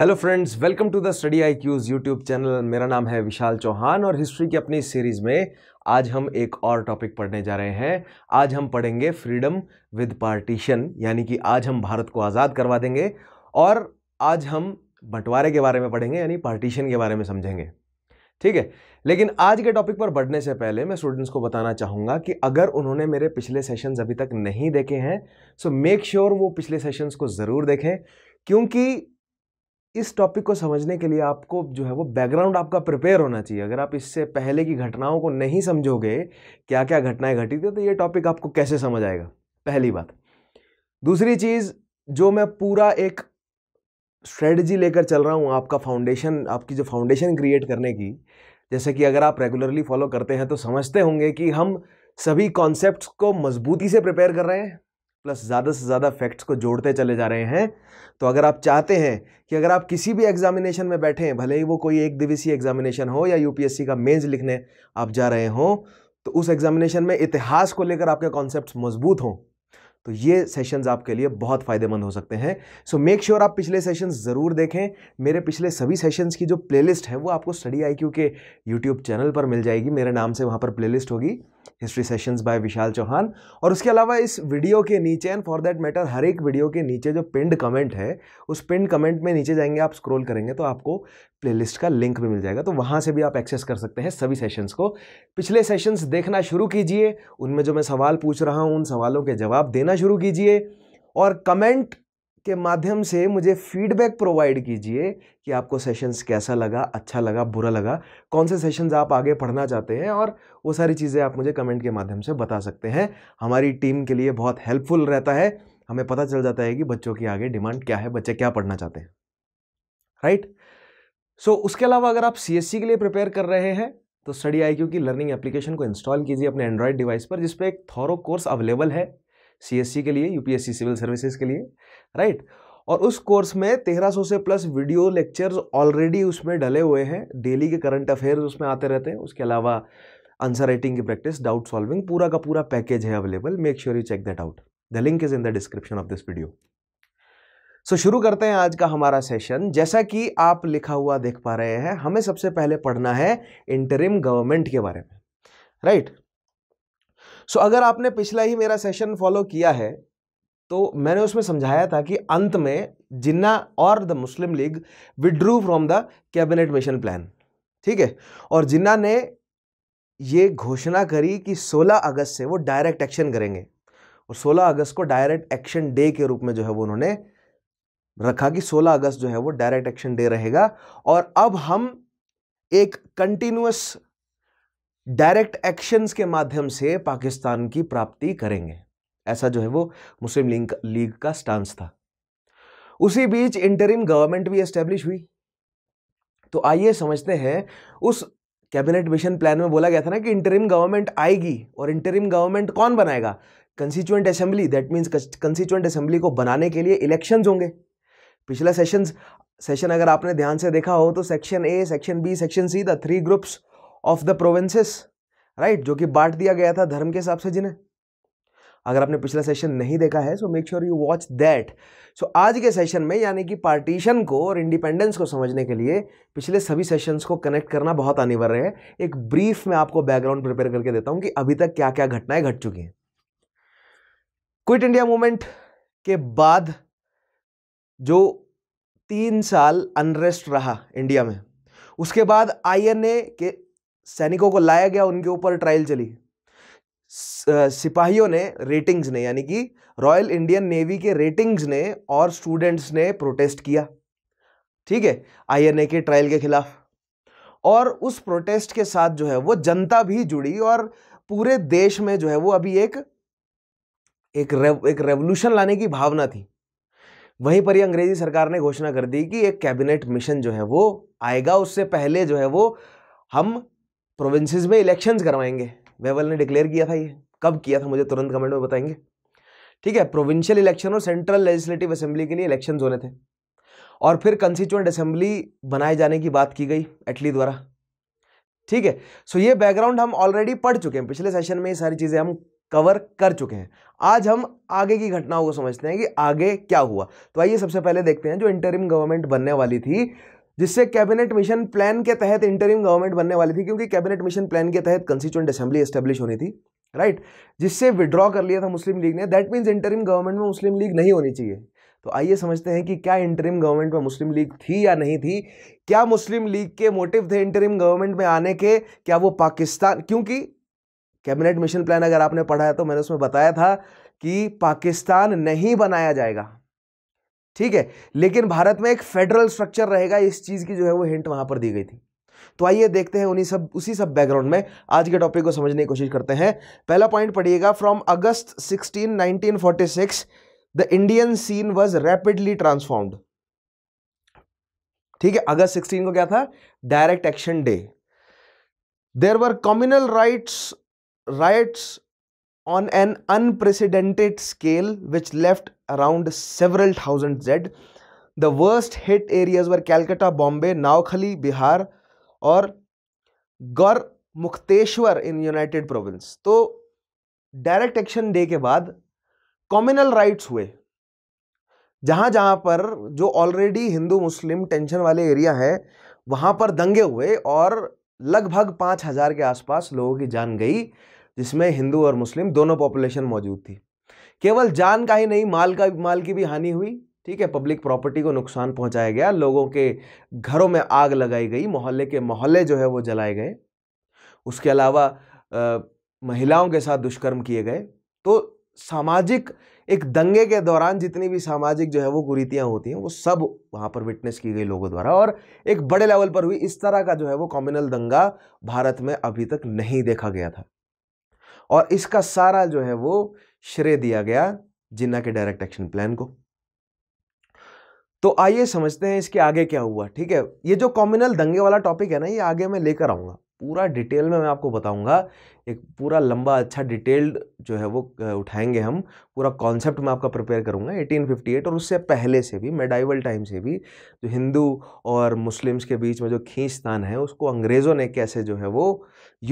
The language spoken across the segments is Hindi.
Hello friends welcome to the study I Q's YouTube channel मेरा नाम है विशाल चौहान और हिस्ट्री की अपनी सीरीज में आज हम एक और टॉपिक पढ़ने जा रहे हैं आज हम पढ़ेंगे फ्रीडम विद पार्टीशन यानी कि आज हम भारत को आज़ाद करवा देंगे और आज हम बंटवारे के बारे में पढ़ेंगे यानी पार्टीशन के बारे में समझेंगे ठीक है लेकिन आज के टॉपिक पर बढ़ने से पहले मैं स्टूडेंट्स को बताना चाहूँगा कि अगर उन्होंने मेरे पिछले सेशंस अभी तक नहीं देखे हैं सो मेक श्योर वो पिछले सेशंस को ज़रूर देखें क्योंकि इस टॉपिक को समझने के लिए आपको जो है वो बैकग्राउंड आपका प्रिपेयर होना चाहिए अगर आप इससे पहले की घटनाओं को नहीं समझोगे क्या क्या घटनाएं घटी थी तो ये टॉपिक आपको कैसे समझ आएगा पहली बात दूसरी चीज़ जो मैं पूरा एक स्ट्रेटजी लेकर चल रहा हूँ आपका फाउंडेशन आपकी जो फाउंडेशन क्रिएट करने की जैसे कि अगर आप रेगुलरली फॉलो करते हैं तो समझते होंगे कि हम सभी कॉन्सेप्ट्स को मजबूती से प्रिपेयर कर रहे हैं प्लस ज़्यादा से ज़्यादा फैक्ट्स को जोड़ते चले जा रहे हैं तो अगर आप चाहते हैं कि अगर आप किसी भी एग्जामिनेशन में बैठें भले ही वो कोई एक दिवसीय एग्जामिनेशन हो या यूपीएससी का मेंस लिखने आप जा रहे हों तो उस एग्जामिनेशन में इतिहास को लेकर आपके कॉन्सेप्ट मजबूत हों तो ये सेशंस आपके लिए बहुत फ़ायदेमंद हो सकते हैं सो मेक श्योर आप पिछले सेशंस ज़रूर देखें मेरे पिछले सभी सेशंस की जो प्लेलिस्ट है वो आपको स्टडी आई के यूट्यूब चैनल पर मिल जाएगी मेरे नाम से वहाँ पर प्लेलिस्ट होगी history sessions by Vishal Chauhan और उसके अलावा इस वीडियो के नीचे एंड फॉर दैट मैटर हर एक वीडियो के नीचे जो पिंड कमेंट है उस पिंड कमेंट में नीचे जाएंगे आप स्क्रॉल करेंगे तो आपको प्लेलिस्ट का लिंक भी मिल जाएगा तो वहाँ से भी आप एक्सेस कर सकते हैं सभी सेशंस को पिछले सेशंस देखना शुरू कीजिए उनमें जो मैं सवाल पूछ रहा हूँ उन सवालों के जवाब देना शुरू कीजिए और कमेंट के माध्यम से मुझे फीडबैक प्रोवाइड कीजिए कि आपको सेशंस कैसा लगा अच्छा लगा बुरा लगा कौन से सेशंस आप आगे पढ़ना चाहते हैं और वो सारी चीज़ें आप मुझे कमेंट के माध्यम से बता सकते हैं हमारी टीम के लिए बहुत हेल्पफुल रहता है हमें पता चल जाता है कि बच्चों की आगे डिमांड क्या है बच्चे क्या पढ़ना चाहते हैं राइट right? सो so, उसके अलावा अगर आप सी के लिए प्रिपेयर कर रहे हैं तो स्टडी आई की लर्निंग एप्लीकेशन को इंस्टॉल कीजिए अपने एंड्रॉयड डिवाइस पर जिसपे एक थॉरो कोर्स अवेलेबल है सी के लिए यू सिविल सर्विसेज के लिए राइट और उस कोर्स में 1300 से प्लस वीडियो लेक्चर्स ऑलरेडी उसमें डले हुए हैं डेली के करंट अफेयर्स उसमें आते रहते हैं उसके अलावा आंसर राइटिंग की प्रैक्टिस डाउट सॉल्विंग पूरा का पूरा पैकेज है available make sure you check that out the link is in the description of this video so शुरू करते हैं आज का हमारा सेशन जैसा कि आप लिखा हुआ देख पा रहे हैं हमें सबसे पहले पढ़ना है इंटरिम गवर्नमेंट के बारे में राइट right? सो so, अगर आपने पिछला ही मेरा सेशन फॉलो किया है तो मैंने उसमें समझाया था कि अंत में जिन्ना और the Muslim League withdrew from the cabinet mission Plan ठीक है और जिन्ना ने ये घोषणा करी कि 16 अगस्त से वो डायरेक्ट एक्शन करेंगे और 16 अगस्त को डायरेक्ट एक्शन डे के रूप में जो है वो उन्होंने रखा कि 16 अगस्त जो है वो डायरेक्ट एक्शन डे रहेगा और अब हम एक कंटिन्यूस डायरेक्ट एक्शंस के माध्यम से पाकिस्तान की प्राप्ति करेंगे ऐसा जो है वो मुस्लिम लीग लीग का स्टांस था उसी बीच इंटरिम गवर्नमेंट भी एस्टेब्लिश हुई तो आइए समझते हैं उस कैबिनेट मिशन प्लान में बोला गया था ना कि इंटरिम गवर्नमेंट आएगी और इंटरिम गवर्नमेंट कौन बनाएगा Constituent Assembly that means Constituent Assembly को बनाने के लिए इलेक्शंस होंगे पिछला सेशंस सेशन अगर आपने ध्यान से देखा हो तो section A section B section C the three groups of the provinces right जो कि बांट दिया गया था धर्म के हिसाब से जिन्हें अगर आपने पिछला सेशन नहीं देखा है so make sure you watch that so आज के सेशन में यानी कि पार्टीशन को और इंडिपेंडेंस को समझने के लिए पिछले सभी सेशंस को कनेक्ट करना बहुत अनिवार्य है एक ब्रीफ में आपको बैकग्राउंड प्रिपेयर करके देता हूँ कि अभी तक क्या क्या घटनाएं घट चुकी हैं क्विट इंडिया मूवमेंट के बाद जो तीन साल अनरेस्ट रहा इंडिया में उसके बाद आईएनए के सैनिकों को लाया गया उनके ऊपर ट्रायल चली सिपाहियों ने रेटिंग्स ने यानी कि रॉयल इंडियन नेवी के रेटिंग्स ने और स्टूडेंट्स ने प्रोटेस्ट किया ठीक है आईएनए के ट्रायल के खिलाफ और उस प्रोटेस्ट के साथ जो है वो जनता भी जुड़ी और पूरे देश में जो है वो अभी एक एक रेव, एक रेवोल्यूशन लाने की भावना थी वहीं पर ही अंग्रेजी सरकार ने घोषणा कर दी कि एक कैबिनेट मिशन जो है वो आएगा उससे पहले जो है वो हम प्रोविंसेस में इलेक्शंस करवाएंगे वेवल ने डिक्लेयर किया था ये कब किया था मुझे तुरंत कमेंट में बताएंगे ठीक है प्रोविंशियल इलेक्शन और सेंट्रल लेजिस्लेटिव असेंबली के लिए इलेक्शन होने थे और फिर कंस्टिट्यूंट असेंबली बनाए जाने की बात की गई एटली द्वारा ठीक है सो ये बैकग्राउंड हम ऑलरेडी पढ़ चुके हैं पिछले सेशन में ये सारी चीज़ें हम कवर कर चुके हैं आज हम आगे की घटनाओं को समझते हैं कि आगे क्या हुआ तो आइए सबसे पहले देखते हैं जो इंटरिम गवर्नमेंट बनने वाली थी जिससे कैबिनेट मिशन प्लान के तहत इंटरिम गवर्नमेंट बनने वाली थी क्योंकि कैबिनेट मिशन प्लान के तहत कंस्टिट्यूंट असेंबली एस्टेब्लिश होनी थी राइट जिससे विड्रॉ कर लिया था मुस्लिम लीग ने दैट मीन्स इंटरिम गवर्नमेंट में मुस्लिम लीग नहीं होनी चाहिए तो आइए समझते हैं कि क्या इंटरिम गवर्नमेंट में मुस्लिम लीग थी या नहीं थी क्या मुस्लिम लीग के मोटिव थे इंटरिम गवर्नमेंट में आने के क्या वो पाकिस्तान क्योंकि कैबिनेट मिशन प्लान अगर आपने पढ़ा है तो मैंने उसमें बताया था कि पाकिस्तान नहीं बनाया जाएगा ठीक है लेकिन भारत में एक फेडरल स्ट्रक्चर रहेगा इस चीज़ की जो है वो हिंट वहां पर दी गई थी तो आइए देखते हैं उन्हीं सब उसी सब बैकग्राउंड में आज के टॉपिक को समझने की कोशिश करते हैं पहला पॉइंट पढ़िएगा फ्रॉम August 16 1946 the Indian scene was rapidly transformed ठीक है अगस्त 16 को क्या था Direct Action Day there were communal riots riots on an unprecedented scale which left around several thousand dead the worst hit areas were Calcutta, Bombay, Naukhali, Bihar और Garh Mukteshwar in United Province तो डायरेक्ट एक्शन डे के बाद कॉम्युनल राइट्स हुए जहाँ जहाँ पर जो ऑलरेडी हिंदू मुस्लिम टेंशन वाले एरिया है वहाँ पर दंगे हुए और लगभग पाँच हज़ार के आसपास लोगों की जान गई जिसमें हिंदू और मुस्लिम दोनों पॉपुलेशन मौजूद थी केवल जान का ही नहीं माल का माल की भी हानि हुई ठीक है पब्लिक प्रॉपर्टी को नुकसान पहुंचाया गया लोगों के घरों में आग लगाई गई मोहल्ले के मोहल्ले जो है वो जलाए गए उसके अलावा आ, महिलाओं के साथ दुष्कर्म किए गए तो सामाजिक एक दंगे के दौरान जितनी भी सामाजिक जो है वो कुरीतियाँ होती हैं वो सब वहाँ पर विटनेस की गई लोगों द्वारा और एक बड़े लेवल पर हुई इस तरह का जो है वो कॉम्युनल दंगा भारत में अभी तक नहीं देखा गया था और इसका सारा जो है वो श्रेय दिया गया जिन्ना के डायरेक्ट एक्शन प्लान को तो आइए समझते हैं इसके आगे क्या हुआ ठीक है ये जो कॉम्युनल दंगे वाला टॉपिक है ना ये आगे मैं लेकर आऊंगा पूरा डिटेल में मैं आपको बताऊंगा एक पूरा लंबा अच्छा डिटेल्ड जो है वो उठाएंगे हम पूरा कॉन्सेप्ट मैं आपका प्रिपेयर करूंगा 1858 और उससे पहले से भी मेडाइवल टाइम से भी जो हिंदू और मुस्लिम्स के बीच में जो खींचतान है उसको अंग्रेज़ों ने कैसे जो है वो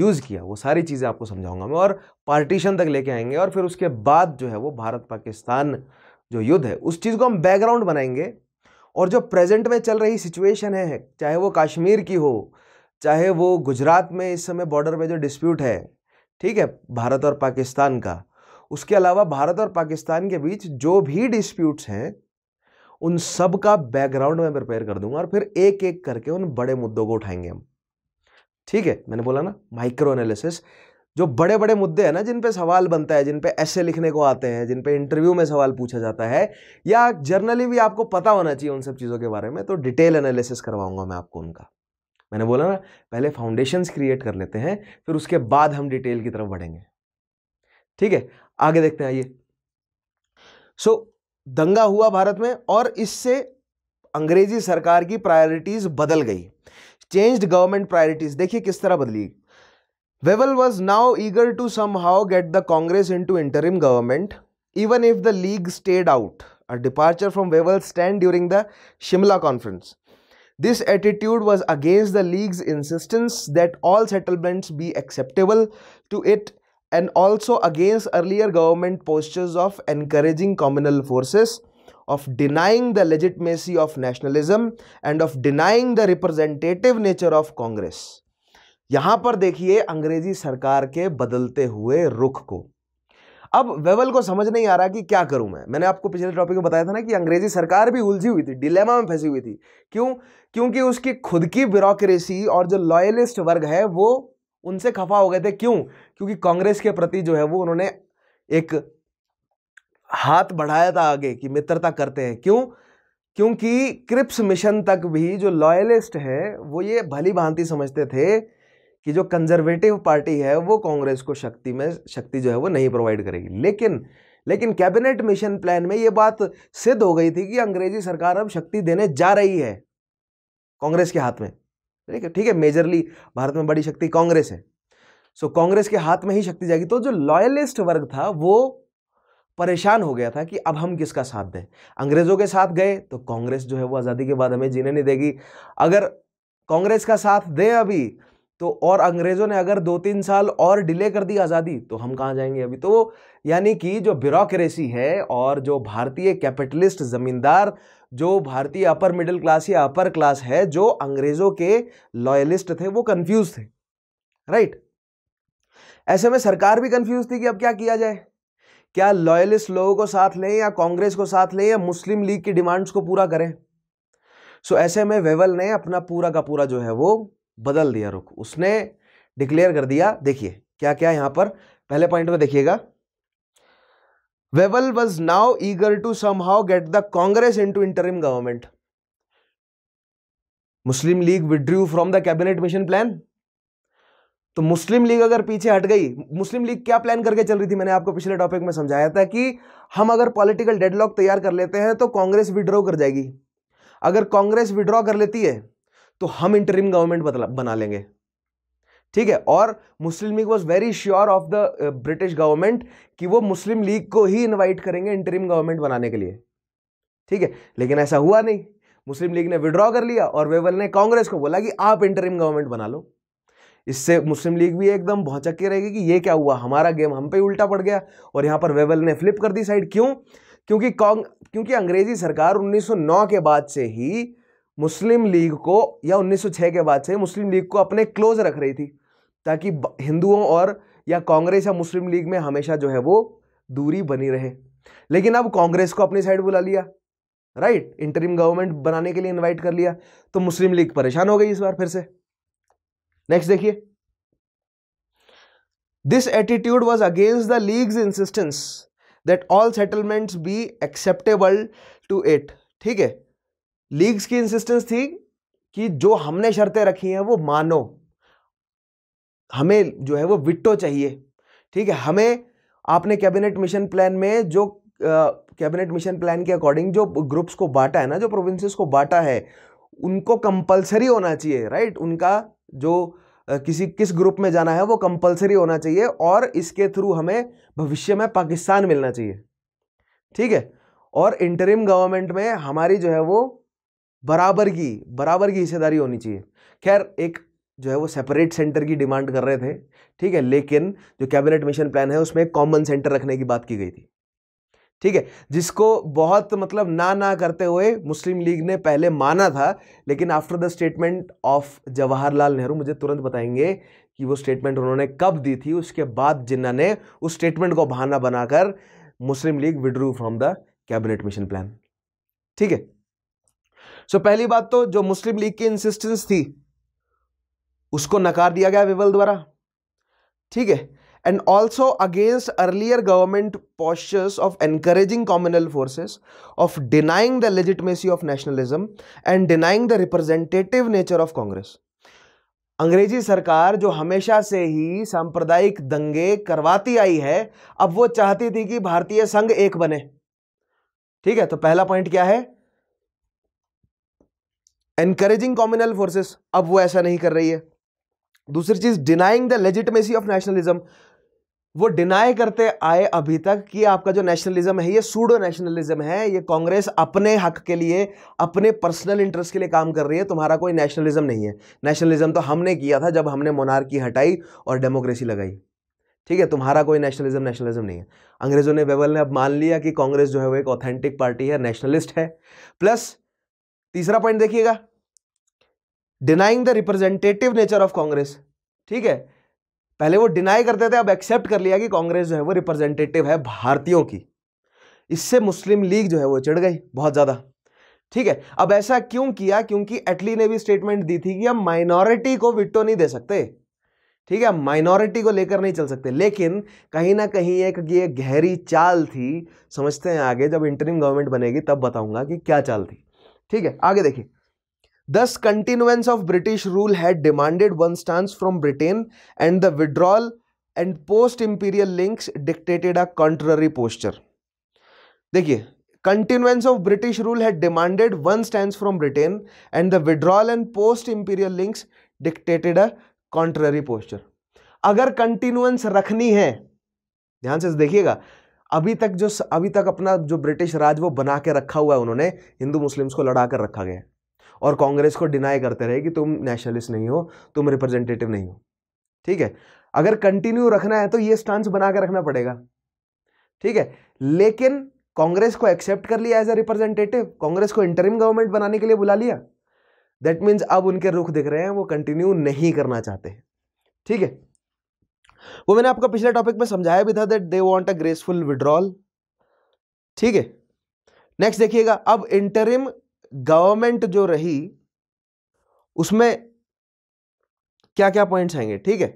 यूज़ किया वो सारी चीज़ें आपको समझाऊंगा मैं और पार्टीशन तक लेके आएंगे और फिर उसके बाद जो है वो भारत पाकिस्तान जो युद्ध है उस चीज़ को हम बैकग्राउंड बनाएंगे और जो प्रेजेंट में चल रही सिचुएशन है चाहे वो कश्मीर की हो चाहे वो गुजरात में इस समय बॉर्डर पे जो डिस्प्यूट है ठीक है भारत और पाकिस्तान का उसके अलावा भारत और पाकिस्तान के बीच जो भी डिस्प्यूट्स हैं उन सब का बैकग्राउंड मैं प्रिपेयर कर दूंगा और फिर एक एक करके उन बड़े मुद्दों को उठाएंगे हम ठीक है मैंने बोला ना माइक्रो एनालिसिस जो बड़े बड़े मुद्दे हैं ना जिन पे सवाल बनता है जिन पे ऐसे लिखने को आते हैं जिन पे इंटरव्यू में सवाल पूछा जाता है या जर्नली भी आपको पता होना चाहिए उन सब चीज़ों के बारे में तो डिटेल एनालिसिस करवाऊंगा मैं आपको उनका मैंने बोला ना पहले फाउंडेशंस क्रिएट कर लेते हैं फिर उसके बाद हम डिटेल की तरफ बढ़ेंगे ठीक है आगे देखते हैं आइए सो दंगा हुआ भारत में और इससे अंग्रेजी सरकार की प्रायोरिटीज बदल गई चेंज्ड गवर्नमेंट प्रायोरिटीज देखिए किस तरह बदली Wavell was now eager to somehow get the Congress into interim government even if the League stayed out a departure from Wavell stand during the Shimla conference This attitude was against the League's insistence that all settlements be acceptable to it and also against earlier government postures of encouraging communal forces, of denying the legitimacy of nationalism and of denying the representative nature of Congress. yahan par dekhiye angrezi sarkar ke badalte hue rukh ko अब वेवल को समझ नहीं आ रहा कि क्या करूं मैं मैंने आपको पिछले टॉपिक में बताया था ना कि अंग्रेजी सरकार भी उलझी हुई थी डिलेमा में फंसी हुई थी क्यों क्योंकि उसकी खुद की ब्यूरोक्रेसी और जो लॉयलिस्ट वर्ग है वो उनसे खफा हो गए थे क्यों क्योंकि कांग्रेस के प्रति जो है वो उन्होंने एक हाथ बढ़ाया था आगे कि मित्रता करते हैं क्यों क्योंकि क्रिप्स मिशन तक भी जो लॉयलिस्ट हैं वो ये भली भांति समझते थे कि जो कंजर्वेटिव पार्टी है वो कांग्रेस को शक्ति में शक्ति जो है वो नहीं प्रोवाइड करेगी लेकिन लेकिन कैबिनेट मिशन प्लान में ये बात सिद्ध हो गई थी कि अंग्रेजी सरकार अब शक्ति देने जा रही है कांग्रेस के हाथ में ठीक है ठीक है मेजरली भारत में बड़ी शक्ति कांग्रेस है सो so, कांग्रेस के हाथ में ही शक्ति जाएगी तो जो लॉयलिस्ट वर्ग था वो परेशान हो गया था कि अब हम किसका साथ दें अंग्रेज़ों के साथ गए तो कांग्रेस जो है वो आज़ादी के बाद हमें जीने नहीं देगी अगर कांग्रेस का साथ दें अभी तो और अंग्रेज़ों ने अगर दो तीन साल और डिले कर दी आज़ादी तो हम कहाँ जाएंगे अभी तो यानी कि जो ब्यूरोक्रेसी है और जो भारतीय कैपिटलिस्ट ज़मींदार जो भारतीय अपर मिडिल क्लास या अपर क्लास है जो अंग्रेज़ों के लॉयलिस्ट थे वो कंफ्यूज थे राइट ऐसे में सरकार भी कंफ्यूज थी कि अब क्या किया जाए क्या लॉयलिस्ट लोगों को साथ लें या कांग्रेस को साथ लें या मुस्लिम लीग की डिमांड्स को पूरा करें सो so, ऐसे में वेवल ने अपना पूरा का पूरा जो है वो बदल दिया रुख उसने डिक्लेयर कर दिया देखिए क्या क्या यहां पर पहले पॉइंट में देखिएगा Wavell was now eager to somehow get the Congress into interim government Muslim League withdrew from the cabinet mission Plan तो मुस्लिम लीग अगर पीछे हट गई मुस्लिम लीग क्या प्लान करके चल रही थी मैंने आपको पिछले टॉपिक में समझाया था कि हम अगर पॉलिटिकल डेडलॉक तैयार कर लेते हैं तो कांग्रेस विड्रॉ कर जाएगी अगर कांग्रेस विड्रॉ कर लेती है तो हम इंटरिम गवर्नमेंट बना लेंगे ठीक है और Muslim League was very sure of the British government कि वो मुस्लिम लीग को ही इनवाइट करेंगे इंटरिम गवर्नमेंट बनाने के लिए ठीक है लेकिन ऐसा हुआ नहीं मुस्लिम लीग ने विड्रॉ कर लिया और वेवल ने कांग्रेस को बोला कि आप इंटरिम गवर्नमेंट बना लो इससे मुस्लिम लीग भी एकदम बहुत चक्की रहेगी कि ये क्या हुआ हमारा गेम हम पे उल्टा पड़ गया और यहाँ पर वेवल ने फ्लिप कर दी साइड क्यों क्योंकि क्योंकि अंग्रेजी सरकार 1909 के बाद से ही मुस्लिम लीग को या 1906 के बाद से मुस्लिम लीग को अपने क्लोज रख रही थी ताकि हिंदुओं और या कांग्रेस या मुस्लिम लीग में हमेशा जो है वो दूरी बनी रहे लेकिन अब कांग्रेस को अपनी साइड बुला लिया राइट इंटरिम गवर्नमेंट बनाने के लिए इनवाइट कर लिया तो मुस्लिम लीग परेशान हो गई इस बार फिर से नेक्स्ट देखिए this attitude was against the League's insistence that all settlements be acceptable to it ठीक है लीग्स की इंसिस्टेंस थी कि जो हमने शर्तें रखी हैं वो मानो हमें जो है वो विट्टो चाहिए ठीक है हमें आपने कैबिनेट मिशन प्लान में जो कैबिनेट मिशन प्लान के अकॉर्डिंग जो ग्रुप्स को बांटा है ना जो प्रोविंसेस को बांटा है उनको कंपलसरी होना चाहिए राइट उनका जो किसी किस ग्रुप में जाना है वो कंपलसरी होना चाहिए और इसके थ्रू हमें भविष्य में पाकिस्तान मिलना चाहिए ठीक है और इंटरिम गवर्नमेंट में हमारी जो है वो बराबर की बराबर की हिस्सेदारी होनी चाहिए खैर एक जो है वो सेपरेट सेंटर की डिमांड कर रहे थे ठीक है लेकिन जो कैबिनेट मिशन प्लान है उसमें कॉमन सेंटर रखने की बात की गई थी ठीक है जिसको बहुत मतलब ना ना करते हुए मुस्लिम लीग ने पहले माना था लेकिन after the statement of Jawaharlal Nehru मुझे तुरंत बताएंगे कि वो स्टेटमेंट उन्होंने कब दी थी उसके बाद जिन्ना ने उस स्टेटमेंट को बहाना बनाकर Muslim League withdrew from the cabinet mission Plan ठीक है सो so, पहली बात तो जो मुस्लिम लीग की इंसिस्टेंस थी उसको नकार दिया गया विवल द्वारा ठीक है and also against earlier government postures of encouraging communal forces, of denying the legitimacy of nationalism and denying the representative nature of Congress अंग्रेजी सरकार जो हमेशा से ही सांप्रदायिक दंगे करवाती आई है अब वो चाहती थी कि भारतीय संघ एक बने ठीक है तो पहला पॉइंट क्या है एनकरेजिंग कॉम्युनल फोर्सेस अब वो ऐसा नहीं कर रही है दूसरी चीज denying the legitimacy of nationalism वो डिनाई करते आए अभी तक कि आपका जो नेशनलिज्म है ये सूडो नेशनलिज्म है ये कांग्रेस अपने हक के लिए अपने पर्सनल इंटरेस्ट के लिए काम कर रही है तुम्हारा कोई नेशनलिज्म नहीं है नेशनलिज्म तो हमने किया था जब हमने मोनार्की हटाई और डेमोक्रेसी लगाई ठीक है तुम्हारा कोई नेशनलिज्म नेशनलिज्म नहीं है अंग्रेजों ने बेवल ने अब मान लिया कि कांग्रेस जो है वो एक ऑथेंटिक पार्टी है नेशनलिस्ट है प्लस तीसरा पॉइंट देखिएगा denying the representative nature of Congress ठीक है पहले वो डिनाई करते थे अब एक्सेप्ट कर लिया कि कांग्रेस जो है वो रिप्रेजेंटेटिव है भारतीयों की इससे मुस्लिम लीग जो है वो चिढ़ गई बहुत ज़्यादा ठीक है अब ऐसा क्यों किया क्योंकि एटली ने भी स्टेटमेंट दी थी कि हम माइनॉरिटी को विट्टो नहीं दे सकते ठीक है माइनॉरिटी को लेकर नहीं चल सकते लेकिन कहीं ना कहीं एक ये गहरी चाल थी समझते हैं आगे जब इंटरिम गवर्नमेंट बनेगी तब बताऊंगा कि क्या चाल थी ठीक है आगे देखिए thus continuance of British rule had demanded one stance from Britain and the withdrawal and post imperial links dictated a contrary posture देखिए continuance of British rule had demanded one stand from Britain and the withdrawal and post imperial links dictated a contrary posture अगर कंटिन्यूएंस रखनी है ध्यान से देखिएगा अभी तक जो अभी तक अपना जो ब्रिटिश राज वो बना के रखा हुआ है उन्होंने हिंदू मुस्लिम्स को लड़ा कर रखा गया है और कांग्रेस को डिनाई करते रहे कि तुम नेशनलिस्ट नहीं हो तुम रिप्रेजेंटेटिव नहीं हो ठीक है अगर कंटिन्यू रखना है तो ये स्टांस बना के रखना पड़ेगा ठीक है लेकिन कांग्रेस को एक्सेप्ट कर लिया एज ए रिप्रेजेंटेटिव कांग्रेस को इंटरिम गवर्नमेंट बनाने के लिए बुला लिया दैट मीन्स अब उनके रुख दिख रहे हैं वो कंटिन्यू नहीं करना चाहते ठीक है वो मैंने आपको पिछले टॉपिक में समझाया भी था that they want a graceful withdrawal ठीक है नेक्स्ट देखिएगा अब इंटरिम गवर्नमेंट जो रही उसमें क्या क्या पॉइंट्स आएंगे ठीक है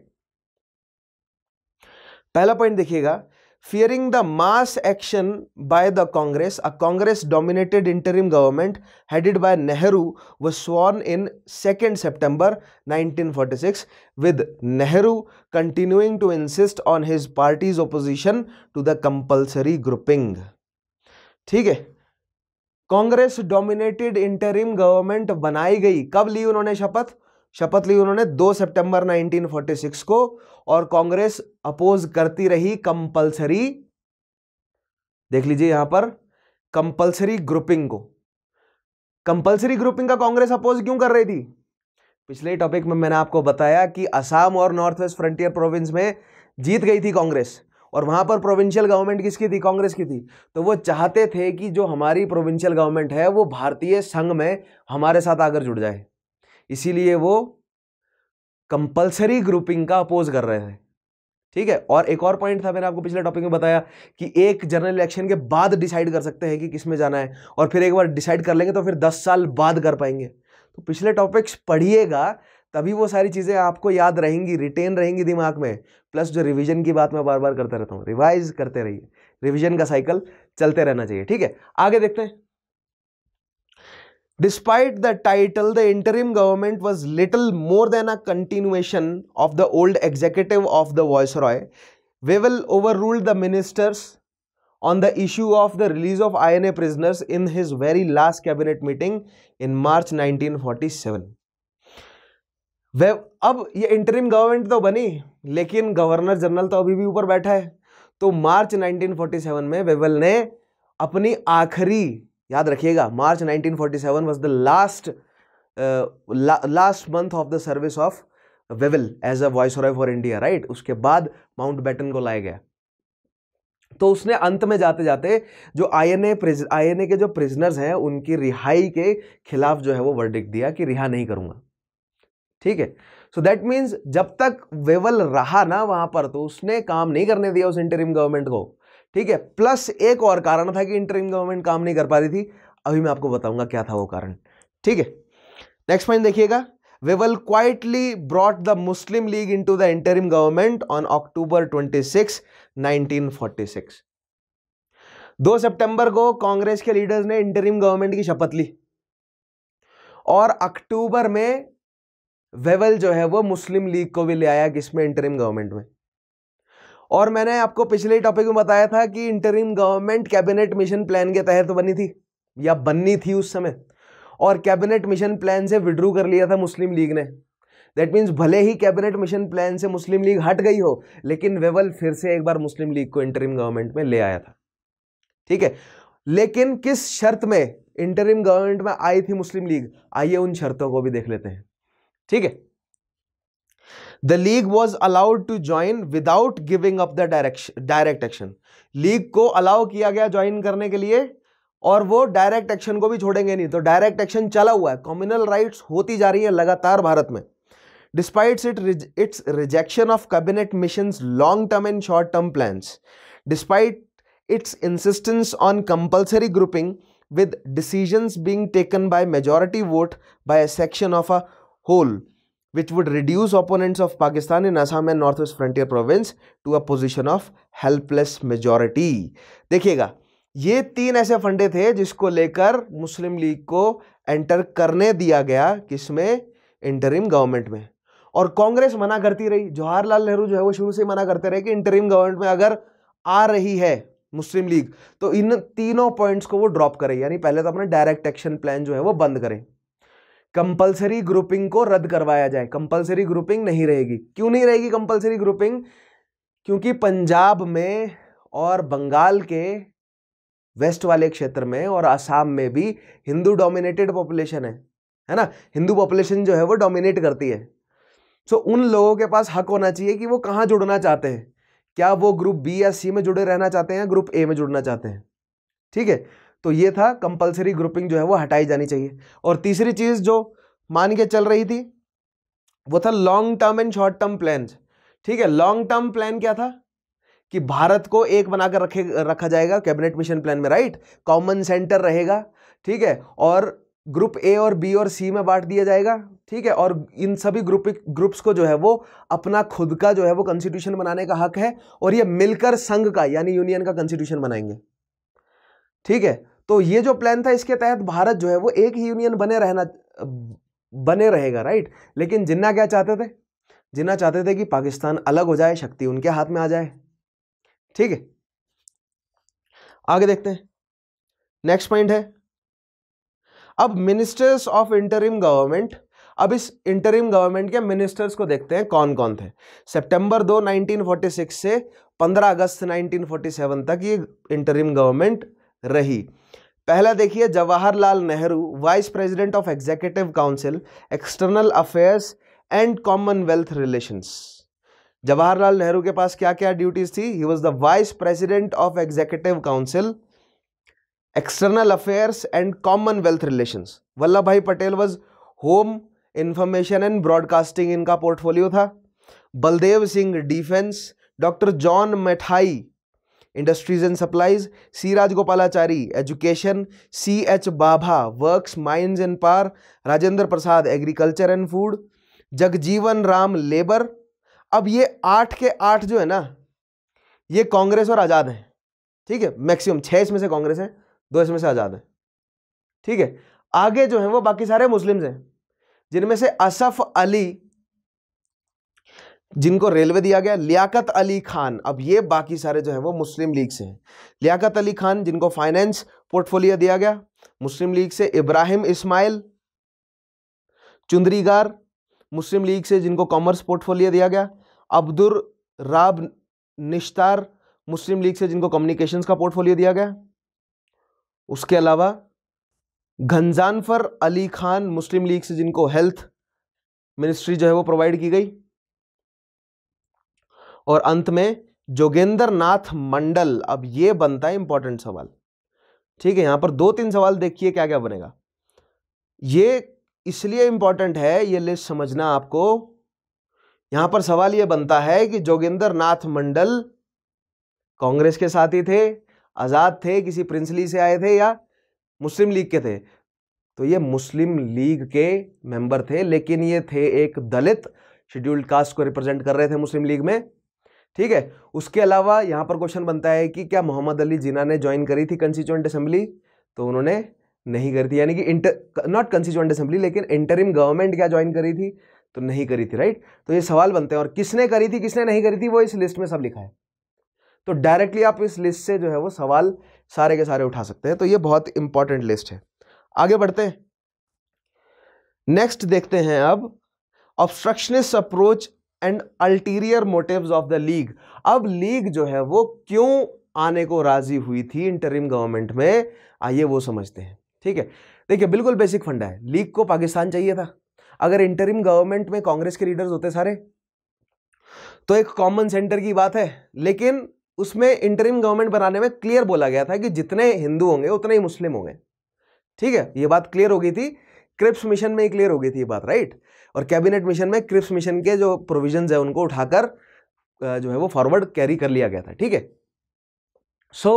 पहला पॉइंट देखिएगा fearing the mass action by the Congress a Congress dominated interim government headed by Nehru was sworn in second September 1946 with Nehru continuing to insist on his party's opposition to the compulsory grouping ठीक है कांग्रेस डोमिनेटेड इंटरिम गवर्नमेंट बनाई गई कब ली उन्होंने शपथ शपथ ली उन्होंने 2 सितंबर 1946 को और कांग्रेस अपोज करती रही कंपलसरी देख लीजिए यहां पर कंपलसरी ग्रुपिंग को कंपलसरी ग्रुपिंग का कांग्रेस अपोज क्यों कर रही थी पिछले टॉपिक में मैंने आपको बताया कि असम और नॉर्थ वेस्ट फ्रंटियर प्रोविंस में जीत गई थी कांग्रेस और वहां पर प्रोविंशियल गवर्नमेंट किसकी थी कांग्रेस की थी तो वो चाहते थे कि जो हमारी प्रोविंशियल गवर्नमेंट है वो भारतीय संघ में हमारे साथ आकर जुड़ जाए इसीलिए वो कंपलसरी ग्रुपिंग का अपोज कर रहे थे ठीक है और एक और पॉइंट था मैंने आपको पिछले टॉपिक में बताया कि एक जनरल इलेक्शन के बाद डिसाइड कर सकते हैं कि किस में जाना है और फिर एक बार डिसाइड कर लेंगे तो फिर दस साल बाद कर पाएंगे तो पिछले टॉपिक्स पढ़िएगा तभी वो सारी चीज़ें आपको याद रहेंगी रिटेन रहेंगी दिमाग में प्लस जो रिवीजन की बात मैं बार बार करता रहता हूँ रिवाइज करते रहिए रिवीजन का साइकिल चलते रहना चाहिए ठीक है आगे देखते हैं Despite the title, the interim government was little more than a continuation of the old executive of the Viceroy. Wewell overruled the ministers on the issue of the release of INA prisoners in his very last cabinet meeting in March 1947. वह अब ये इंटरिम गवर्नमेंट तो बनी लेकिन गवर्नर जनरल तो अभी भी ऊपर बैठा है तो मार्च 1947 में वेवल ने अपनी आखिरी याद रखिएगा March 1947 was the last last month of the service of Wavell as a viceroy for India right उसके बाद माउंट बैटन को लाया गया तो उसने अंत में जाते जाते जो I N A I N A के जो प्रिजनर्स हैं उनकी रिहाई के खिलाफ जो है वो वर्डिक दिया कि रिहा नहीं करूंगा ठीक है सो दैट मीन्स जब तक वेवल रहा ना वहां पर तो उसने काम नहीं करने दिया उस इंटरिम गवर्नमेंट को ठीक है प्लस एक और कारण था कि इंटरिम गवर्नमेंट काम नहीं कर पा रही थी अभी मैं आपको बताऊंगा क्या था वो कारण ठीक है नेक्स्ट पॉइंट देखिएगा Wavell quietly brought the Muslim League into the interim government on October twenty six nineteen forty six दो सितंबर को कांग्रेस के लीडर्स ने इंटरिम गवर्नमेंट की शपथ ली और अक्टूबर में वेवल जो है वो मुस्लिम लीग को भी ले आया किसमें इंटरिम गवर्नमेंट में और मैंने आपको पिछले टॉपिक में बताया था कि interim government Cabinet mission plan के तहत बनी थी या बननी थी उस समय और कैबिनेट मिशन प्लान से विड्रू कर लिया था मुस्लिम लीग ने दैट मीन्स भले ही कैबिनेट मिशन प्लान से मुस्लिम लीग हट गई हो लेकिन वेवल फिर से एक बार मुस्लिम लीग को इंटरिम गवर्नमेंट में ले आया था ठीक है लेकिन किस शर्त में इंटरिम गवर्नमेंट में आई थी मुस्लिम लीग आइए उन शर्तों को भी देख लेते हैं ठीक है the League was allowed to join without giving up the direction direct action League को अलाउ किया गया ज्वाइन करने के लिए और वो डायरेक्ट एक्शन को भी छोड़ेंगे नहीं तो डायरेक्ट एक्शन चला हुआ है कॉम्युनल राइट्स होती जा रही है लगातार भारत में despites it its rejection of Cabinet Mission long term and short term plan despite its insistence on compulsory grouping with decision being taken by majority vote by a section of a whole which would reduce reduce of Pakistan in Assam and North waste frontier Province to a position of helpless majority देखिएगा ये तीन ऐसे फंडे थे जिसको लेकर मुस्लिम लीग को एंटर करने दिया गया किसमें इंटरिम गवर्नमेंट में और कांग्रेस मना करती रही जवाहरलाल नेहरू जो है वो शुरू से मना करते रहे कि इंटरिम गवर्नमेंट में अगर आ रही है मुस्लिम लीग तो इन तीनों पॉइंट्स को वो ड्रॉप करें यानी पहले तो अपने डायरेक्ट एक्शन प्लान जो है वो बंद करें कंपलसरी ग्रुपिंग को रद्द करवाया जाए कंपलसरी ग्रुपिंग नहीं रहेगी क्यों नहीं रहेगी कंपलसरी ग्रुपिंग क्योंकि पंजाब में और बंगाल के वेस्ट वाले क्षेत्र में और आसाम में भी हिंदू डोमिनेटेड पॉपुलेशन है है ना हिंदू पॉपुलेशन जो है वो डोमिनेट करती है सो so, उन लोगों के पास हक होना चाहिए कि वो कहाँ जुड़ना चाहते हैं क्या वो ग्रुप बी या सी में जुड़े रहना चाहते हैं या ग्रुप ए में जुड़ना चाहते हैं ठीक है तो ये था कंपलसरी ग्रुपिंग जो है वो हटाई जानी चाहिए और तीसरी चीज़ जो मान के चल रही थी वो था long term and short term plan ठीक है लॉन्ग टर्म प्लान क्या था कि भारत को एक बनाकर रखे रखा जाएगा कैबिनेट मिशन प्लान में राइट कॉमन सेंटर रहेगा ठीक है और ग्रुप ए और बी और सी में बांट दिया जाएगा ठीक है और इन सभी ग्रुप ग्रुप्स को जो है वो अपना खुद का जो है वो कॉन्स्टिट्यूशन बनाने का हक है और ये मिलकर संघ का यानी यूनियन का कॉन्स्टिट्यूशन बनाएंगे ठीक है तो ये जो प्लान था इसके तहत भारत जो है वो एक ही यूनियन बने रहना बने रहेगा राइट लेकिन जिन्ना क्या चाहते थे जिन्ना चाहते थे कि पाकिस्तान अलग हो जाए शक्ति उनके हाथ में आ जाए ठीक है आगे देखते हैं नेक्स्ट पॉइंट है अब मिनिस्टर्स ऑफ इंटरिम गवर्नमेंट अब इस इंटरिम गवर्नमेंट के मिनिस्टर्स को देखते हैं कौन कौन थे सितंबर दो 1946 से 15 अगस्त 1947 तक ये इंटरिम गवर्नमेंट रही पहला देखिए Jawaharlal Nehru vice president of executive council external affairs and Commonwealth relations Jawaharlal Nehru के पास क्या क्या ड्यूटीज थी he was the vice president of executive council external affairs and Commonwealth relations Vallabh भाई Patel was home information and broadcasting इनका पोर्टफोलियो था Baldev Singh defence doctor John Mathai industries and supplies C Rajagopalachari education C H Bhabha works mines and power Rajendra Prasad agriculture and food Jagjivan Ram labour अब ये आठ के आठ जो है ना ये कांग्रेस और आज़ाद हैं ठीक है मैक्सिमम छः इसमें से कांग्रेस है दो इसमें से आज़ाद है ठीक है आगे जो है वो बाकी सारे मुस्लिम्स हैं जिनमें से असफ अली जिनको रेलवे दिया गया लियाकत अली खान अब ये बाकी सारे जो है वो मुस्लिम लीग से हैं लियाकत अली खान जिनको फाइनेंस पोर्टफोलियो दिया गया मुस्लिम लीग से इब्राहिम इस्माइल चुंदरीगार मुस्लिम लीग से जिनको कॉमर्स पोर्टफोलियो दिया गया अब्दुल राब निश्तार मुस्लिम लीग से जिनको कम्युनिकेशन का पोर्टफोलियो दिया गया उसके अलावा घनजानफर अली खान मुस्लिम लीग से जिनको हेल्थ मिनिस्ट्री जो है वो प्रोवाइड की गई और अंत में जोगेंद्र नाथ मंडल अब ये बनता है इंपॉर्टेंट सवाल ठीक है यहां पर दो तीन सवाल देखिए क्या क्या बनेगा ये इसलिए इंपॉर्टेंट है ये लिस्ट समझना आपको यहां पर सवाल ये बनता है कि जोगेंद्र नाथ मंडल कांग्रेस के साथी थे आज़ाद थे किसी प्रिंसली से आए थे या मुस्लिम लीग के थे तो ये मुस्लिम लीग के मेंबर थे लेकिन ये थे एक दलित शेड्यूल्ड कास्ट को रिप्रेजेंट कर रहे थे मुस्लिम लीग में ठीक है उसके अलावा यहाँ पर क्वेश्चन बनता है कि क्या मोहम्मद अली जिना ने ज्वाइन करी थी कंस्टिट्यूंट असेंबली तो उन्होंने नहीं करी थी यानी कि इंटर नॉट कंस्टिट्यूंट असेंबली लेकिन इंटरिम गवर्नमेंट क्या ज्वाइन करी थी तो नहीं करी थी राइट तो ये सवाल बनते हैं और किसने करी थी किसने नहीं करी थी वो इस लिस्ट में सब लिखा है तो डायरेक्टली आप इस लिस्ट से जो है वो सवाल सारे के सारे उठा सकते हैं तो ये बहुत इंपॉर्टेंट लिस्ट है आगे बढ़ते हैं नेक्स्ट देखते हैं अब obstructionist approach and ulterior motives of the league अब लीग जो है वो क्यों आने को राजी हुई थी इंटरिम गवर्नमेंट में आइए वो समझते हैं ठीक है देखिए बिल्कुल बेसिक फंडा है लीग को पाकिस्तान चाहिए था अगर इंटरिम गवर्नमेंट में कांग्रेस के लीडर्स होते सारे तो एक कॉमन सेंटर की बात है लेकिन उसमें इंटरिम गवर्नमेंट बनाने में क्लियर बोला गया था कि जितने हिंदू होंगे उतने ही मुस्लिम होंगे ठीक है ये बात क्लियर हो गई थी क्रिप्स मिशन में ही क्लियर हो गई थी ये बात राइट और कैबिनेट मिशन में क्रिप्स मिशन के जो प्रोविजंस है उनको उठाकर जो है वो फॉरवर्ड कैरी कर लिया गया था ठीक है सो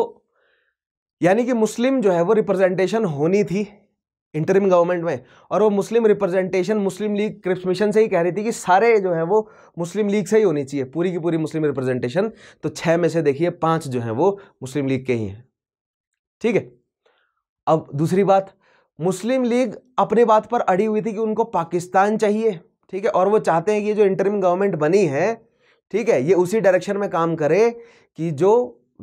यानी कि मुस्लिम जो है वो रिप्रेजेंटेशन होनी थी इंटरिम गवर्नमेंट में और वो Muslim representation Muslim league Cripps mission से ही कह रही थी कि सारे जो है वो मुस्लिम लीग से ही होनी चाहिए पूरी की पूरी मुस्लिम रिप्रेजेंटेशन तो छः में से देखिए पाँच जो है वो मुस्लिम लीग के ही हैं ठीक है अब दूसरी बात मुस्लिम लीग अपने बात पर अड़ी हुई थी कि उनको पाकिस्तान चाहिए ठीक है और वो चाहते हैं कि जो इंटरम गवर्नमेंट बनी है ठीक है ये उसी डायरेक्शन में काम करे कि जो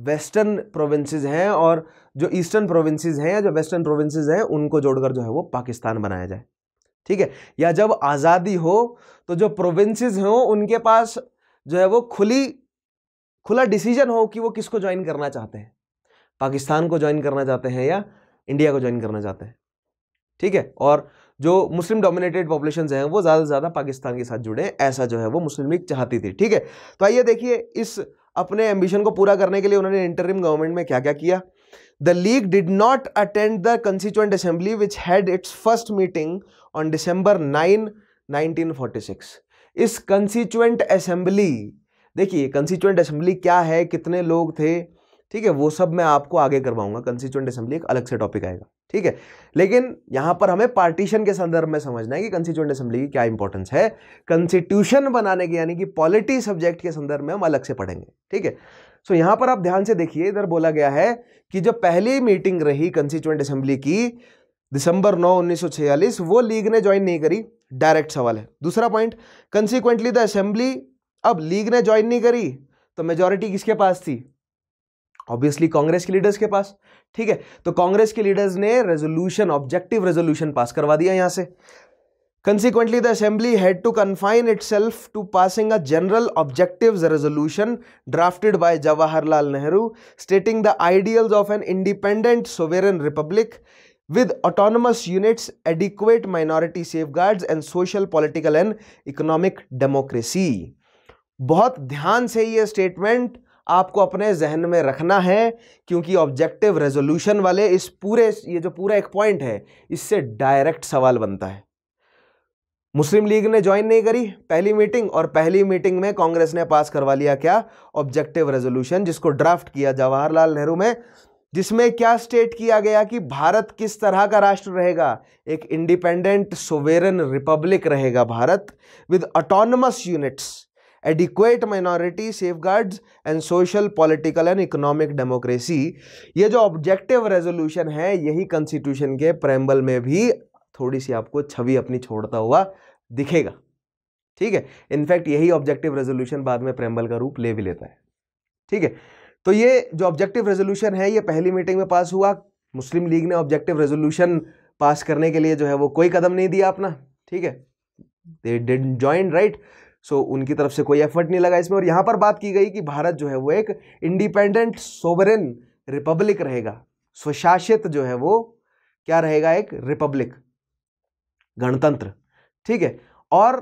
वेस्टर्न प्रोविंसेस हैं और जो ईस्टर्न प्रोविंसेस हैं या जो वेस्टर्न प्रोविंसेस हैं उनको जोड़कर जो है वो पाकिस्तान बनाया जाए ठीक है या जब आज़ादी हो तो जो प्रोविंसेस हों उनके पास जो है वो खुली खुला डिसीजन हो कि वो किसको ज्वाइन करना चाहते हैं पाकिस्तान को ज्वाइन करना चाहते हैं या इंडिया को ज्वाइन करना चाहते हैं ठीक है और जो मुस्लिम डोमिनेटेड पॉपुलेशन हैं वो ज़्यादा से ज़्यादा पाकिस्तान के साथ जुड़े ऐसा जो है वो मुस्लिम लीग चाहती थी ठीक है तो आइए देखिए इस अपने एम्बिशन को पूरा करने के लिए उन्होंने इंटरिम गवर्नमेंट में क्या क्या किया the league did not attend the constituent assembly which had its first meeting on December nine nineteen इस कंस्टिट्यूंट असेंबली देखिए कंस्टिट्यूंट असेंबली क्या है कितने लोग थे ठीक है वो सब मैं आपको आगे करवाऊंगा कंस्टिट्यूंट असेंबली एक अलग से टॉपिक आएगा ठीक है लेकिन यहां पर हमें पार्टीशन के संदर्भ में समझना है कि कंस्टिट्यूंट असेंबली की क्या इंपॉर्टेंस है कंस्टिट्यूशन बनाने के यानी कि पॉलिटी सब्जेक्ट के संदर्भ में हम अलग से पढ़ेंगे ठीक है सो यहां पर आप ध्यान से देखिए इधर बोला गया है कि जो पहली मीटिंग रही कंस्टिट्यूंट असेंबली की दिसंबर 9 1946 वो लीग ने ज्वाइन नहीं करी डायरेक्ट सवाल है दूसरा पॉइंट कंसिक्वेंटली द असेंबली अब लीग ने ज्वाइन नहीं करी तो मेजोरिटी किसके पास थी ऑब्वियसली कांग्रेस के लीडर्स के पास ठीक है तो कांग्रेस के लीडर्स ने रेजोल्यूशन ऑब्जेक्टिव रेजोल्यूशन पास करवा दिया यहां से consequently the assembly had to confine itself to passing a general objective resolution drafted by Jawaharlal Nehru stating the ideal of an independent sovereign republic with autonomous units adequate minority safeguard and social political and economic democracy बहुत ध्यान से ये स्टेटमेंट आपको अपने जहन में रखना है क्योंकि ऑब्जेक्टिव रेजोल्यूशन वाले इस पूरे ये जो पूरा एक पॉइंट है इससे डायरेक्ट सवाल बनता है मुस्लिम लीग ने ज्वाइन नहीं करी पहली मीटिंग और पहली मीटिंग में कांग्रेस ने पास करवा लिया क्या ऑब्जेक्टिव रेजोल्यूशन जिसको ड्राफ्ट किया जवाहरलाल नेहरू में जिसमें क्या स्टेट किया गया कि भारत किस तरह का राष्ट्र रहेगा एक इंडिपेंडेंट सोवेरन रिपब्लिक रहेगा Bharat with autonomous units adequate minority safe and social political and economic democracy ये जो ऑब्जेक्टिव रेजोल्यूशन है यही कॉन्स्टिट्यूशन के प्रेम्बल में भी थोड़ी सी आपको छवि अपनी छोड़ता हुआ दिखेगा ठीक है इनफैक्ट यही ऑब्जेक्टिव रेजोल्यूशन बाद में प्रेम्बल का रूप ले भी लेता है ठीक है तो ये जो ऑब्जेक्टिव रेजोल्यूशन है ये पहली मीटिंग में पास हुआ मुस्लिम लीग ने ऑब्जेक्टिव रेजोल्यूशन पास करने के लिए जो है वो कोई कदम नहीं दिया अपना ठीक है they did join right so उनकी तरफ से कोई एफर्ट नहीं लगा इसमें और यहाँ पर बात की गई कि भारत जो है वो एक इंडिपेंडेंट सोवरेन रिपब्लिक रहेगा स्वशासित जो है वो क्या रहेगा एक रिपब्लिक गणतंत्र ठीक है और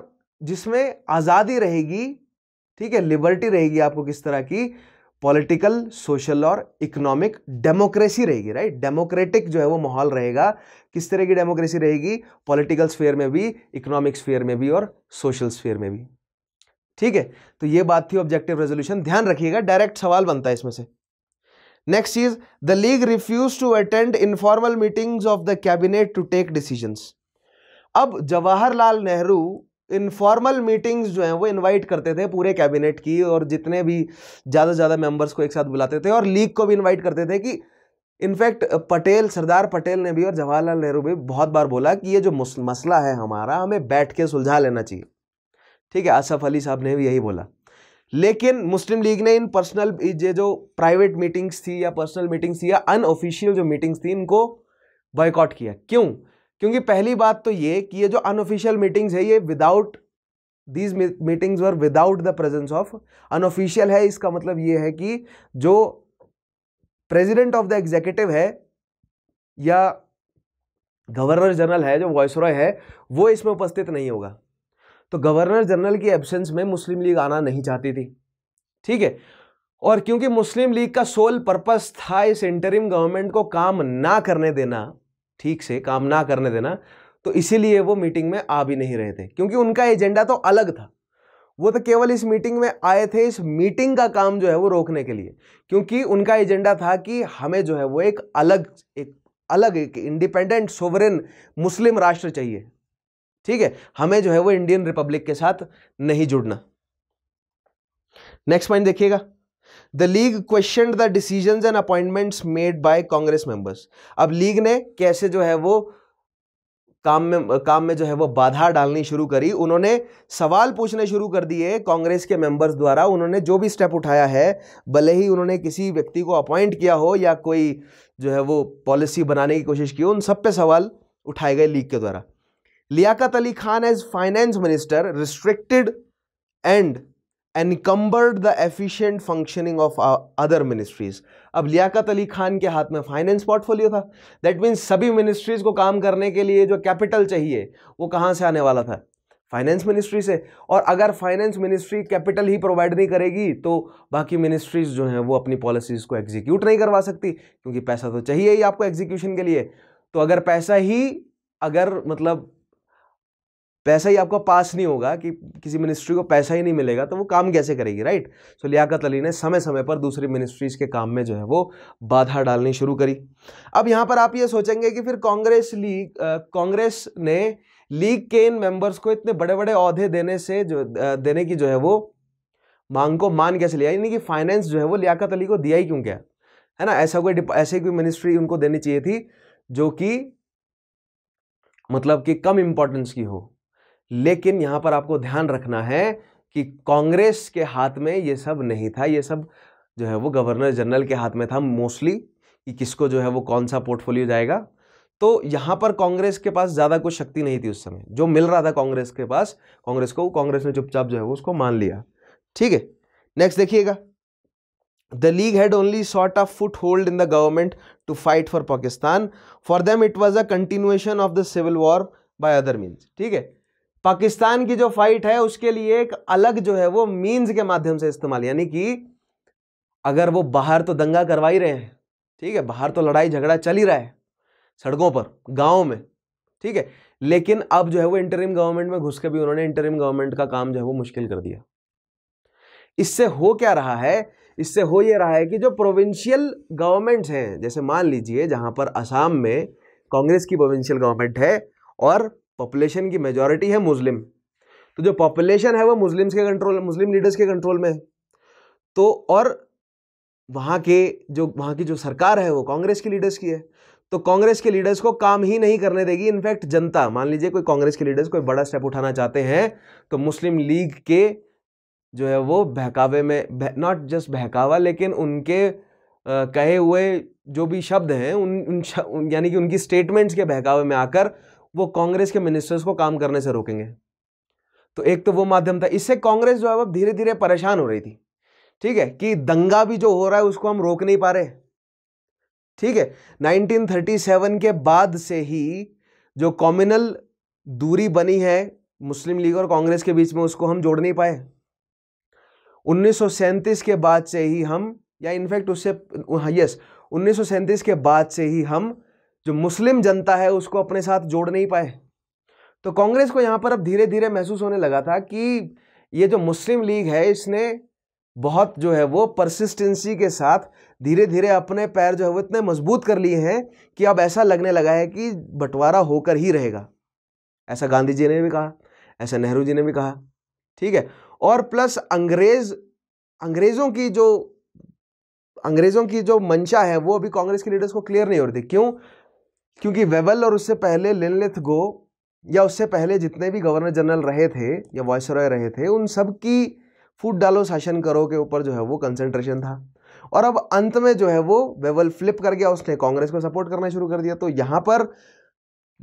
जिसमें आज़ादी रहेगी ठीक है लिबर्टी रहेगी आपको किस तरह की पॉलिटिकल सोशल और इकोनॉमिक डेमोक्रेसी रहेगी राइट डेमोक्रेटिक जो है वो माहौल रहेगा किस तरह की डेमोक्रेसी रहेगी पॉलिटिकल स्फेयर में भी इकोनॉमिक स्फेयर में भी और सोशल स्फेयर में भी ठीक है तो ये बात थी ऑब्जेक्टिव रेजोल्यूशन ध्यान रखिएगा डायरेक्ट सवाल बनता है इसमें से नेक्स्ट चीज the league refuse to attend informal meetings of the cabinet to take decisions अब जवाहरलाल नेहरू इनफॉर्मल मीटिंग्स जो हैं वो इनवाइट करते थे पूरे कैबिनेट की और जितने भी ज़्यादा से ज़्यादा मेंबर्स को एक साथ बुलाते थे और लीग को भी इनवाइट करते थे कि इनफैक्ट पटेल सरदार पटेल ने भी और जवाहरलाल नेहरू भी बहुत बार बोला कि ये जो मसला है हमारा हमें बैठ के सुलझा लेना चाहिए ठीक है आसफ अली साहब ने भी यही बोला लेकिन मुस्लिम लीग ने इन पर्सनल ये जो प्राइवेट मीटिंग्स थी या पर्सनल मीटिंग्स थी या अनऑफिशियल जो मीटिंग्स थी इनको बॉयकॉट किया क्यों क्योंकि पहली बात तो ये कि ये जो अनऑफिशियल मीटिंग्स है ये without these meetings were without the presence of unofficial है इसका मतलब ये है कि जो प्रेजिडेंट ऑफ द एग्जीक्यूटिव है या गवर्नर जनरल है जो वॉयसरॉय रॉय है वो इसमें उपस्थित नहीं होगा तो गवर्नर जनरल की एब्सेंस में मुस्लिम लीग आना नहीं चाहती थी ठीक है और क्योंकि मुस्लिम लीग का सोल पर्पस था इस इंटरिम गवर्नमेंट को काम ना करने देना ठीक से काम ना करने देना तो इसीलिए वो मीटिंग में आ भी नहीं रहे थे क्योंकि उनका एजेंडा तो अलग था वो तो केवल इस मीटिंग में आए थे इस मीटिंग का काम जो है वो रोकने के लिए क्योंकि उनका एजेंडा था कि हमें जो है वो एक अलग एक अलग एक इंडिपेंडेंट सोवरेन मुस्लिम राष्ट्र चाहिए ठीक है हमें जो है वो इंडियन रिपब्लिक के साथ नहीं जुड़ना नेक्स्ट पॉइंट देखिएगा the league question the decision and appointments made by Congress members अब लीग ने कैसे जो है वो काम में काम में जो है वो बाधा डालनी शुरू करी उन्होंने सवाल पूछने शुरू कर दिए कांग्रेस के मेंबर्स द्वारा उन्होंने जो भी स्टेप उठाया है भले ही उन्होंने किसी व्यक्ति को अपॉइंट किया हो या कोई जो है वो पॉलिसी बनाने की कोशिश की हो उन सब पे सवाल उठाए गए लीग के द्वारा Liaquat Ali Khan as finance minister restricted and encumbered the efficient functioning of other ministries अब लियाकत अली खान के हाथ में फाइनेंस पोर्टफोलियो था दैट मीन्स सभी मिनिस्ट्रीज को काम करने के लिए जो कैपिटल चाहिए वो कहाँ से आने वाला था फाइनेंस मिनिस्ट्री से और अगर फाइनेंस मिनिस्ट्री कैपिटल ही प्रोवाइड नहीं करेगी तो बाकी मिनिस्ट्रीज जो हैं वो अपनी पॉलिसीज़ को एग्जीक्यूट नहीं करवा सकती क्योंकि पैसा तो चाहिए ही आपको एग्जीक्यूशन के लिए तो अगर पैसा ही अगर मतलब पैसा ही आपका पास नहीं होगा कि किसी मिनिस्ट्री को पैसा ही नहीं मिलेगा तो वो काम कैसे करेगी राइट सो लियाकत अली ने समय समय पर दूसरी मिनिस्ट्रीज़ के काम में जो है वो बाधा डालनी शुरू करी अब यहाँ पर आप ये सोचेंगे कि फिर कांग्रेस लीग कांग्रेस ने लीग के इन मेंबर्स को इतने बड़े बड़े अहदे देने से जो देने की जो है वो मांग को मान कैसे लिया यानी कि फाइनेंस जो है वो लियाकत अली को दिया ही क्यों क्या है ना ऐसा कोई ऐसी कोई मिनिस्ट्री उनको देनी चाहिए थी जो कि मतलब कि कम इम्पोर्टेंस की हो लेकिन यहां पर आपको ध्यान रखना है कि कांग्रेस के हाथ में ये सब नहीं था ये सब जो है वो गवर्नर जनरल के हाथ में था मोस्टली कि किसको जो है वो कौन सा पोर्टफोलियो जाएगा तो यहाँ पर कांग्रेस के पास ज़्यादा कोई शक्ति नहीं थी उस समय जो मिल रहा था कांग्रेस के पास कांग्रेस को कांग्रेस ने चुपचाप जो है वो उसको मान लिया ठीक है नेक्स्ट देखिएगा the league had only sort of foothold in the government to fight for Pakistan for them it was a continuation of the civil war by other mean ठीक है पाकिस्तान की जो फाइट है उसके लिए एक अलग जो है वो मीन्स के माध्यम से इस्तेमाल यानी कि अगर वो बाहर तो दंगा करवा ही रहे हैं ठीक है बाहर तो लड़ाई झगड़ा चल ही रहा है सड़कों पर गाँव में ठीक है लेकिन अब जो है वो इंटरिम गवर्नमेंट में घुस के भी उन्होंने इंटरिम गवर्नमेंट का काम जो है वो मुश्किल कर दिया इससे हो क्या रहा है इससे हो ये रहा है कि जो प्रोविंशियल गवर्नमेंट्स हैं जैसे मान लीजिए जहां पर असम में कांग्रेस की प्रोविंशियल गवर्नमेंट है और पॉपुलेशन की मेजॉरिटी है मुस्लिम तो जो पॉपुलेशन है वो मुस्लिम्स के कंट्रोल मुस्लिम लीडर्स के कंट्रोल में है तो और वहाँ के जो वहाँ की जो सरकार है वो कांग्रेस के लीडर्स की है तो कांग्रेस के लीडर्स को काम ही नहीं करने देगी इनफैक्ट जनता मान लीजिए कोई कांग्रेस के लीडर्स कोई बड़ा स्टेप उठाना चाहते हैं तो मुस्लिम लीग के जो है वो बहकावे में नॉट जस्ट बहकावा लेकिन उनके आ, कहे हुए जो भी शब्द हैं उन, उन, उन यानी कि उनकी स्टेटमेंट्स के बहकावे में आकर वो कांग्रेस के मिनिस्टर्स को काम करने से रोकेंगे तो एक तो वो माध्यम था इससे कांग्रेस जो है वो धीरे धीरे परेशान हो रही थी ठीक है कि दंगा भी जो हो रहा है उसको हम रोक नहीं पा रहे ठीक है 1937 के बाद से ही जो कॉम्युनल दूरी बनी है मुस्लिम लीग और कांग्रेस के बीच में उसको हम जोड़ नहीं पाए उन्नीस के बाद से ही हम या इनफैक्ट उससे यस हाँ, उन्नीस के बाद से ही हम जो मुस्लिम जनता है उसको अपने साथ जोड़ नहीं पाए तो कांग्रेस को यहाँ पर अब धीरे धीरे महसूस होने लगा था कि ये जो मुस्लिम लीग है इसने बहुत जो है वो परसिस्टेंसी के साथ धीरे धीरे अपने पैर जो है वो इतने मजबूत कर लिए हैं कि अब ऐसा लगने लगा है कि बंटवारा होकर ही रहेगा ऐसा गांधी जी ने भी कहा ऐसा नेहरू जी ने भी कहा ठीक है और प्लस अंग्रेज अंग्रेज़ों की जो अंग्रेज़ों की जो मंशा है वो अभी कांग्रेस के लीडर्स को क्लियर नहीं हो रही थी क्यों क्योंकि वेबल और उससे पहले लिनलिथ गो या उससे पहले जितने भी गवर्नर जनरल रहे थे या वॉइस रहे थे उन सब की फूट डालो शासन करो के ऊपर जो है वो कंसंट्रेशन था और अब अंत में जो है वो वेवल फ्लिप कर गया उसने कांग्रेस को सपोर्ट करना शुरू कर दिया तो यहाँ पर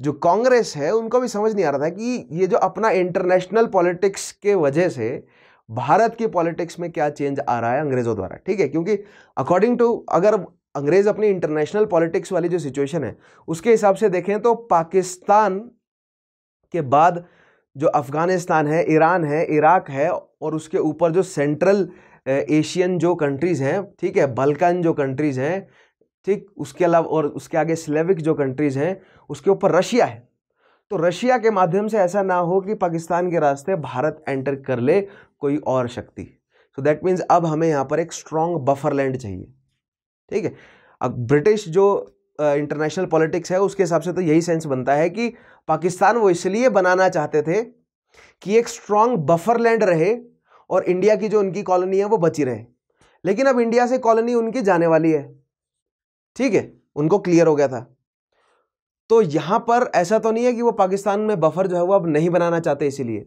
जो कांग्रेस है उनको भी समझ नहीं आ रहा था कि ये जो अपना इंटरनेशनल पॉलिटिक्स के वजह से भारत की पॉलिटिक्स में क्या चेंज आ रहा है अंग्रेज़ों द्वारा ठीक है क्योंकि अकॉर्डिंग टू अगर अंग्रेज़ अपनी इंटरनेशनल पॉलिटिक्स वाली जो सिचुएशन है उसके हिसाब से देखें तो पाकिस्तान के बाद जो अफ़गानिस्तान है ईरान है इराक है और उसके ऊपर जो सेंट्रल एशियन जो कंट्रीज़ हैं ठीक है बल्कन जो कंट्रीज़ हैं ठीक उसके अलावा और उसके आगे स्लेविक जो कंट्रीज़ हैं उसके ऊपर रशिया है तो रशिया के माध्यम से ऐसा ना हो कि पाकिस्तान के रास्ते भारत एंटर कर ले कोई और शक्ति सो दैट मीन्स अब हमें यहाँ पर एक स्ट्रॉन्ग बफर लैंड चाहिए ठीक है अब ब्रिटिश जो इंटरनेशनल uh, पॉलिटिक्स है उसके हिसाब से तो यही सेंस बनता है कि पाकिस्तान वो इसलिए बनाना चाहते थे कि एक स्ट्रांग बफर लैंड रहे और इंडिया की जो उनकी कॉलोनी है वो बची रहे लेकिन अब इंडिया से कॉलोनी उनकी जाने वाली है ठीक है उनको क्लियर हो गया था तो यहां पर ऐसा तो नहीं है कि वो पाकिस्तान में बफर जो है वो अब नहीं बनाना चाहते इसीलिए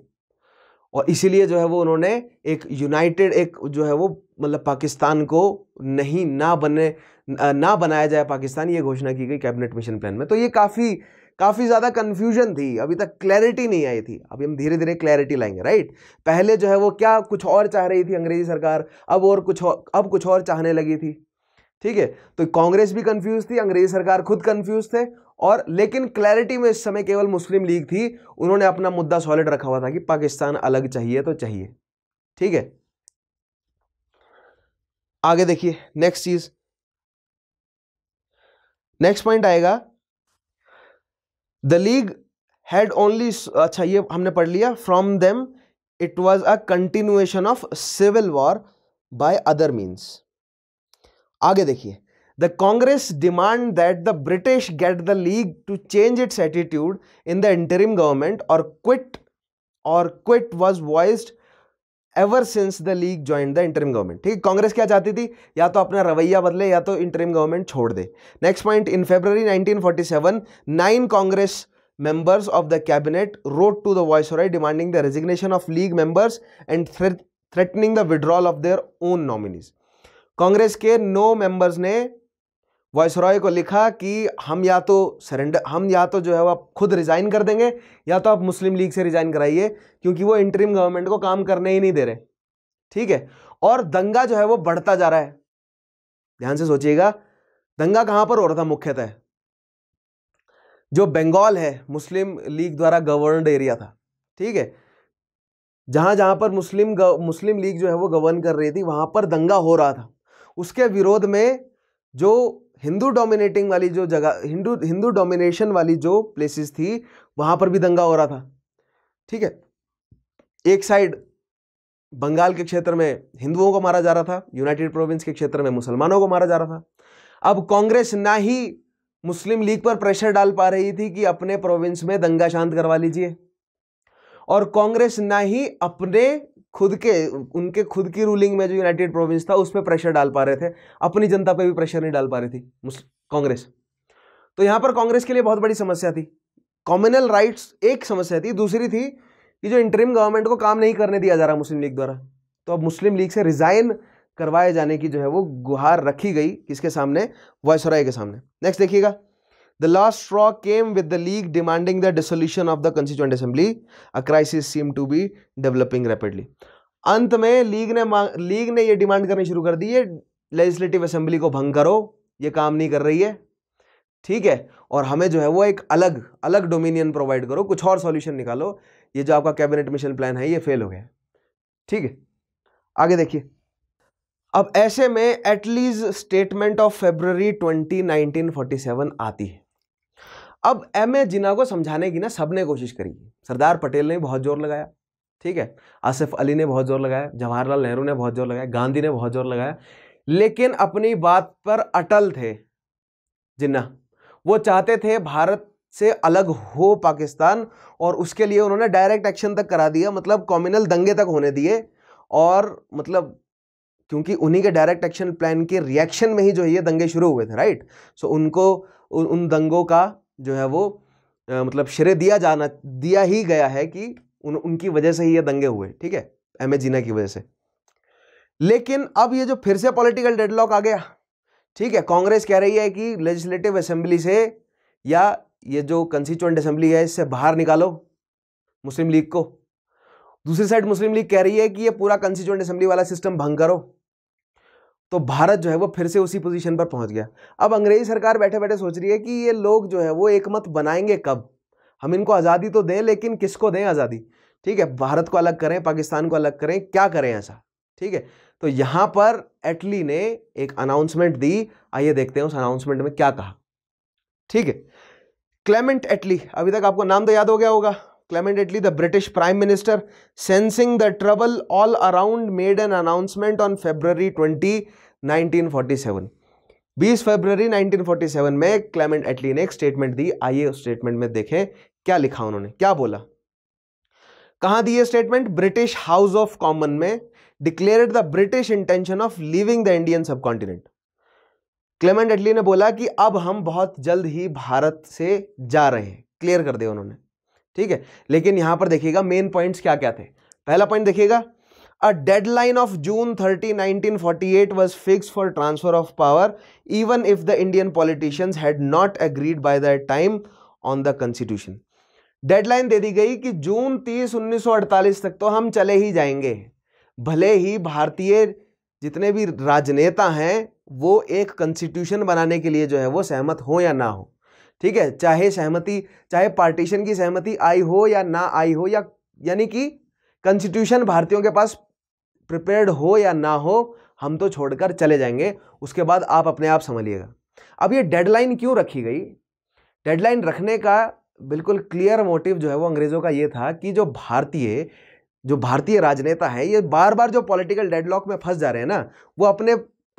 और इसीलिए जो है वो उन्होंने एक यूनाइटेड एक जो है वो मतलब पाकिस्तान को नहीं ना बने ना बनाया जाए पाकिस्तान ये घोषणा की गई कैबिनेट मिशन प्लान में तो ये काफ़ी काफ़ी ज़्यादा कन्फ्यूजन थी अभी तक क्लैरिटी नहीं आई थी अभी हम धीरे धीरे क्लैरिटी लाएंगे राइट पहले जो है वो क्या कुछ और चाह रही थी अंग्रेजी सरकार अब और कुछ और अब कुछ और चाहने लगी थी ठीक है तो कांग्रेस भी कंफ्यूज थी अंग्रेज सरकार खुद कंफ्यूज थे और लेकिन क्लैरिटी में इस समय केवल मुस्लिम लीग थी उन्होंने अपना मुद्दा सॉलिड रखा हुआ था कि पाकिस्तान अलग चाहिए तो चाहिए ठीक है आगे देखिए नेक्स्ट चीज नेक्स्ट पॉइंट आएगा द लीग हैड ओनली अच्छा ये हमने पढ़ लिया from them it was a continuation of civil war by other means आगे देखिए the Congress demand that the British get the league to change its attitude in the interim government or quit or quit was voiced ever since the league join the interim government ठीक है कांग्रेस क्या चाहती थी या तो अपना रवैया बदले या तो इंटरिम गवर्नमेंट छोड़ दे next point in February 1947 nine Congress members of the cabinet wrote to the vice demanding demanding the resignation of league members and threatening the withdrawal of their own nominees Congress के नौ मेंबर्स ने वॉइस रॉय को लिखा कि हम या तो सरेंडर हम या तो जो है वो आप खुद रिज़ाइन कर देंगे या तो आप मुस्लिम लीग से रिज़ाइन कराइए क्योंकि वो इंटरिम गवर्नमेंट को काम करने ही नहीं दे रहे ठीक है और दंगा जो है वो बढ़ता जा रहा है ध्यान से सोचिएगा दंगा कहाँ पर हो रहा था मुख्यतः जो बंगाल है मुस्लिम लीग द्वारा गवर्नड एरिया था ठीक है जहाँ जहाँ पर मुस्लिम मुस्लिम लीग जो है वो गवर्न कर रही थी वहाँ पर दंगा हो रहा था उसके विरोध में जो हिंदू डोमिनेटिंग वाली जो जगह हिंदू हिंदू डोमिनेशन वाली जो प्लेसेस थी वहाँ पर भी दंगा हो रहा था ठीक है एक साइड बंगाल के क्षेत्र में हिंदुओं को मारा जा रहा था यूनाइटेड प्रोविंस के क्षेत्र में मुसलमानों को मारा जा रहा था अब कांग्रेस ना ही मुस्लिम लीग पर प्रेशर डाल पा रही थी कि अपने प्रोविंस में दंगा शांत करवा लीजिए और कांग्रेस ना ही अपने खुद के उनके खुद की रूलिंग में जो यूनाइटेड प्रोविंस था उस पर प्रेशर डाल पा रहे थे अपनी जनता पर भी प्रेशर नहीं डाल पा रही थी कांग्रेस तो यहाँ पर कांग्रेस के लिए बहुत बड़ी समस्या थी कॉमनल राइट्स एक समस्या थी दूसरी थी कि जो इंटरिम गवर्नमेंट को काम नहीं करने दिया जा रहा मुस्लिम लीग द्वारा तो अब मुस्लिम लीग से रिजाइन करवाए जाने की जो है वो गुहार रखी गई किसके सामने वायसराय के सामने नेक्स्ट देखिएगा The last straw came with the League demanding the dissolution of the Constituent Assembly. A crisis seemed to be developing rapidly. अंत में लीग ने लीग ने ये डिमांड करनी शुरू कर दी है लेजिस्लेटिव असेंबली को भंग करो ये काम नहीं कर रही है ठीक है और हमें जो है वो एक अलग अलग डोमिनियन प्रोवाइड करो कुछ और सॉल्यूशन निकालो ये जो आपका कैबिनेट मिशन प्लान है ये फेल हो गया ठीक है आगे देखिए अब ऐसे में Attlee's statement of February twenty आती है अब एम ए जिना को समझाने की ना सबने कोशिश करी सरदार पटेल ने बहुत जोर लगाया ठीक है आसिफ अली ने बहुत जोर लगाया जवाहरलाल नेहरू ने बहुत जोर लगाया गांधी ने बहुत जोर लगाया लेकिन अपनी बात पर अटल थे जिन्ना वो चाहते थे भारत से अलग हो पाकिस्तान और उसके लिए उन्होंने डायरेक्ट एक्शन तक करा दिया मतलब कॉम्युनल दंगे तक होने दिए और मतलब क्योंकि उन्हीं के डायरेक्ट एक्शन प्लान के रिएक्शन में ही जो है ये दंगे शुरू हुए थे राइट सो उनको उन दंगों का जो है वो आ, मतलब श्रेय दिया जाना दिया ही गया है कि उन, उनकी वजह से ही ये दंगे हुए ठीक है एम ए जीना की वजह से लेकिन अब ये जो फिर से पॉलिटिकल डेडलॉक आ गया ठीक है कांग्रेस कह रही है कि लेजिस्लेटिव असेंबली से या ये जो कंस्टिट्यूंट असेंबली है इससे बाहर निकालो मुस्लिम लीग को दूसरी साइड मुस्लिम लीग कह रही है कि ये पूरा कंस्टिट्यूंट असेंबली वाला सिस्टम भंग करो तो भारत जो है वो फिर से उसी पोजीशन पर पहुंच गया अब अंग्रेजी सरकार बैठे बैठे सोच रही है कि ये लोग जो है वो एकमत बनाएंगे कब हम इनको आज़ादी तो दें लेकिन किसको दें आज़ादी ठीक है भारत को अलग करें पाकिस्तान को अलग करें क्या करें ऐसा ठीक है तो यहाँ पर एटली ने एक अनाउंसमेंट दी आइए देखते हैं उस अनाउंसमेंट में क्या कहा ठीक है क्लेमेंट एटली अभी तक आपको नाम तो याद हो गया होगा Clement Attlee, the British Prime Minister, sensing the trouble all around, made an announcement on February 20, 1947. बीस फरवरी 1947 में क्लेमेंट एटली ने एक स्टेटमेंट दी आइए उस स्टेटमेंट में देखें क्या लिखा उन्होंने क्या बोला कहाँ दी ये statement British House of Common में declared the British intention of leaving the Indian subcontinent Clement Attlee ने बोला कि अब हम बहुत जल्द ही भारत से जा रहे हैं क्लियर कर दिया उन्होंने ठीक है लेकिन यहां पर देखिएगा मेन पॉइंट्स क्या क्या थे पहला पॉइंट देखिएगा a deadline of June forty eight was fix for transfer of power even if the Indian politicians had not agreed by the time on the constitution deadline दे दी गई कि जून 30 1948 तक तो हम चले ही जाएंगे भले ही भारतीय जितने भी राजनेता हैं वो एक कंस्टिट्यूशन बनाने के लिए जो है वो सहमत हो या ना हो ठीक है चाहे सहमति चाहे पार्टीशन की सहमति आई हो या ना आई हो या यानी कि कंस्टिट्यूशन भारतीयों के पास प्रिपेयर्ड हो या ना हो हम तो छोड़कर चले जाएंगे उसके बाद आप अपने आप संभलिएगा अब ये डेडलाइन क्यों रखी गई डेडलाइन रखने का बिल्कुल क्लियर मोटिव जो है वो अंग्रेज़ों का ये था कि जो भारतीय जो भारतीय राजनेता है ये बार बार जो पॉलिटिकल डेडलॉक में फंस जा रहे हैं ना वो अपने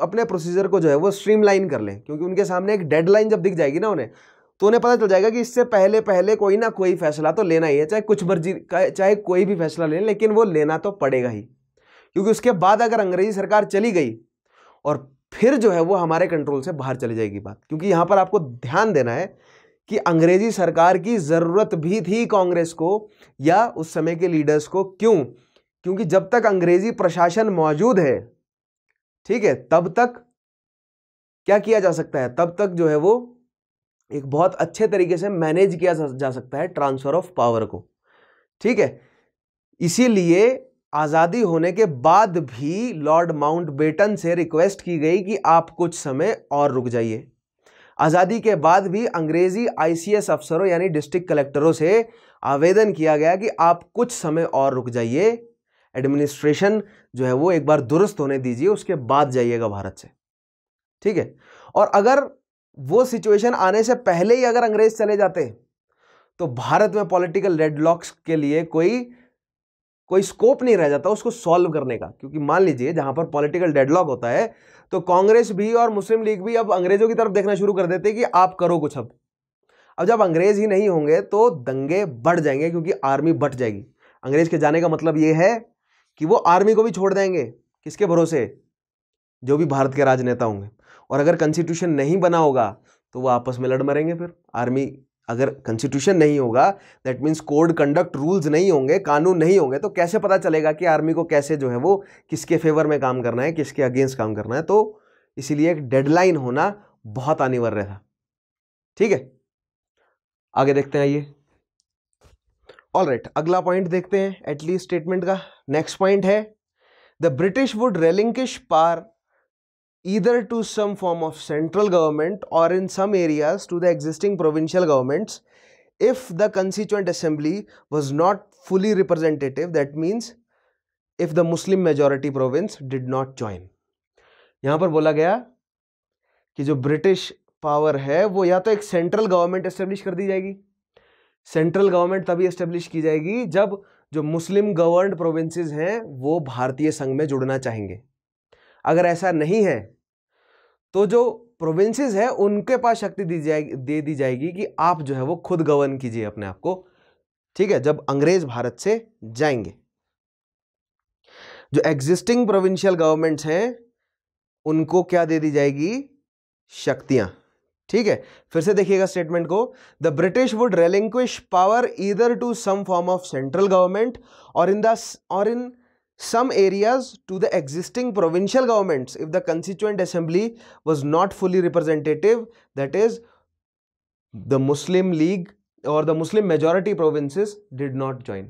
अपने प्रोसीजर को जो है वो स्ट्रीमलाइन कर लें क्योंकि उनके सामने एक डेडलाइन जब दिख जाएगी ना उन्हें तो उन्हें पता चल जाएगा कि इससे पहले पहले कोई ना कोई फैसला तो लेना ही है चाहे कुछ मर्जी चाहे कोई भी फैसला ले लेकिन वो लेना तो पड़ेगा ही क्योंकि उसके बाद अगर अंग्रेजी सरकार चली गई और फिर जो है वो हमारे कंट्रोल से बाहर चली जाएगी बात क्योंकि यहाँ पर आपको ध्यान देना है कि अंग्रेजी सरकार की ज़रूरत भी थी कांग्रेस को या उस समय के लीडर्स को क्यों क्योंकि जब तक अंग्रेजी प्रशासन मौजूद है ठीक है तब तक क्या किया जा सकता है तब तक जो है वो एक बहुत अच्छे तरीके से मैनेज किया जा सकता है ट्रांसफ़र ऑफ पावर को ठीक है इसीलिए आज़ादी होने के बाद भी लॉर्ड माउंटबेटन से रिक्वेस्ट की गई कि आप कुछ समय और रुक जाइए आज़ादी के बाद भी अंग्रेज़ी आईसीएस अफसरों यानी डिस्ट्रिक्ट कलेक्टरों से आवेदन किया गया कि आप कुछ समय और रुक जाइए एडमिनिस्ट्रेशन जो है वो एक बार दुरुस्त होने दीजिए उसके बाद जाइएगा भारत से ठीक है और अगर वो सिचुएशन आने से पहले ही अगर अंग्रेज चले जाते तो भारत में पॉलिटिकल रेडलॉक्स के लिए कोई कोई स्कोप नहीं रह जाता उसको सॉल्व करने का क्योंकि मान लीजिए जहां पर पॉलिटिकल डेडलॉक होता है तो कांग्रेस भी और मुस्लिम लीग भी अब अंग्रेजों की तरफ देखना शुरू कर देते कि आप करो कुछ अब अब जब अंग्रेज ही नहीं होंगे तो दंगे बढ़ जाएंगे क्योंकि आर्मी बट जाएगी अंग्रेज के जाने का मतलब यह है कि वो आर्मी को भी छोड़ देंगे किसके भरोसे जो भी भारत के राजनेता होंगे और अगर कॉन्स्टिट्यूशन नहीं बना होगा तो वो आपस में लड़ मरेंगे फिर आर्मी अगर कॉन्स्टिट्यूशन नहीं होगा that means code conduct rules नहीं होंगे कानून नहीं होंगे तो कैसे पता चलेगा कि आर्मी को कैसे जो है वो किसके फेवर में काम करना है किसके अगेंस्ट काम करना है तो इसीलिए एक डेडलाइन होना बहुत अनिवार्य था ठीक है आगे देखते हैं आइए ऑल राइट अगला पॉइंट देखते हैं एटलीस्ट स्टेटमेंट का नेक्स्ट पॉइंट है the British would relinquish power either to some form of central government or in some areas to the existing provincial governments if the constituent assembly was not fully representative that means if the muslim majority province did not join yahan par bola gaya ki jo british power hai wo ya to ek central government establish kar di jayegi central government tabhi establish ki jayegi jab जो मुस्लिम गवर्नड प्रोविंसेस हैं वो भारतीय संघ में जुड़ना चाहेंगे अगर ऐसा नहीं है तो जो प्रोविंसेस है उनके पास शक्ति दी जाए दे दी जाएगी कि आप जो है वो खुद गवर्न कीजिए अपने आप को ठीक है जब अंग्रेज भारत से जाएंगे जो एग्जिस्टिंग प्रोविंशियल गवर्नमेंट्स हैं उनको क्या दे दी जाएगी शक्तियां ठीक है फिर से देखिएगा स्टेटमेंट को the British would relinquish power either to some form of central government or in दिन in some areas to the existing provincial governments if the constituent assembly was not fully representative that is the muslim league और the Muslim majority provinces did not join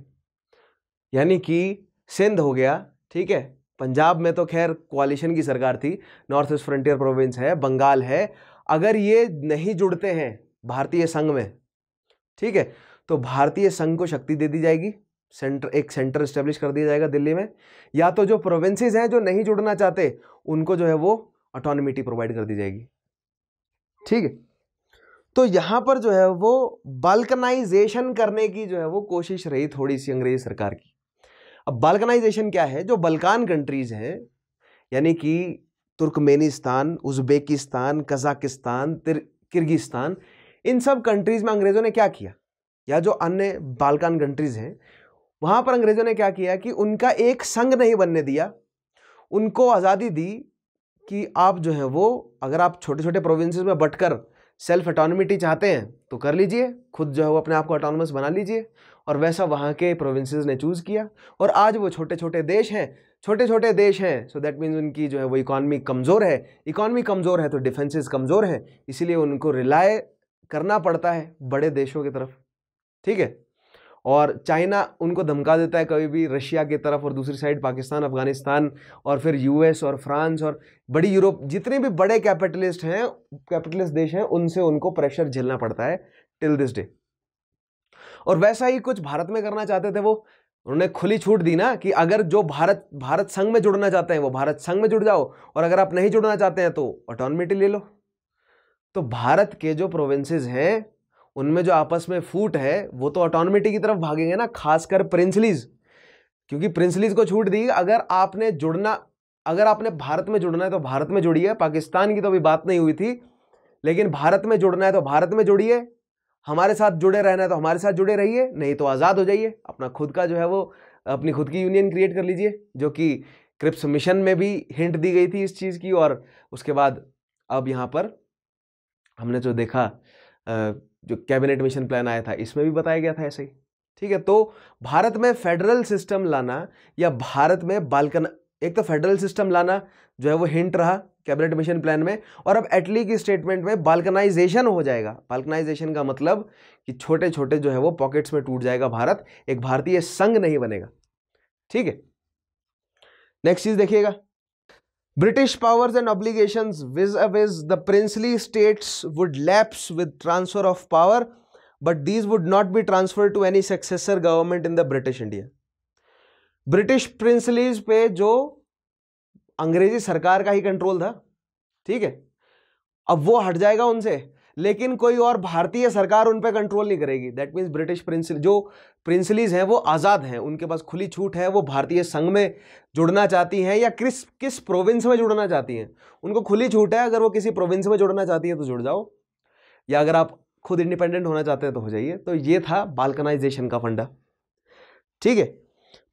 यानी कि सिंध हो गया ठीक है पंजाब में तो खैर कोalition की सरकार थी नॉर्थ ईस्ट फ्रंटियर प्रोविंस है बंगाल है अगर ये नहीं जुड़ते हैं भारतीय संघ में ठीक है तो भारतीय संघ को शक्ति दे दी जाएगी सेंटर एक सेंटर इस्टेब्लिश कर दिया जाएगा दिल्ली में या तो जो प्रोविंसेज हैं जो नहीं जुड़ना चाहते उनको जो है वो ऑटोनमिटी प्रोवाइड कर दी जाएगी ठीक है तो यहाँ पर जो है वो बाल्कनाइजेशन करने की जो है वो कोशिश रही थोड़ी सी अंग्रेज सरकार की अब बाल्कनाइजेशन क्या है जो बल्कान कंट्रीज हैं यानी कि तुर्कमेनिस्तान उज्बेकिस्तान कजाकिस्तान किर्गिस्तान इन सब कंट्रीज़ में अंग्रेज़ों ने क्या किया या जो अन्य बाल्कान कंट्रीज़ हैं वहाँ पर अंग्रेज़ों ने क्या किया कि उनका एक संघ नहीं बनने दिया उनको आज़ादी दी कि आप जो है वो अगर आप छोटे छोटे प्रोविंसेस में बटकर सेल्फ अटोनमिटी चाहते हैं तो कर लीजिए खुद जो है वो अपने आप को अटोनमस बना लीजिए और वैसा वहाँ के प्रोविंसेस ने चूज़ किया और आज वो छोटे छोटे देश हैं छोटे छोटे देश हैं सो दैट मीन्स उनकी जो है वो इकॉनमी कमज़ोर है इकॉनमी कमज़ोर है तो डिफेंसेस कमज़ोर है इसीलिए उनको रिलाय करना पड़ता है बड़े देशों की तरफ ठीक है और चाइना उनको धमका देता है कभी भी रशिया की तरफ और दूसरी साइड पाकिस्तान अफगानिस्तान और फिर यूएस और फ्रांस और बड़ी यूरोप जितने भी बड़े कैपिटलिस्ट हैं कैपिटलिस्ट देश हैं उनसे उनको प्रेशर झेलना पड़ता है टिल दिस डे और वैसा ही कुछ भारत में करना चाहते थे वो उन्होंने खुली छूट दी ना कि अगर जो भारत भारत संघ में जुड़ना चाहते हैं वो भारत संघ में जुड़ जाओ और अगर आप नहीं जुड़ना चाहते हैं तो ऑटोनमिटी ले लो तो भारत के जो प्रोविंसेस हैं उनमें जो आपस में फूट है वो तो ऑटोनोमिटी की तरफ भागेंगे ना खासकर प्रिंसलीज क्योंकि प्रिंसलीज को छूट दी अगर आपने जुड़ना अगर आपने भारत में जुड़ना है तो भारत में जुड़िए पाकिस्तान की तो अभी बात नहीं हुई थी लेकिन भारत में जुड़ना है तो भारत में जुड़िए हमारे साथ जुड़े रहना है तो हमारे साथ जुड़े रहिए नहीं तो आज़ाद हो जाइए अपना खुद का जो है वो अपनी खुद की यूनियन क्रिएट कर लीजिए जो कि क्रिप्स मिशन में भी हिंट दी गई थी इस चीज़ की और उसके बाद अब यहाँ पर हमने जो देखा जो कैबिनेट मिशन प्लान आया था इसमें भी बताया गया था ऐसे ही ठीक है तो भारत में फेडरल सिस्टम लाना या भारत में बालकन एक तो फेडरल सिस्टम लाना जो है वो हिंट रहा कैबिनेट मिशन प्लान में और अब एटली की स्टेटमेंट में बालकनाइजेशन हो जाएगा बालकनाइजेशन का मतलब कि छोटे छोटे जो है वो पॉकेट्स में टूट जाएगा भारत एक भारतीय संघ नहीं बनेगा ठीक है नेक्स्ट चीज़ देखिएगा British powers and obligation vis-a-vis the princely states would lapse with transfer of power but these would not be transfer to any successor government in the British India British princelies पे जो अंग्रेजी सरकार का ही कंट्रोल था ठीक है अब वो हट जाएगा उनसे लेकिन कोई और भारतीय सरकार उन पर कंट्रोल नहीं करेगी दैट मीन्स ब्रिटिश प्रिंसली जो प्रिंसलीज हैं वो आज़ाद हैं उनके पास खुली छूट है वो भारतीय संघ में जुड़ना चाहती हैं या किस किस प्रोविंस में जुड़ना चाहती हैं उनको खुली छूट है अगर वो किसी प्रोविंस में जुड़ना चाहती हैं तो जुड़ जाओ या अगर आप खुद इंडिपेंडेंट होना चाहते हैं तो हो जाइए तो ये था बालकनाइजेशन का फंडा ठीक है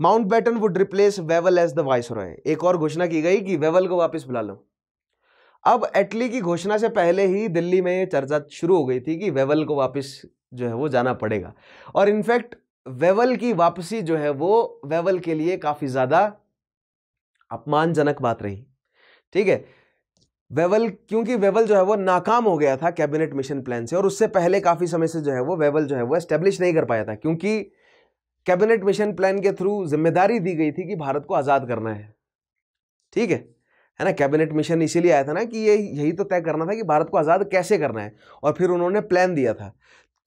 Mountbatten would replace Wavell as the viceroy एक और घोषणा की गई कि वेवल को वापस बुला लो अब एटली की घोषणा से पहले ही दिल्ली में चर्चा शुरू हो गई थी कि वेवल को वापस जो है वो जाना पड़ेगा और इनफैक्ट वेवल की वापसी जो है वो वेवल के लिए काफ़ी ज़्यादा अपमानजनक बात रही ठीक है वेवल क्योंकि वेवल जो है वो नाकाम हो गया था कैबिनेट मिशन प्लान से और उससे पहले काफ़ी समय से जो है वो वेवल जो है वो एस्टेब्लिश नहीं कर पाया था क्योंकि कैबिनेट मिशन प्लान के थ्रू जिम्मेदारी दी गई थी कि भारत को आज़ाद करना है ठीक है है ना कैबिनेट मिशन इसीलिए आया था ना कि ये यही तो तय करना था कि भारत को आज़ाद कैसे करना है और फिर उन्होंने प्लान दिया था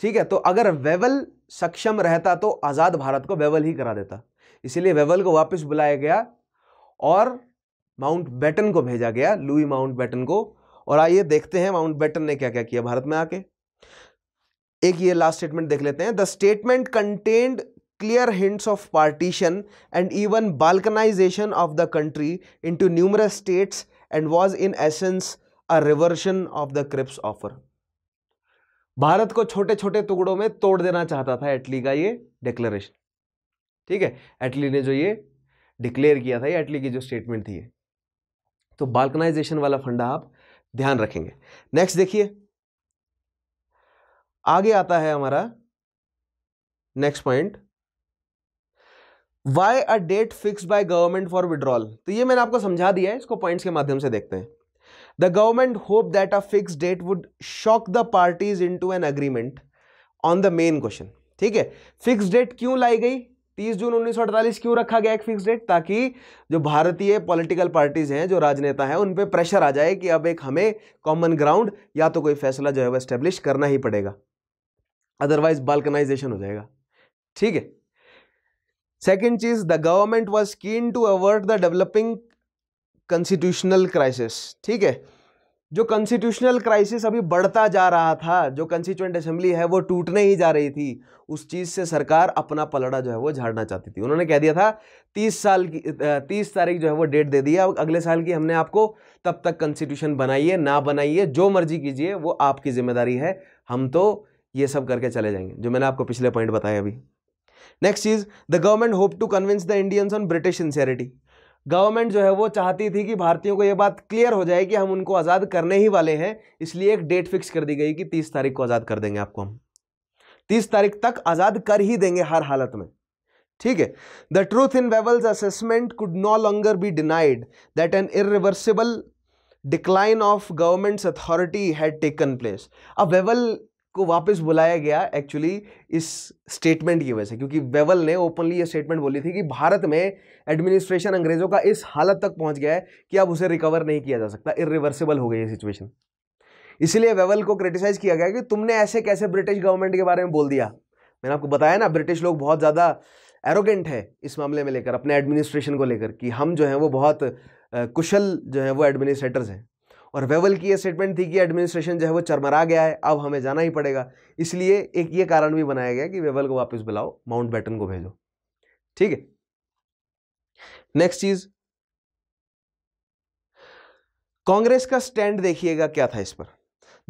ठीक है तो अगर वेवल सक्षम रहता तो आज़ाद भारत को वेवल ही करा देता इसीलिए वेवल को वापस बुलाया गया और माउंट बैटन को भेजा गया लुई माउंट बैटन को और आइए देखते हैं माउंट बैटन ने क्या क्या किया भारत में आके एक ये लास्ट स्टेटमेंट देख लेते हैं the statement contained hints of partition and even balkanization of the country into numerous states and was in essence a reversion of the Cripps offer Bharat को छोटे छोटे टुकड़ों में तोड़ देना चाहता था एटली का ये डिक्लेरेशन ठीक है एटली ने जो ये डिक्लेयर किया था ये एटली की जो स्टेटमेंट थी ये तो बाल्कनाइजेशन वाला फंडा आप ध्यान रखेंगे नेक्स्ट देखिए आगे आता है हमारा next point why a date fix by government for withdrawal तो ये मैंने आपको समझा दिया है इसको पॉइंट्स के माध्यम से देखते हैं The government hoped that a fixed date would shock the parties into an agreement on the main question. ठीक है फिक्स डेट क्यों लाई गई 30 जून 1948 क्यों रखा गया एक फिक्स डेट ताकि जो भारतीय पॉलिटिकल पार्टीज हैं जो राजनेता हैं उन पर प्रेशर आ जाए कि अब एक हमें कॉमन ग्राउंड या तो कोई फैसला जो है वो एस्टेब्लिश करना ही पड़ेगा अदरवाइज बाल्कनाइजेशन हो जाएगा ठीक है सेकेंड चीज the government was keen to avert the developing constitutional crisis ठीक है जो कंस्टिट्यूशनल क्राइसिस अभी बढ़ता जा रहा था जो कंस्टिट्यूंट असेंबली है वो टूटने ही जा रही थी उस चीज़ से सरकार अपना पलड़ा जो है वो झाड़ना चाहती थी उन्होंने कह दिया था तीस साल की तीस तारीख जो है वो डेट दे दिया अगले साल की हमने आपको तब तक कंस्टिट्यूशन बनाइए ना बनाइए जो मर्जी कीजिए वो आपकी जिम्मेदारी है हम तो ये सब करके चले जाएंगे जो मैंने आपको पिछले पॉइंट बताया अभी नेक्स्ट चीज़ the government hope to convince the Indians on British sincerity government जो है वो चाहती थी कि भारतीयों को ये बात क्लियर हो जाए कि हम उनको आज़ाद करने ही वाले हैं इसलिए एक डेट फिक्स कर दी गई कि तीस तारीख को आज़ाद कर देंगे आपको हम तीस तारीख तक आज़ाद कर ही देंगे हर हालत में ठीक है the truth in Wavell's assessment could no longer be denied that an irreversible decline of government's authority had taken place अब वेवल को वापस बुलाया गया एक्चुअली इस स्टेटमेंट की वजह से क्योंकि वेवल ने ओपनली ये स्टेटमेंट बोली थी कि भारत में एडमिनिस्ट्रेशन अंग्रेज़ों का इस हालत तक पहुंच गया है कि अब उसे रिकवर नहीं किया जा सकता इरिवर्सिबल हो गई है सिचुएशन इसीलिए वेवल को क्रिटिसाइज़ किया गया कि तुमने ऐसे कैसे ब्रिटिश गवर्नमेंट के बारे में बोल दिया मैंने आपको बताया ना ब्रिटिश लोग बहुत ज़्यादा एरोगेंट है इस मामले में लेकर अपने एडमिनिस्ट्रेशन को लेकर कि हम जो हैं वो बहुत कुशल जो है वो एडमिनिस्ट्रेटर्स हैं और वेवल की यह स्टेटमेंट थी कि एडमिनिस्ट्रेशन जो है वो चरमरा गया है अब हमें जाना ही पड़ेगा इसलिए एक ये कारण भी बनाया गया कि वेवल को वापस बुलाओ माउंट बैटन को भेजो ठीक है नेक्स्ट चीज कांग्रेस का स्टैंड देखिएगा क्या था इस पर